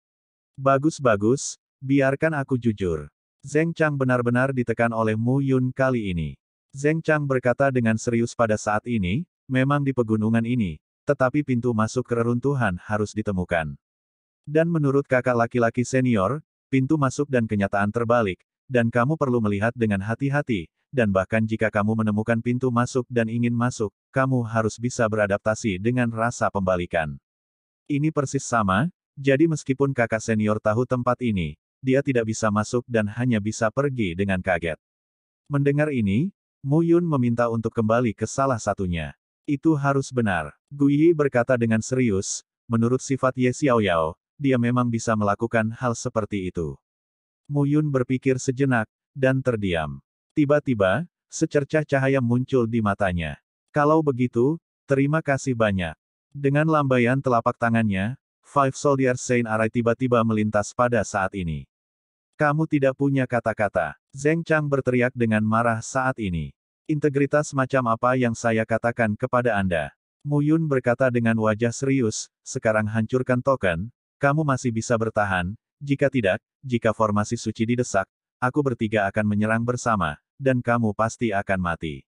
Bagus-bagus, biarkan aku jujur. Zeng Chang benar-benar ditekan oleh Mu Yun kali ini. Zeng Chang berkata dengan serius pada saat ini, memang di pegunungan ini, tetapi pintu masuk reruntuhan harus ditemukan. Dan menurut kakak laki-laki senior, pintu masuk dan kenyataan terbalik, dan kamu perlu melihat dengan hati-hati, dan bahkan jika kamu menemukan pintu masuk dan ingin masuk, kamu harus bisa beradaptasi dengan rasa pembalikan. Ini persis sama, jadi meskipun kakak senior tahu tempat ini, dia tidak bisa masuk dan hanya bisa pergi dengan kaget. Mendengar ini, Mu Yun meminta untuk kembali ke salah satunya. Itu harus benar. Guyi berkata dengan serius, menurut sifat Ye Xiaoyao, dia memang bisa melakukan hal seperti itu. Muyun berpikir sejenak, dan terdiam. Tiba-tiba, secercah cahaya muncul di matanya. Kalau begitu, terima kasih banyak. Dengan lambaian telapak tangannya, Five Soldier Saint Arai tiba-tiba melintas pada saat ini. Kamu tidak punya kata-kata. Zeng Chang berteriak dengan marah saat ini. Integritas macam apa yang saya katakan kepada Anda? Muyun berkata dengan wajah serius, sekarang hancurkan token, kamu masih bisa bertahan, jika tidak, jika formasi suci didesak, aku bertiga akan menyerang bersama, dan kamu pasti akan mati.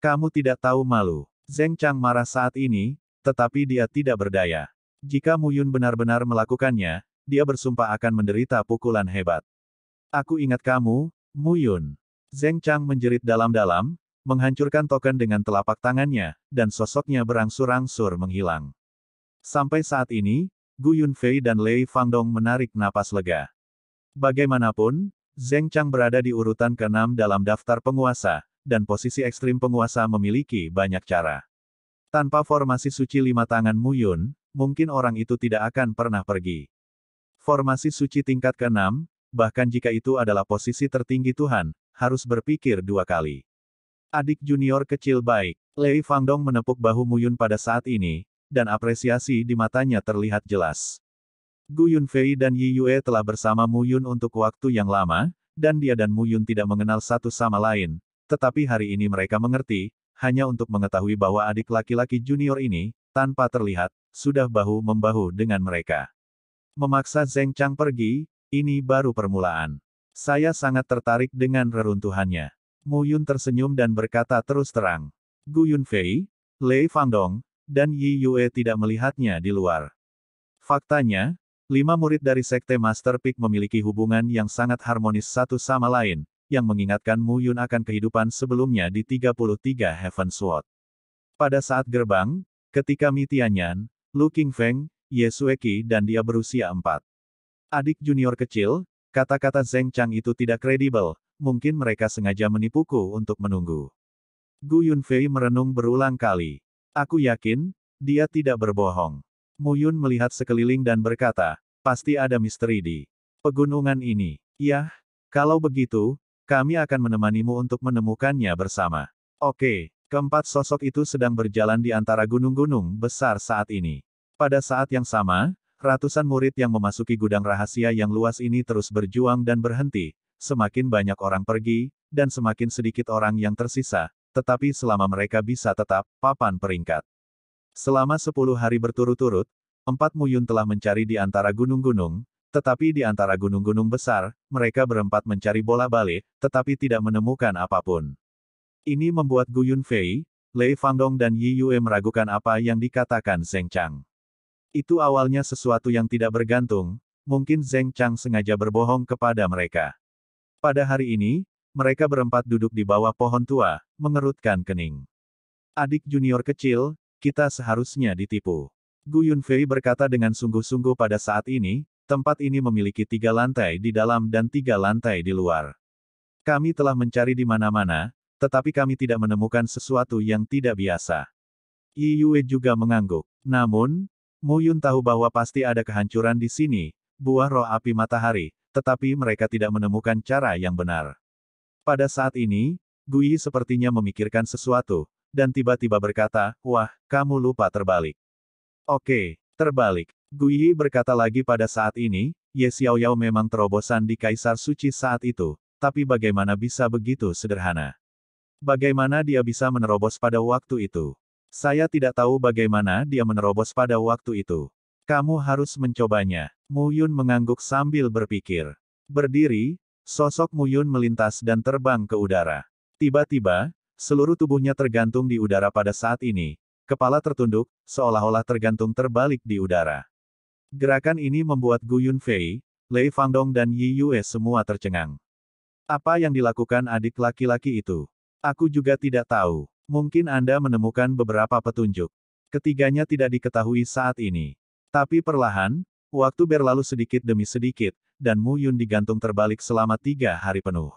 Kamu tidak tahu malu. Zeng Chang marah saat ini, tetapi dia tidak berdaya. Jika Mu Yun benar-benar melakukannya, dia bersumpah akan menderita pukulan hebat. Aku ingat kamu, Mu Yun. Zeng Chang menjerit dalam-dalam, menghancurkan token dengan telapak tangannya, dan sosoknya berangsur-angsur menghilang. Sampai saat ini, Gu Yunfei dan Lei Fangdong menarik napas lega. Bagaimanapun, Zeng Chang berada di urutan ke-6 dalam daftar penguasa, dan posisi ekstrim penguasa memiliki banyak cara. Tanpa formasi suci lima tangan Mu Yun, mungkin orang itu tidak akan pernah pergi. Formasi suci tingkat ke-6, bahkan jika itu adalah posisi tertinggi Tuhan, harus berpikir dua kali. Adik junior kecil baik, Lei Fangdong menepuk bahu Mu Yun pada saat ini, dan apresiasi di matanya terlihat jelas. Gu Yunfei dan Yi Yue telah bersama Mu Yun untuk waktu yang lama, dan dia dan Mu Yun tidak mengenal satu sama lain, tetapi hari ini mereka mengerti, hanya untuk mengetahui bahwa adik laki-laki junior ini, tanpa terlihat, sudah bahu-membahu dengan mereka. Memaksa Zeng Chang pergi, ini baru permulaan. Saya sangat tertarik dengan reruntuhannya. Mu Yun tersenyum dan berkata terus terang. Gu Yunfei, Lei Fangdong, dan Yi Yue tidak melihatnya di luar. Faktanya, lima murid dari Sekte Master Peak memiliki hubungan yang sangat harmonis satu sama lain, yang mengingatkan Mu Yun akan kehidupan sebelumnya di 33 Heaven Sword. Pada saat gerbang, ketika Mi Tianyan, Lu Qingfeng, Ye Sueki dan dia berusia empat. Adik junior kecil, kata-kata Zeng Chang itu tidak kredibel, mungkin mereka sengaja menipuku untuk menunggu. Gu Yunfei merenung berulang kali. Aku yakin, dia tidak berbohong. Muyun melihat sekeliling dan berkata, pasti ada misteri di pegunungan ini. Yah, kalau begitu, kami akan menemanimu untuk menemukannya bersama. Oke, keempat sosok itu sedang berjalan di antara gunung-gunung besar saat ini. Pada saat yang sama, ratusan murid yang memasuki gudang rahasia yang luas ini terus berjuang dan berhenti, semakin banyak orang pergi, dan semakin sedikit orang yang tersisa, tetapi selama mereka bisa tetap papan peringkat. Selama 10 hari berturut-turut, empat Muyun telah mencari di antara gunung-gunung, tetapi di antara gunung-gunung besar, mereka berempat mencari bola balik, tetapi tidak menemukan apapun. Ini membuat Gu Fei, Lei Fangdong dan Yi Yue meragukan apa yang dikatakan Zeng Chang. Itu awalnya sesuatu yang tidak bergantung, mungkin Zeng Chang sengaja berbohong kepada mereka. Pada hari ini, mereka berempat duduk di bawah pohon tua, mengerutkan kening. Adik junior kecil, kita seharusnya ditipu. Gu Yunfei berkata dengan sungguh-sungguh pada saat ini, tempat ini memiliki tiga lantai di dalam dan tiga lantai di luar. Kami telah mencari di mana-mana, tetapi kami tidak menemukan sesuatu yang tidak biasa. Yi Yue juga mengangguk. Namun, Mu Yun tahu bahwa pasti ada kehancuran di sini, buah roh api matahari, tetapi mereka tidak menemukan cara yang benar. Pada saat ini, Gui sepertinya memikirkan sesuatu, dan tiba-tiba berkata, Wah, kamu lupa terbalik. Oke, terbalik. Gui berkata lagi pada saat ini, Ye Xiaoyao memang terobosan di Kaisar Suci saat itu, tapi bagaimana bisa begitu sederhana? Bagaimana dia bisa menerobos pada waktu itu? Saya tidak tahu bagaimana dia menerobos pada waktu itu. Kamu harus mencobanya. Mu Yun mengangguk sambil berpikir. Berdiri, Sosok Muyun melintas dan terbang ke udara. Tiba-tiba, seluruh tubuhnya tergantung di udara pada saat ini, kepala tertunduk, seolah-olah tergantung terbalik di udara. Gerakan ini membuat Gu Yunfei, Lei Fangdong dan Yi Yue semua tercengang. Apa yang dilakukan adik laki-laki itu? Aku juga tidak tahu. Mungkin Anda menemukan beberapa petunjuk. Ketiganya tidak diketahui saat ini. Tapi perlahan, waktu berlalu sedikit demi sedikit, dan Mu Yun digantung terbalik selama tiga hari penuh.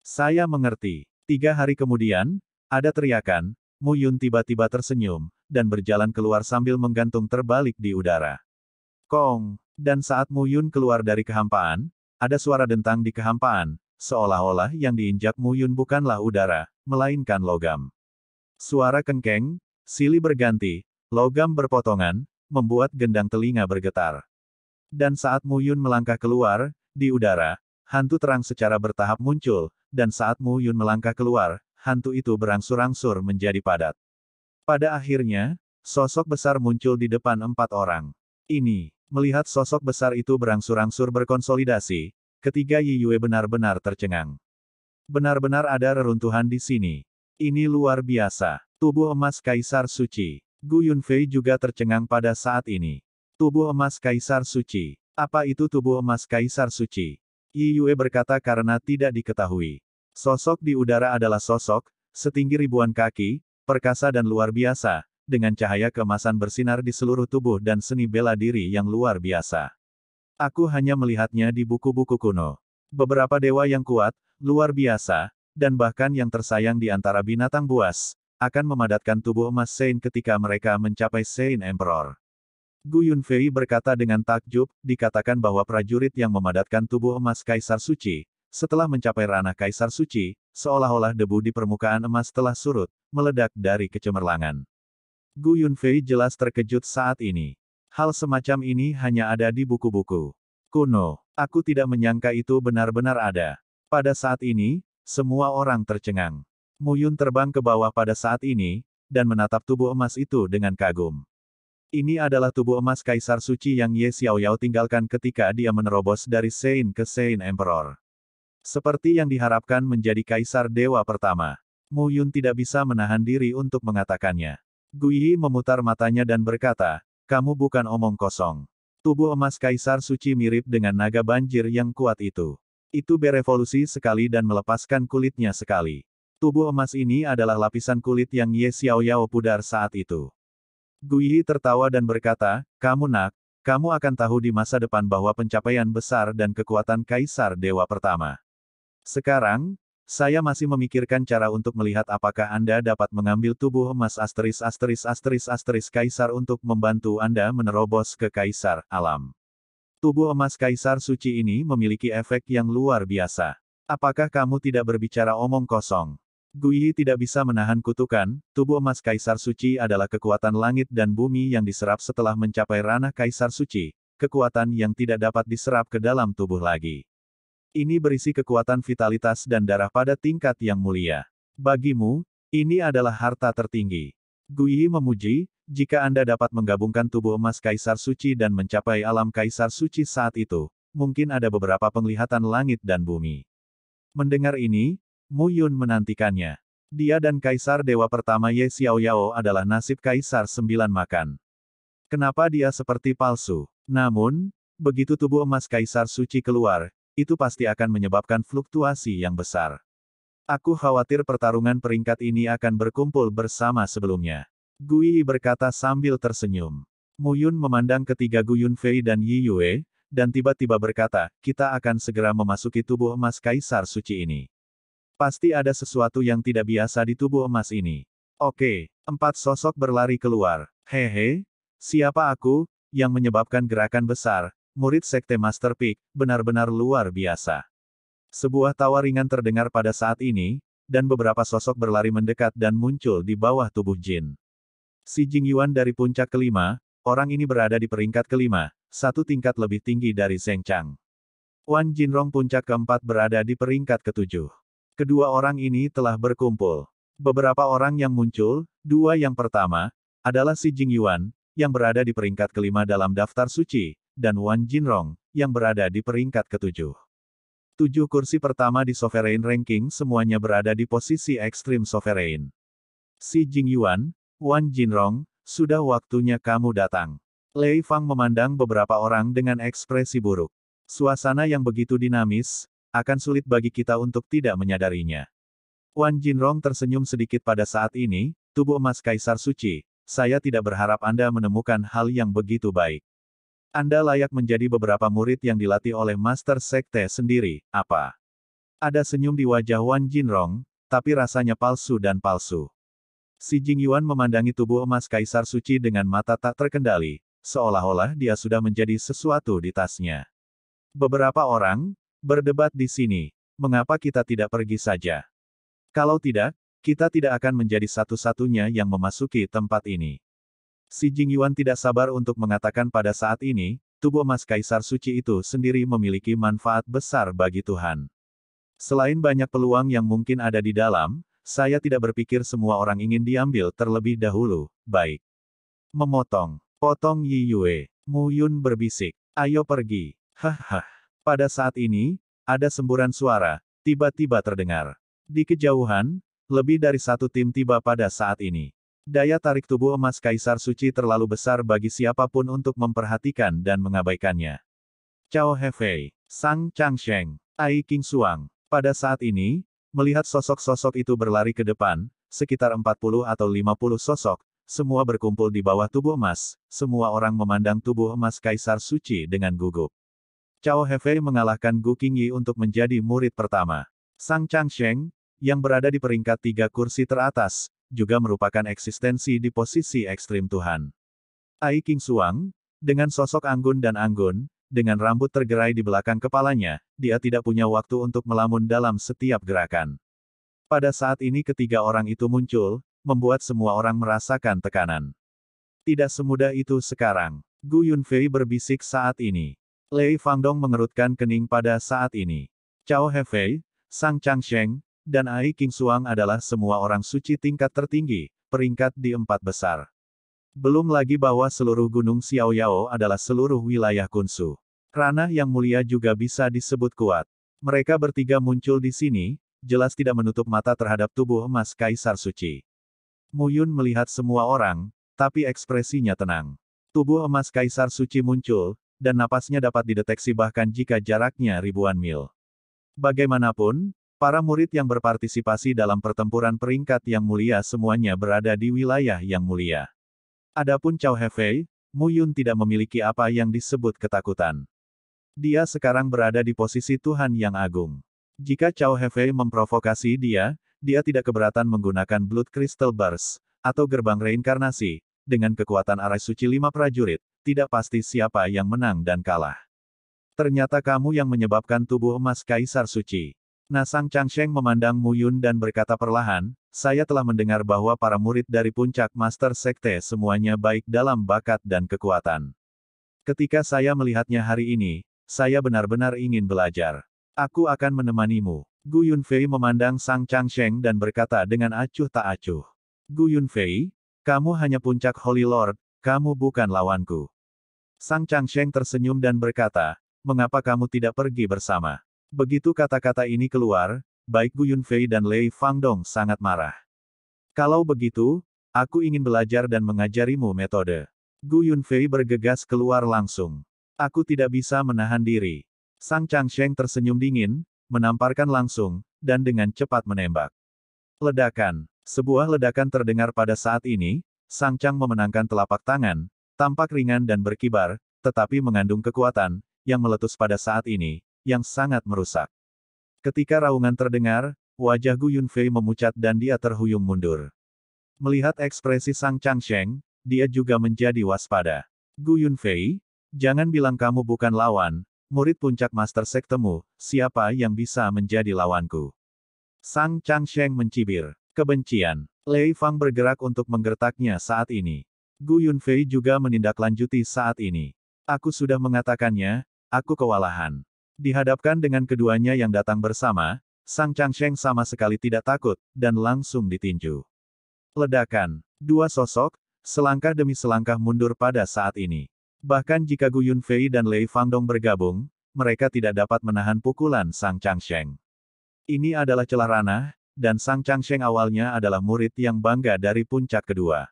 Saya mengerti. Tiga hari kemudian, ada teriakan, Mu Yun tiba-tiba tersenyum, dan berjalan keluar sambil menggantung terbalik di udara. Kong! Dan saat Mu Yun keluar dari kehampaan, ada suara dentang di kehampaan, seolah-olah yang diinjak Mu Yun bukanlah udara, melainkan logam. Suara kengkeng, sili berganti, logam berpotongan, membuat gendang telinga bergetar. Dan saat Mu Yun melangkah keluar, di udara, hantu terang secara bertahap muncul, dan saat Mu Yun melangkah keluar, hantu itu berangsur-angsur menjadi padat. Pada akhirnya, sosok besar muncul di depan empat orang. Ini, melihat sosok besar itu berangsur-angsur berkonsolidasi, ketiga Yi Yue benar-benar tercengang. Benar-benar ada reruntuhan di sini. Ini luar biasa. Tubuh emas Kaisar Suci. Gu Yunfei juga tercengang pada saat ini. Tubuh emas Kaisar Suci. Apa itu tubuh emas Kaisar Suci? Yi Yue berkata karena tidak diketahui. Sosok di udara adalah sosok, setinggi ribuan kaki, perkasa dan luar biasa, dengan cahaya kemasan bersinar di seluruh tubuh dan seni bela diri yang luar biasa. Aku hanya melihatnya di buku-buku kuno. Beberapa dewa yang kuat, luar biasa, dan bahkan yang tersayang di antara binatang buas, akan memadatkan tubuh emas Sein ketika mereka mencapai Sein Emperor. Gu Yunfei berkata dengan takjub, dikatakan bahwa prajurit yang memadatkan tubuh emas Kaisar Suci, setelah mencapai ranah Kaisar Suci, seolah-olah debu di permukaan emas telah surut, meledak dari kecemerlangan. Gu Yunfei jelas terkejut saat ini. Hal semacam ini hanya ada di buku-buku kuno. Aku tidak menyangka itu benar-benar ada. Pada saat ini, semua orang tercengang. Muyun terbang ke bawah pada saat ini, dan menatap tubuh emas itu dengan kagum. Ini adalah tubuh emas Kaisar Suci yang Ye Xiaoyao tinggalkan ketika dia menerobos dari Sein ke Sein Emperor. Seperti yang diharapkan menjadi Kaisar Dewa pertama. Mu Yun tidak bisa menahan diri untuk mengatakannya. Gui memutar matanya dan berkata, kamu bukan omong kosong. Tubuh emas Kaisar Suci mirip dengan naga banjir yang kuat itu. Itu berevolusi sekali dan melepaskan kulitnya sekali. Tubuh emas ini adalah lapisan kulit yang Ye Xiaoyao pudar saat itu. Gui tertawa dan berkata, kamu nak, kamu akan tahu di masa depan bahwa pencapaian besar dan kekuatan Kaisar Dewa Pertama. Sekarang, saya masih memikirkan cara untuk melihat apakah Anda dapat mengambil tubuh emas asteris asteris asteris asteris Kaisar untuk membantu Anda menerobos ke Kaisar Alam. Tubuh emas Kaisar Suci ini memiliki efek yang luar biasa. Apakah kamu tidak berbicara omong kosong? Guiyi tidak bisa menahan kutukan, tubuh emas Kaisar Suci adalah kekuatan langit dan bumi yang diserap setelah mencapai ranah Kaisar Suci, kekuatan yang tidak dapat diserap ke dalam tubuh lagi. Ini berisi kekuatan vitalitas dan darah pada tingkat yang mulia. Bagimu, ini adalah harta tertinggi. Guyi memuji, jika Anda dapat menggabungkan tubuh emas Kaisar Suci dan mencapai alam Kaisar Suci saat itu, mungkin ada beberapa penglihatan langit dan bumi. Mendengar ini, Mu Yun menantikannya. Dia dan Kaisar Dewa Pertama Ye Xiaoyao adalah nasib Kaisar Sembilan Makan. Kenapa dia seperti palsu? Namun, begitu tubuh emas Kaisar Suci keluar, itu pasti akan menyebabkan fluktuasi yang besar. Aku khawatir pertarungan peringkat ini akan berkumpul bersama sebelumnya. Gui berkata sambil tersenyum. Mu Yun memandang ketiga Guyun Fei dan Yi Yue, dan tiba-tiba berkata, kita akan segera memasuki tubuh emas Kaisar Suci ini. Pasti ada sesuatu yang tidak biasa di tubuh emas ini. Oke, empat sosok berlari keluar. Hehe, siapa aku, yang menyebabkan gerakan besar, murid Sekte Master Peak, benar-benar luar biasa. Sebuah tawa ringan terdengar pada saat ini, dan beberapa sosok berlari mendekat dan muncul di bawah tubuh Jin. Si Jing Yuan dari puncak kelima, orang ini berada di peringkat kelima, satu tingkat lebih tinggi dari Zheng Chang. Wan Jinrong puncak keempat berada di peringkat ketujuh. Kedua orang ini telah berkumpul. Beberapa orang yang muncul, dua yang pertama, adalah Si Jing Yuan, yang berada di peringkat kelima dalam daftar suci, dan Wan Jinrong, yang berada di peringkat ketujuh. Tujuh kursi pertama di Sovereign Ranking semuanya berada di posisi ekstrim Sovereign. Si Jing Yuan, Wan Jinrong, sudah waktunya kamu datang. Lei Fang memandang beberapa orang dengan ekspresi buruk. Suasana yang begitu dinamis, akan sulit bagi kita untuk tidak menyadarinya. Wan Jinrong tersenyum sedikit pada saat ini, tubuh emas Kaisar Suci, saya tidak berharap Anda menemukan hal yang begitu baik. Anda layak menjadi beberapa murid yang dilatih oleh Master Sekte sendiri, apa? Ada senyum di wajah Wan Jinrong, tapi rasanya palsu dan palsu. Si Jing Yuan memandangi tubuh emas Kaisar Suci dengan mata tak terkendali, seolah-olah dia sudah menjadi sesuatu di tasnya. Beberapa orang, berdebat di sini, mengapa kita tidak pergi saja? Kalau tidak, kita tidak akan menjadi satu-satunya yang memasuki tempat ini. Si Jingyuan tidak sabar untuk mengatakan pada saat ini, tubuh emas Kaisar Suci itu sendiri memiliki manfaat besar bagi Tuhan. Selain banyak peluang yang mungkin ada di dalam, saya tidak berpikir semua orang ingin diambil terlebih dahulu, baik. Memotong, potong Yi Yue, Mu Yun berbisik, ayo pergi, Hahaha. Pada saat ini, ada semburan suara, tiba-tiba terdengar. Di kejauhan, lebih dari satu tim tiba pada saat ini. Daya tarik tubuh emas Kaisar Suci terlalu besar bagi siapapun untuk memperhatikan dan mengabaikannya. Cao Hefei, Sang Chang Sheng, Ai King Suang. Pada saat ini, melihat sosok-sosok itu berlari ke depan, sekitar 40 atau 50 sosok, semua berkumpul di bawah tubuh emas, semua orang memandang tubuh emas Kaisar Suci dengan gugup. Cao Hefei mengalahkan Gu Qingyi untuk menjadi murid pertama. Sang Changsheng, yang berada di peringkat tiga kursi teratas, juga merupakan eksistensi di posisi ekstrim Tuhan. Ai King Suang, dengan sosok anggun dan anggun, dengan rambut tergerai di belakang kepalanya, dia tidak punya waktu untuk melamun dalam setiap gerakan. Pada saat ini ketiga orang itu muncul, membuat semua orang merasakan tekanan. Tidak semudah itu sekarang. Gu Yunfei berbisik saat ini. Lei Fangdong mengerutkan kening pada saat ini. Cao Hefei, Sang Changsheng, dan Ai King Suang adalah semua orang suci tingkat tertinggi, peringkat di empat besar. Belum lagi bahwa seluruh Gunung Xiaoyao adalah seluruh wilayah Kunsu. Ranah yang mulia juga bisa disebut kuat. Mereka bertiga muncul di sini, jelas tidak menutup mata terhadap tubuh emas Kaisar Suci. Muyun melihat semua orang, tapi ekspresinya tenang. Tubuh emas Kaisar Suci muncul, dan napasnya dapat dideteksi bahkan jika jaraknya ribuan mil. Bagaimanapun, para murid yang berpartisipasi dalam pertempuran peringkat yang mulia semuanya berada di wilayah yang mulia. Adapun Cao Hefei, Mu Yun tidak memiliki apa yang disebut ketakutan. Dia sekarang berada di posisi Tuhan yang agung. Jika Cao Hefei memprovokasi dia, dia tidak keberatan menggunakan Blood Crystal Burst, atau gerbang reinkarnasi, dengan kekuatan arah suci lima prajurit, tidak pasti siapa yang menang dan kalah. Ternyata kamu yang menyebabkan tubuh emas Kaisar Suci. Nasang Changsheng memandang Mu Yun dan berkata perlahan, saya telah mendengar bahwa para murid dari puncak Master Sekte semuanya baik dalam bakat dan kekuatan. Ketika saya melihatnya hari ini, saya benar-benar ingin belajar. Aku akan menemanimu. Gu Yunfei memandang Sang Changsheng dan berkata dengan acuh tak acuh. Gu Yunfei, kamu hanya puncak Holy Lord, kamu bukan lawanku. Sang Chang Sheng tersenyum dan berkata, mengapa kamu tidak pergi bersama? Begitu kata-kata ini keluar, baik Gu Yunfei dan Lei Fangdong sangat marah. Kalau begitu, aku ingin belajar dan mengajarimu metode. Gu Yunfei bergegas keluar langsung. Aku tidak bisa menahan diri. Sang Chang Sheng tersenyum dingin, menamparkan langsung, dan dengan cepat menembak. Ledakan. Sebuah ledakan terdengar pada saat ini, Sang Chang memenangkan telapak tangan, Tampak ringan dan berkibar, tetapi mengandung kekuatan, yang meletus pada saat ini, yang sangat merusak. Ketika raungan terdengar, wajah Gu Yunfei memucat dan dia terhuyung mundur. Melihat ekspresi Sang Changsheng, dia juga menjadi waspada. Gu Yunfei, jangan bilang kamu bukan lawan, murid puncak Master Sektemu, siapa yang bisa menjadi lawanku? Sang Changsheng mencibir. Kebencian. Lei Fang bergerak untuk menggertaknya saat ini. Gu Yunfei juga menindaklanjuti saat ini. Aku sudah mengatakannya, aku kewalahan. Dihadapkan dengan keduanya yang datang bersama, Sang Changsheng sama sekali tidak takut, dan langsung ditinju. Ledakan. Dua sosok, selangkah demi selangkah mundur pada saat ini. Bahkan jika Gu Yunfei dan Lei Fangdong bergabung, mereka tidak dapat menahan pukulan Sang Changsheng. Ini adalah celah ranah, dan Sang Changsheng awalnya adalah murid yang bangga dari puncak kedua.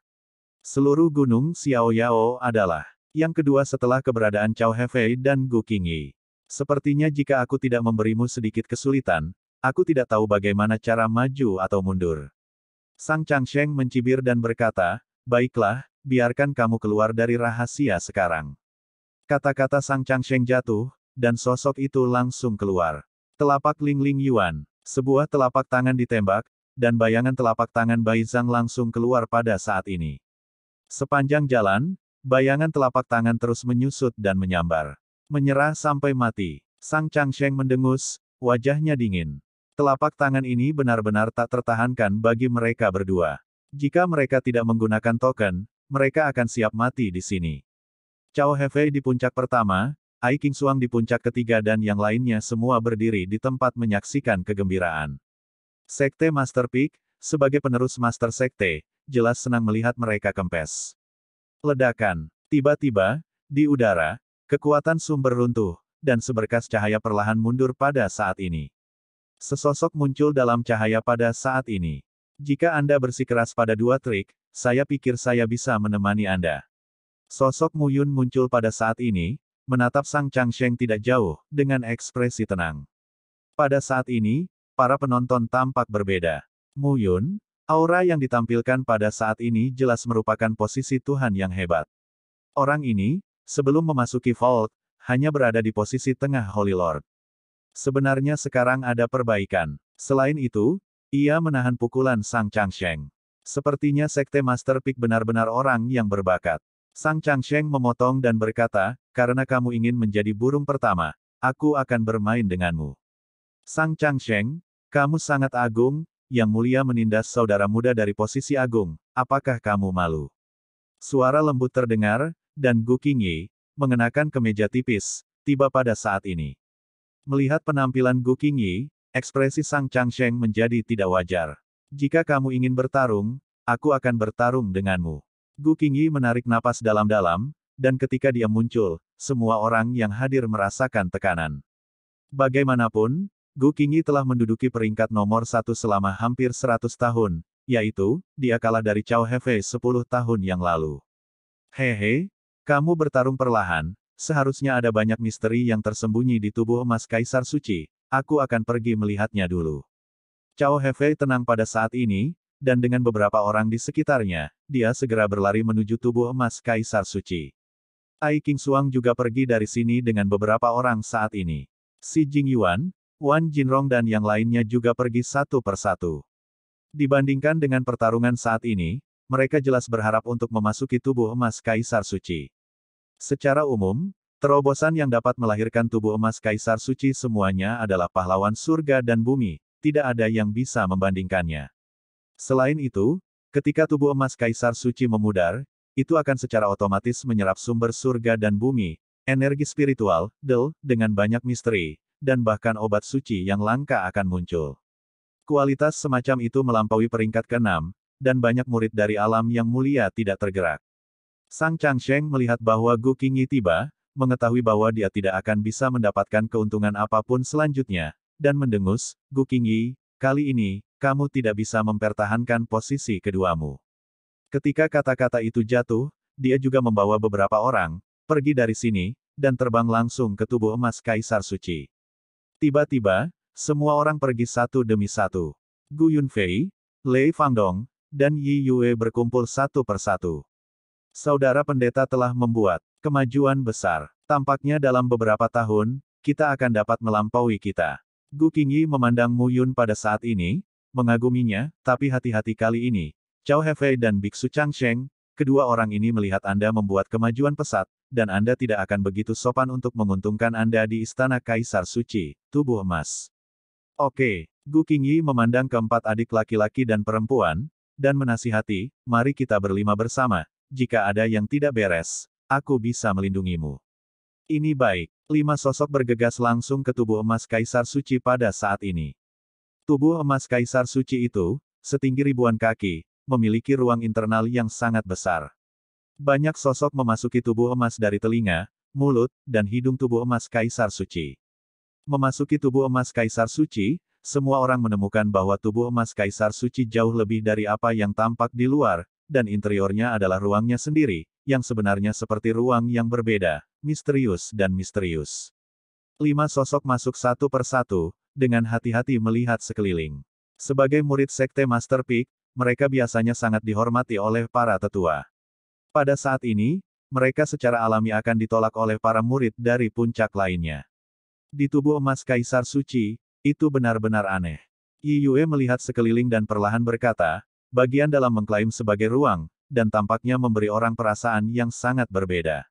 Seluruh Gunung Xiao Yao adalah yang kedua setelah keberadaan Cao Hefei dan Gu Qingyi. Sepertinya jika aku tidak memberimu sedikit kesulitan, aku tidak tahu bagaimana cara maju atau mundur. Sang Chang Sheng mencibir dan berkata, Baiklah, biarkan kamu keluar dari rahasia sekarang. Kata-kata Sang Chang Sheng jatuh, dan sosok itu langsung keluar. Telapak Ling Ling Yuan, sebuah telapak tangan ditembak, dan bayangan telapak tangan Bai Zhang langsung keluar pada saat ini. Sepanjang jalan, bayangan telapak tangan terus menyusut dan menyambar. Menyerah sampai mati. Sang Changsheng mendengus, wajahnya dingin. Telapak tangan ini benar-benar tak tertahankan bagi mereka berdua. Jika mereka tidak menggunakan token, mereka akan siap mati di sini. Cao Hefei di puncak pertama, Ai King Suang di puncak ketiga dan yang lainnya semua berdiri di tempat menyaksikan kegembiraan. Sekte Master Peak, sebagai penerus Master Sekte, jelas senang melihat mereka kempes. Ledakan, tiba-tiba, di udara, kekuatan sumber runtuh, dan seberkas cahaya perlahan mundur pada saat ini. Sesosok muncul dalam cahaya pada saat ini. Jika Anda bersikeras pada dua trik, saya pikir saya bisa menemani Anda. Sosok Muyun muncul pada saat ini, menatap Sang Changsheng tidak jauh, dengan ekspresi tenang. Pada saat ini, para penonton tampak berbeda. Muyun, Aura yang ditampilkan pada saat ini jelas merupakan posisi Tuhan yang hebat. Orang ini, sebelum memasuki Vault, hanya berada di posisi tengah Holy Lord. Sebenarnya sekarang ada perbaikan. Selain itu, ia menahan pukulan Sang Changsheng. Sepertinya Sekte Master Peak benar-benar orang yang berbakat. Sang Changsheng memotong dan berkata, karena kamu ingin menjadi burung pertama, aku akan bermain denganmu. Sang Changsheng, kamu sangat agung, yang Mulia menindas saudara muda dari posisi agung, apakah kamu malu? Suara lembut terdengar, dan Gu Qingyi, mengenakan kemeja tipis, tiba pada saat ini. Melihat penampilan Gu Qingyi, ekspresi Sang Changsheng menjadi tidak wajar. Jika kamu ingin bertarung, aku akan bertarung denganmu. Gu Qingyi menarik napas dalam-dalam, dan ketika dia muncul, semua orang yang hadir merasakan tekanan. Bagaimanapun, Gu Qingyi telah menduduki peringkat nomor satu selama hampir 100 tahun, yaitu, dia kalah dari Cao Hefei 10 tahun yang lalu. Hehe, kamu bertarung perlahan, seharusnya ada banyak misteri yang tersembunyi di tubuh emas Kaisar Suci, aku akan pergi melihatnya dulu. Cao Hefei tenang pada saat ini, dan dengan beberapa orang di sekitarnya, dia segera berlari menuju tubuh emas Kaisar Suci. Ai King Suang juga pergi dari sini dengan beberapa orang saat ini. Si Jing Yuan, Wan Jinrong dan yang lainnya juga pergi satu persatu. Dibandingkan dengan pertarungan saat ini, mereka jelas berharap untuk memasuki tubuh emas Kaisar Suci. Secara umum, terobosan yang dapat melahirkan tubuh emas Kaisar Suci semuanya adalah pahlawan surga dan bumi, tidak ada yang bisa membandingkannya. Selain itu, ketika tubuh emas Kaisar Suci memudar, itu akan secara otomatis menyerap sumber surga dan bumi, energi spiritual, del, dengan banyak misteri, dan bahkan obat suci yang langka akan muncul. Kualitas semacam itu melampaui peringkat keenam, dan banyak murid dari alam yang mulia tidak tergerak. Sang Changsheng melihat bahwa Gu Qingyi tiba, mengetahui bahwa dia tidak akan bisa mendapatkan keuntungan apapun selanjutnya, dan mendengus, Gu Qingyi, kali ini, kamu tidak bisa mempertahankan posisi keduamu. Ketika kata-kata itu jatuh, dia juga membawa beberapa orang, pergi dari sini, dan terbang langsung ke tubuh emas Kaisar Suci. Tiba-tiba, semua orang pergi satu demi satu. Gu Yunfei, Lei Fangdong, dan Yi Yue berkumpul satu persatu. Saudara pendeta telah membuat kemajuan besar. Tampaknya dalam beberapa tahun, kita akan dapat melampaui kita. Gu Qingyi memandang Mu Yun pada saat ini, mengaguminya, tapi hati-hati kali ini. Cao Hefei dan Biksu Changsheng, Kedua orang ini melihat Anda membuat kemajuan pesat, dan Anda tidak akan begitu sopan untuk menguntungkan Anda di Istana Kaisar Suci, Tubuh Emas. Oke, Gu Qingyi memandang keempat adik laki-laki dan perempuan, dan menasihati, mari kita berlima bersama, jika ada yang tidak beres, aku bisa melindungimu. Ini baik, lima sosok bergegas langsung ke tubuh emas Kaisar Suci pada saat ini. Tubuh emas Kaisar Suci itu, setinggi ribuan kaki, memiliki ruang internal yang sangat besar. Banyak sosok memasuki tubuh emas dari telinga, mulut, dan hidung tubuh emas Kaisar Suci. Memasuki tubuh emas Kaisar Suci, semua orang menemukan bahwa tubuh emas Kaisar Suci jauh lebih dari apa yang tampak di luar, dan interiornya adalah ruangnya sendiri, yang sebenarnya seperti ruang yang berbeda, misterius dan misterius. Lima sosok masuk satu persatu, dengan hati-hati melihat sekeliling. Sebagai murid Sekte Master Peak, mereka biasanya sangat dihormati oleh para tetua. Pada saat ini, mereka secara alami akan ditolak oleh para murid dari puncak lainnya. Di tubuh emas Kaisar Suci, itu benar-benar aneh. Yi Yue melihat sekeliling dan perlahan berkata, bagian dalam mengklaim sebagai ruang, dan tampaknya memberi orang perasaan yang sangat berbeda.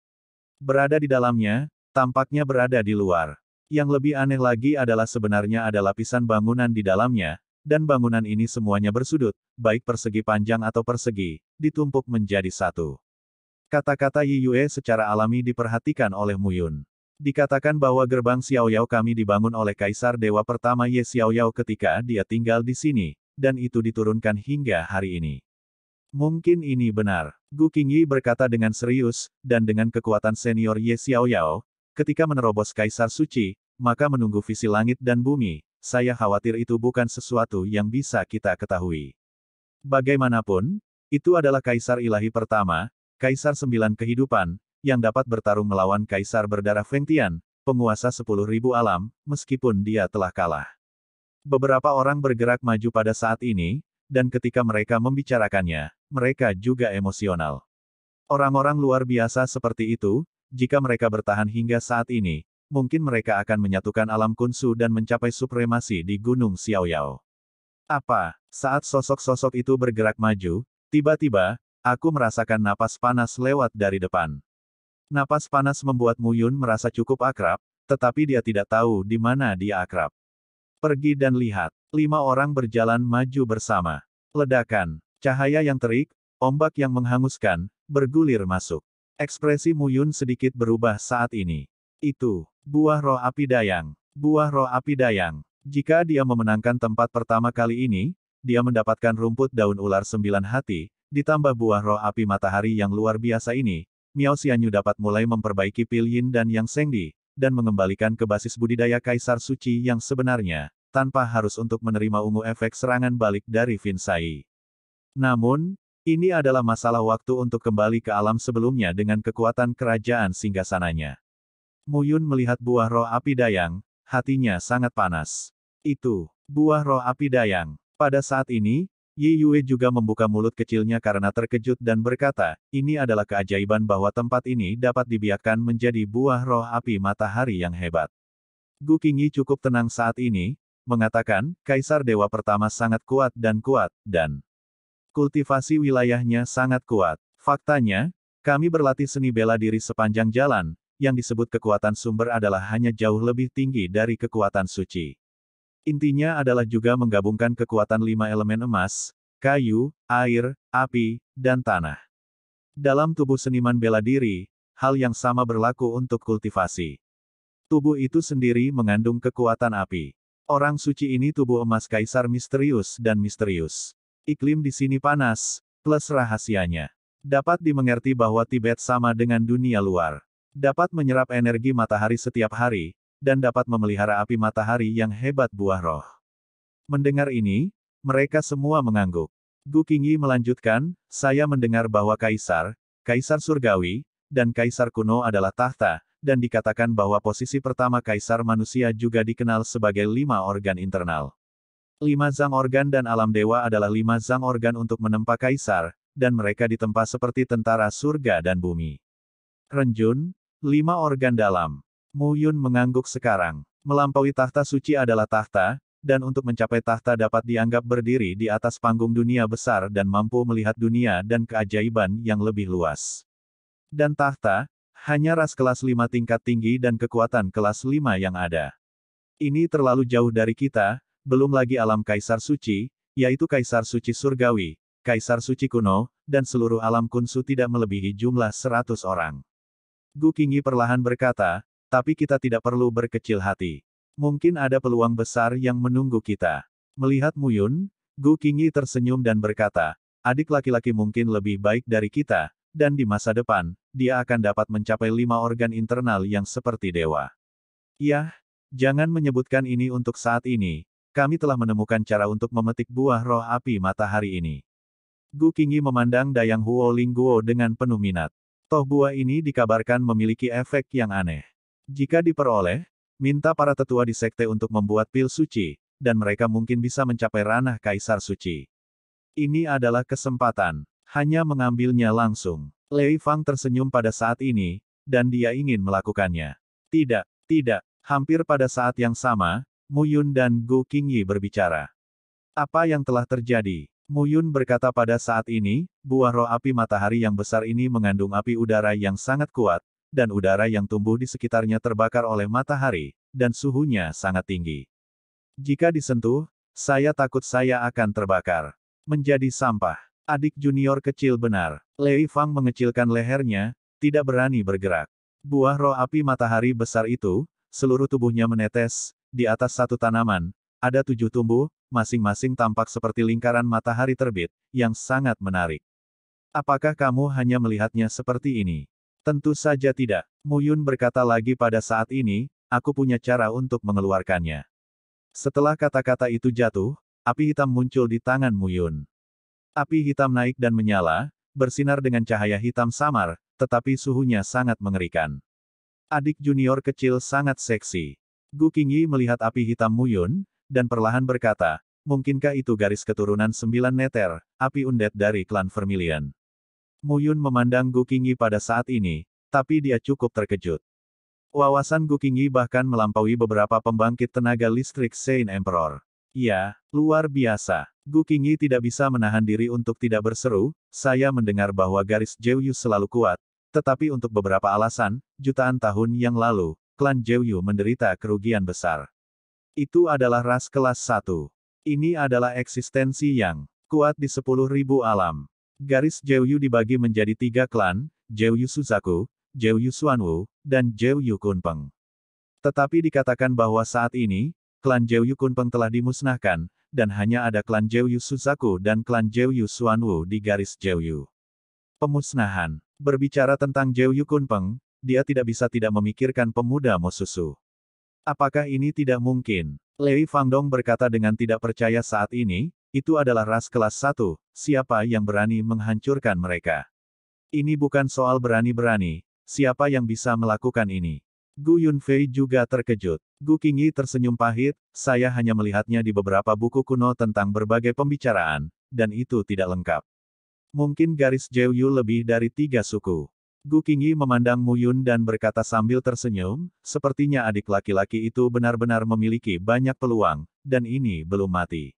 Berada di dalamnya, tampaknya berada di luar. Yang lebih aneh lagi adalah sebenarnya ada lapisan bangunan di dalamnya, dan bangunan ini semuanya bersudut, baik persegi panjang atau persegi, ditumpuk menjadi satu. Kata-kata Yi Yue secara alami diperhatikan oleh Muyun. Dikatakan bahwa gerbang Xiaoyao kami dibangun oleh Kaisar Dewa pertama Ye Xiaoyao ketika dia tinggal di sini, dan itu diturunkan hingga hari ini. Mungkin ini benar, Gu Qingyi berkata dengan serius, dan dengan kekuatan senior Ye Xiaoyao, ketika menerobos Kaisar Suci, maka menunggu visi langit dan bumi, saya khawatir itu bukan sesuatu yang bisa kita ketahui. Bagaimanapun, itu adalah kaisar ilahi pertama, kaisar sembilan kehidupan, yang dapat bertarung melawan kaisar berdarah Fengtian, penguasa sepuluh ribu alam, meskipun dia telah kalah. Beberapa orang bergerak maju pada saat ini, dan ketika mereka membicarakannya, mereka juga emosional. Orang-orang luar biasa seperti itu, jika mereka bertahan hingga saat ini, mungkin mereka akan menyatukan alam kunsu dan mencapai supremasi di Gunung Xiaoyao. Apa? Saat sosok-sosok itu bergerak maju, tiba-tiba, aku merasakan napas panas lewat dari depan. Napas panas membuat Mu Yun merasa cukup akrab, tetapi dia tidak tahu di mana dia akrab. Pergi dan lihat, lima orang berjalan maju bersama. Ledakan, cahaya yang terik, ombak yang menghanguskan, bergulir masuk. Ekspresi Mu Yun sedikit berubah saat ini. Itu, buah roh api dayang. Buah roh api dayang. Jika dia memenangkan tempat pertama kali ini, dia mendapatkan rumput daun ular sembilan hati, ditambah buah roh api matahari yang luar biasa ini, Miao Xianyu dapat mulai memperbaiki Yin dan Yang Sengdi, dan mengembalikan ke basis budidaya Kaisar Suci yang sebenarnya, tanpa harus untuk menerima ungu efek serangan balik dari Vinsai. Namun, ini adalah masalah waktu untuk kembali ke alam sebelumnya dengan kekuatan kerajaan singgasananya. Muyun melihat buah roh api dayang, hatinya sangat panas. Itu, buah roh api dayang. Pada saat ini, Yi Yue juga membuka mulut kecilnya karena terkejut dan berkata, ini adalah keajaiban bahwa tempat ini dapat dibiarkan menjadi buah roh api matahari yang hebat. Gu Qingyi cukup tenang saat ini, mengatakan, Kaisar Dewa Pertama sangat kuat dan kuat, dan kultivasi wilayahnya sangat kuat. Faktanya, kami berlatih seni bela diri sepanjang jalan, yang disebut kekuatan sumber adalah hanya jauh lebih tinggi dari kekuatan suci. Intinya adalah juga menggabungkan kekuatan lima elemen emas, kayu, air, api, dan tanah. Dalam tubuh seniman bela diri, hal yang sama berlaku untuk kultivasi. Tubuh itu sendiri mengandung kekuatan api. Orang suci ini tubuh emas kaisar misterius dan misterius. Iklim di sini panas, plus rahasianya. Dapat dimengerti bahwa Tibet sama dengan dunia luar. Dapat menyerap energi matahari setiap hari, dan dapat memelihara api matahari yang hebat buah roh. Mendengar ini, mereka semua mengangguk. Gu Qingyi melanjutkan, saya mendengar bahwa Kaisar, Kaisar Surgawi, dan Kaisar Kuno adalah tahta, dan dikatakan bahwa posisi pertama Kaisar manusia juga dikenal sebagai lima organ internal. Lima zang organ dan alam dewa adalah lima zang organ untuk menempa Kaisar, dan mereka ditempa seperti tentara surga dan bumi. Renjun, Lima organ dalam. Mu Yun mengangguk sekarang. Melampaui tahta suci adalah tahta, dan untuk mencapai tahta dapat dianggap berdiri di atas panggung dunia besar dan mampu melihat dunia dan keajaiban yang lebih luas. Dan tahta, hanya ras kelas lima tingkat tinggi dan kekuatan kelas lima yang ada. Ini terlalu jauh dari kita, belum lagi alam kaisar suci, yaitu kaisar suci surgawi, kaisar suci kuno, dan seluruh alam kunsu tidak melebihi jumlah seratus orang. Gu Qingyi perlahan berkata, tapi kita tidak perlu berkecil hati. Mungkin ada peluang besar yang menunggu kita. Melihat Muyun, Gu Qingyi tersenyum dan berkata, adik laki-laki mungkin lebih baik dari kita, dan di masa depan, dia akan dapat mencapai lima organ internal yang seperti dewa. Yah, jangan menyebutkan ini untuk saat ini, kami telah menemukan cara untuk memetik buah roh api matahari ini. Gu Qingyi memandang Dayang Huo Lingguo dengan penuh minat. Toh buah ini dikabarkan memiliki efek yang aneh. Jika diperoleh, minta para tetua di sekte untuk membuat pil suci, dan mereka mungkin bisa mencapai ranah kaisar suci. Ini adalah kesempatan, hanya mengambilnya langsung. Lei Fang tersenyum pada saat ini, dan dia ingin melakukannya. Tidak, tidak, hampir pada saat yang sama, Mu Yun dan Gu Qingyi berbicara. Apa yang telah terjadi? Muyun berkata pada saat ini, buah roh api matahari yang besar ini mengandung api udara yang sangat kuat, dan udara yang tumbuh di sekitarnya terbakar oleh matahari, dan suhunya sangat tinggi. Jika disentuh, saya takut saya akan terbakar. Menjadi sampah. Adik junior kecil benar. Lei Fang mengecilkan lehernya, tidak berani bergerak. Buah roh api matahari besar itu, seluruh tubuhnya menetes, di atas satu tanaman, ada tujuh tumbuh, masing-masing tampak seperti lingkaran matahari terbit, yang sangat menarik. Apakah kamu hanya melihatnya seperti ini? Tentu saja tidak. Muyun berkata lagi pada saat ini, aku punya cara untuk mengeluarkannya. Setelah kata-kata itu jatuh, api hitam muncul di tangan Muyun. Api hitam naik dan menyala, bersinar dengan cahaya hitam samar, tetapi suhunya sangat mengerikan. Adik junior kecil sangat seksi. Gu Qingyi melihat api hitam Muyun, dan perlahan berkata, mungkinkah itu garis keturunan sembilan neter, api undet dari klan Vermilion? Muyun memandang Gu Gukingi pada saat ini, tapi dia cukup terkejut. Wawasan Gu Gukingi bahkan melampaui beberapa pembangkit tenaga listrik Saint Emperor. Ya, luar biasa. Gu Gukingi tidak bisa menahan diri untuk tidak berseru, saya mendengar bahwa garis Jeuyu selalu kuat, tetapi untuk beberapa alasan, jutaan tahun yang lalu, klan Jeuyu menderita kerugian besar. Itu adalah ras kelas 1. Ini adalah eksistensi yang kuat di 10.000 alam. Garis Jeyu dibagi menjadi tiga klan, Jeyu Suzaku, Jeyu Suanwu, dan Jeyu Kunpeng. Tetapi dikatakan bahwa saat ini, klan Jeyu Kunpeng telah dimusnahkan, dan hanya ada klan Jeyu Suzaku dan klan Jeyu Suanwu di garis Jeyu. Pemusnahan Berbicara tentang Jeyu Kunpeng, dia tidak bisa tidak memikirkan pemuda Mosusu. Apakah ini tidak mungkin? Lei Fangdong berkata dengan tidak percaya saat ini, itu adalah ras kelas 1, siapa yang berani menghancurkan mereka? Ini bukan soal berani-berani, siapa yang bisa melakukan ini? Gu Yunfei juga terkejut. Gu Qingyi tersenyum pahit, saya hanya melihatnya di beberapa buku kuno tentang berbagai pembicaraan, dan itu tidak lengkap. Mungkin garis Jiu Yu lebih dari tiga suku. Gu Qingyi memandang Mu Yun dan berkata sambil tersenyum, sepertinya adik laki-laki itu benar-benar memiliki banyak peluang, dan ini belum mati.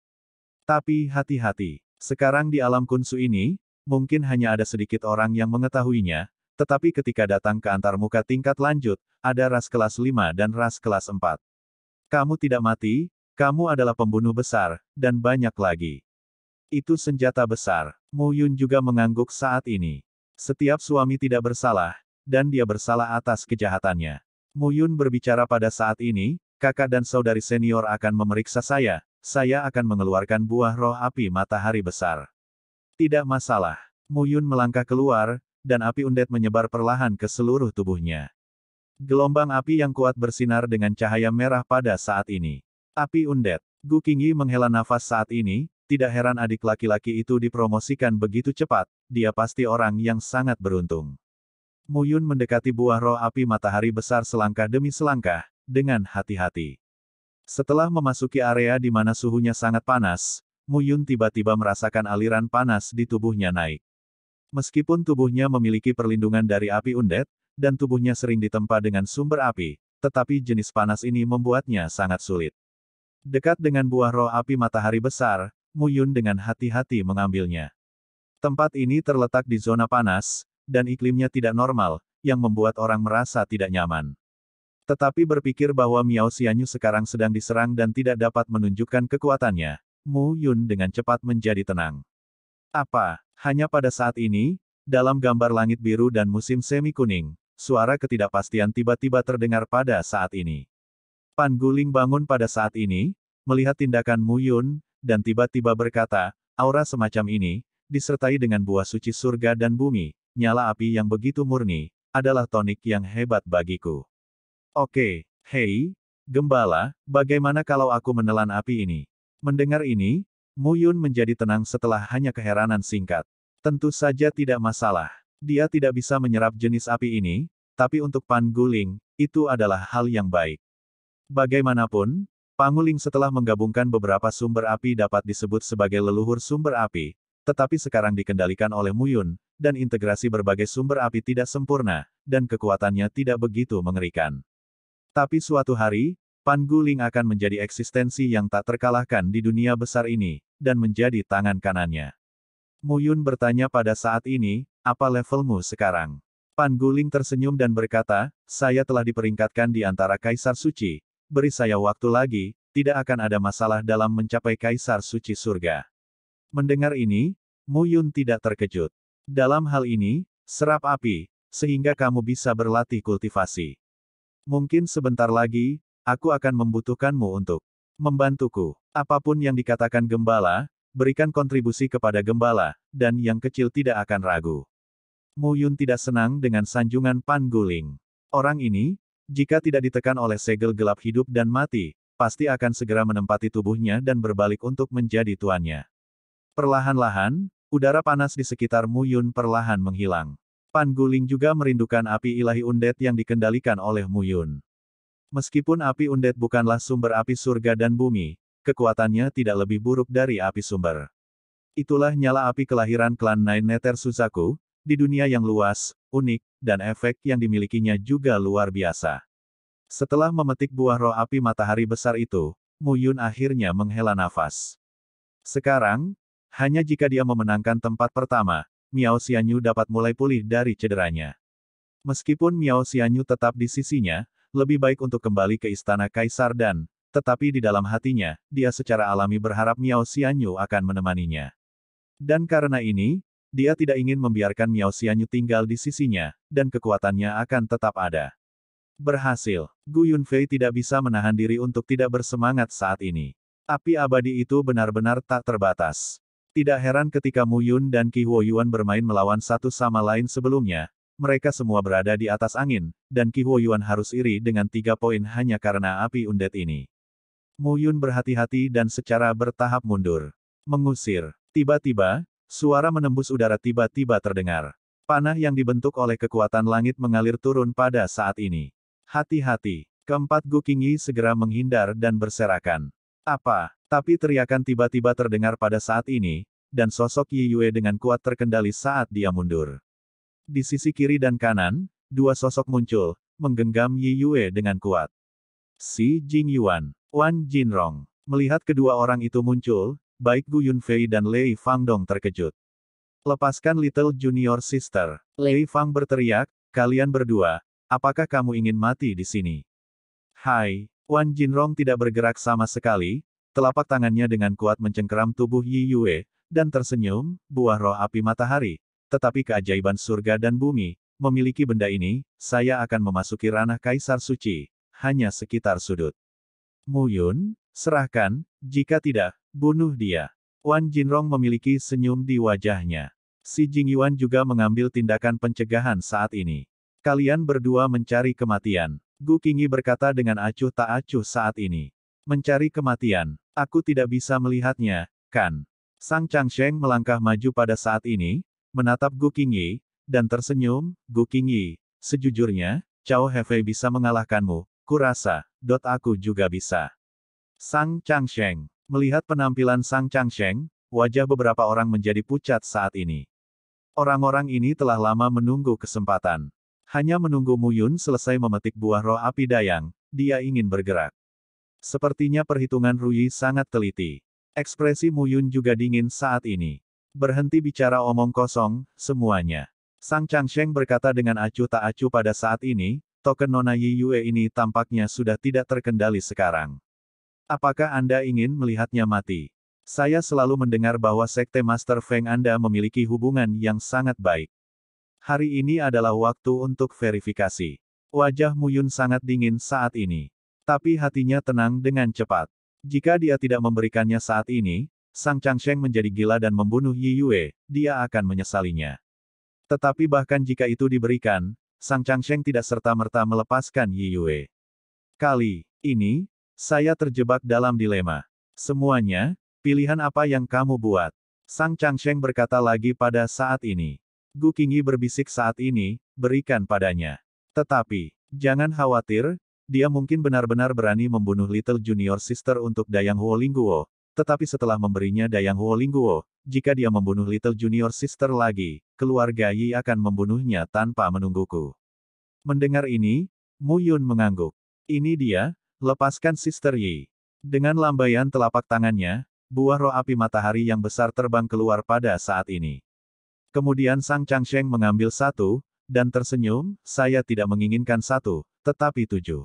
Tapi hati-hati, sekarang di alam kunsu ini, mungkin hanya ada sedikit orang yang mengetahuinya, tetapi ketika datang ke antarmuka tingkat lanjut, ada ras kelas 5 dan ras kelas 4. Kamu tidak mati, kamu adalah pembunuh besar, dan banyak lagi. Itu senjata besar. Mu Yun juga mengangguk saat ini. Setiap suami tidak bersalah, dan dia bersalah atas kejahatannya. Muyun berbicara pada saat ini, kakak dan saudari senior akan memeriksa saya, saya akan mengeluarkan buah roh api matahari besar. Tidak masalah. Muyun melangkah keluar, dan api undet menyebar perlahan ke seluruh tubuhnya. Gelombang api yang kuat bersinar dengan cahaya merah pada saat ini. Api undet. Gu Qingyi menghela nafas saat ini, tidak heran adik laki-laki itu dipromosikan begitu cepat, dia pasti orang yang sangat beruntung. Muyun mendekati buah roh api matahari besar selangkah demi selangkah, dengan hati-hati. Setelah memasuki area di mana suhunya sangat panas, Muyun tiba-tiba merasakan aliran panas di tubuhnya naik. Meskipun tubuhnya memiliki perlindungan dari api undet, dan tubuhnya sering ditempa dengan sumber api, tetapi jenis panas ini membuatnya sangat sulit. Dekat dengan buah roh api matahari besar, Muyun dengan hati-hati mengambilnya. Tempat ini terletak di zona panas, dan iklimnya tidak normal, yang membuat orang merasa tidak nyaman. Tetapi berpikir bahwa Miao Xianyu sekarang sedang diserang dan tidak dapat menunjukkan kekuatannya, Mu Yun dengan cepat menjadi tenang. Apa, hanya pada saat ini, dalam gambar langit biru dan musim semi kuning, suara ketidakpastian tiba-tiba terdengar pada saat ini. Pan Guling bangun pada saat ini, melihat tindakan Mu Yun, dan tiba-tiba berkata, aura semacam ini, disertai dengan buah suci surga dan bumi, nyala api yang begitu murni, adalah tonik yang hebat bagiku. Oke, hei, gembala, bagaimana kalau aku menelan api ini? Mendengar ini, Mu Yun menjadi tenang setelah hanya keheranan singkat. Tentu saja tidak masalah. Dia tidak bisa menyerap jenis api ini, tapi untuk Pan Guling, itu adalah hal yang baik. Bagaimanapun, Panguling setelah menggabungkan beberapa sumber api dapat disebut sebagai leluhur sumber api, tetapi sekarang dikendalikan oleh Muyun, dan integrasi berbagai sumber api tidak sempurna, dan kekuatannya tidak begitu mengerikan. Tapi suatu hari, Pan Guling akan menjadi eksistensi yang tak terkalahkan di dunia besar ini, dan menjadi tangan kanannya. Muyun bertanya pada saat ini, apa levelmu sekarang? Pan Guling tersenyum dan berkata, saya telah diperingkatkan di antara Kaisar Suci, beri saya waktu lagi, tidak akan ada masalah dalam mencapai kaisar suci surga. Mendengar ini, Mu Yun tidak terkejut. Dalam hal ini, serap api, sehingga kamu bisa berlatih kultivasi. Mungkin sebentar lagi, aku akan membutuhkanmu untuk membantuku. Apapun yang dikatakan gembala, berikan kontribusi kepada gembala, dan yang kecil tidak akan ragu. Mu Yun tidak senang dengan sanjungan Pan Guling. Orang ini, jika tidak ditekan oleh segel gelap hidup dan mati, pasti akan segera menempati tubuhnya dan berbalik untuk menjadi tuannya. Perlahan-lahan, udara panas di sekitar Mu Yun perlahan menghilang. Pan Guling juga merindukan api ilahi undet yang dikendalikan oleh Mu Yun. Meskipun api undet bukanlah sumber api surga dan bumi, kekuatannya tidak lebih buruk dari api sumber. Itulah nyala api kelahiran klan Nine Neter Suzaku, di dunia yang luas, unik, dan efek yang dimilikinya juga luar biasa. Setelah memetik buah roh api matahari besar itu, Mu Yun akhirnya menghela nafas. Sekarang, hanya jika dia memenangkan tempat pertama, Miao Xianyu dapat mulai pulih dari cederanya. Meskipun Miao Xianyu tetap di sisinya, lebih baik untuk kembali ke istana kaisar dan, tetapi di dalam hatinya, dia secara alami berharap Miao Xianyu akan menemaninya. Dan karena ini, dia tidak ingin membiarkan Miao Xianyu tinggal di sisinya, dan kekuatannya akan tetap ada. Berhasil, Gu Yunfei tidak bisa menahan diri untuk tidak bersemangat saat ini. Api abadi itu benar-benar tak terbatas. Tidak heran ketika Mu Yun dan Ki Huo Yuan bermain melawan satu sama lain sebelumnya, mereka semua berada di atas angin, dan Ki Huo Yuan harus iri dengan tiga poin hanya karena api undet ini. Mu Yun berhati-hati dan secara bertahap mundur. Mengusir. Tiba-tiba, Suara menembus udara tiba-tiba terdengar. Panah yang dibentuk oleh kekuatan langit mengalir turun pada saat ini. Hati-hati, keempat Gukingi segera menghindar dan berserakan. Apa? Tapi teriakan tiba-tiba terdengar pada saat ini, dan sosok Yi Yue dengan kuat terkendali saat dia mundur. Di sisi kiri dan kanan, dua sosok muncul, menggenggam Yi Yue dengan kuat. Si Jing Yuan, Wan Jinrong, melihat kedua orang itu muncul, baik Gu Yunfei dan Lei Fangdong terkejut. Lepaskan Little Junior Sister. Lei Fang berteriak, kalian berdua, apakah kamu ingin mati di sini? Hai, Wan Jinrong tidak bergerak sama sekali, telapak tangannya dengan kuat mencengkeram tubuh Yi Yue, dan tersenyum, buah roh api matahari. Tetapi keajaiban surga dan bumi, memiliki benda ini, saya akan memasuki ranah Kaisar Suci, hanya sekitar sudut. Mu Yun, serahkan, jika tidak, Bunuh dia. Wan Jinrong memiliki senyum di wajahnya. Si Jing Yuan juga mengambil tindakan pencegahan saat ini. Kalian berdua mencari kematian. Gu Qingyi berkata dengan acuh tak acuh saat ini. Mencari kematian. Aku tidak bisa melihatnya, kan? Sang Changsheng melangkah maju pada saat ini, menatap Gu Qingyi, dan tersenyum, Gu Qingyi, sejujurnya, Cao Hefei bisa mengalahkanmu, kurasa, dot aku juga bisa. Sang Changsheng Melihat penampilan Sang Changsheng, wajah beberapa orang menjadi pucat saat ini. Orang-orang ini telah lama menunggu kesempatan. Hanya menunggu Mu Yun selesai memetik buah roh api dayang, dia ingin bergerak. Sepertinya perhitungan Rui sangat teliti. Ekspresi Mu Yun juga dingin saat ini. Berhenti bicara omong kosong, semuanya. Sang Changsheng berkata dengan acuh tak acuh pada saat ini, token Nona Yi Yue ini tampaknya sudah tidak terkendali sekarang. Apakah Anda ingin melihatnya mati? Saya selalu mendengar bahwa Sekte Master Feng Anda memiliki hubungan yang sangat baik. Hari ini adalah waktu untuk verifikasi. Wajah Muyun sangat dingin saat ini. Tapi hatinya tenang dengan cepat. Jika dia tidak memberikannya saat ini, Sang Changsheng menjadi gila dan membunuh Yi Yue, dia akan menyesalinya. Tetapi bahkan jika itu diberikan, Sang Changsheng tidak serta-merta melepaskan Yi Yue. Kali ini, saya terjebak dalam dilema. Semuanya, pilihan apa yang kamu buat? Sang Changsheng berkata lagi pada saat ini. Gu Qingyi berbisik saat ini, berikan padanya. Tetapi, jangan khawatir, dia mungkin benar-benar berani membunuh Little Junior Sister untuk Dayang Lingguo, tetapi setelah memberinya Dayang Lingguo, jika dia membunuh Little Junior Sister lagi, keluarga Yi akan membunuhnya tanpa menungguku. Mendengar ini, Mu Yun mengangguk. Ini dia, Lepaskan Sister Yi. Dengan lambaian telapak tangannya, buah roh api matahari yang besar terbang keluar pada saat ini. Kemudian Sang Changsheng mengambil satu, dan tersenyum, saya tidak menginginkan satu, tetapi tujuh.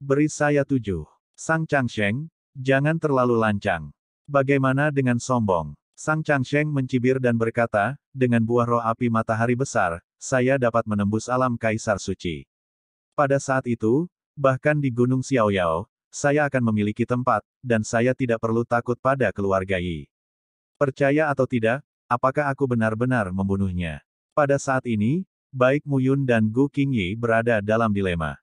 Beri saya tujuh. Sang Changsheng, jangan terlalu lancang. Bagaimana dengan sombong? Sang Changsheng mencibir dan berkata, dengan buah roh api matahari besar, saya dapat menembus alam kaisar suci. Pada saat itu, Bahkan di Gunung Xiaoyao, saya akan memiliki tempat, dan saya tidak perlu takut pada keluarga Yi. Percaya atau tidak, apakah aku benar-benar membunuhnya? Pada saat ini, baik Muyun dan Gu Qingyi berada dalam dilema.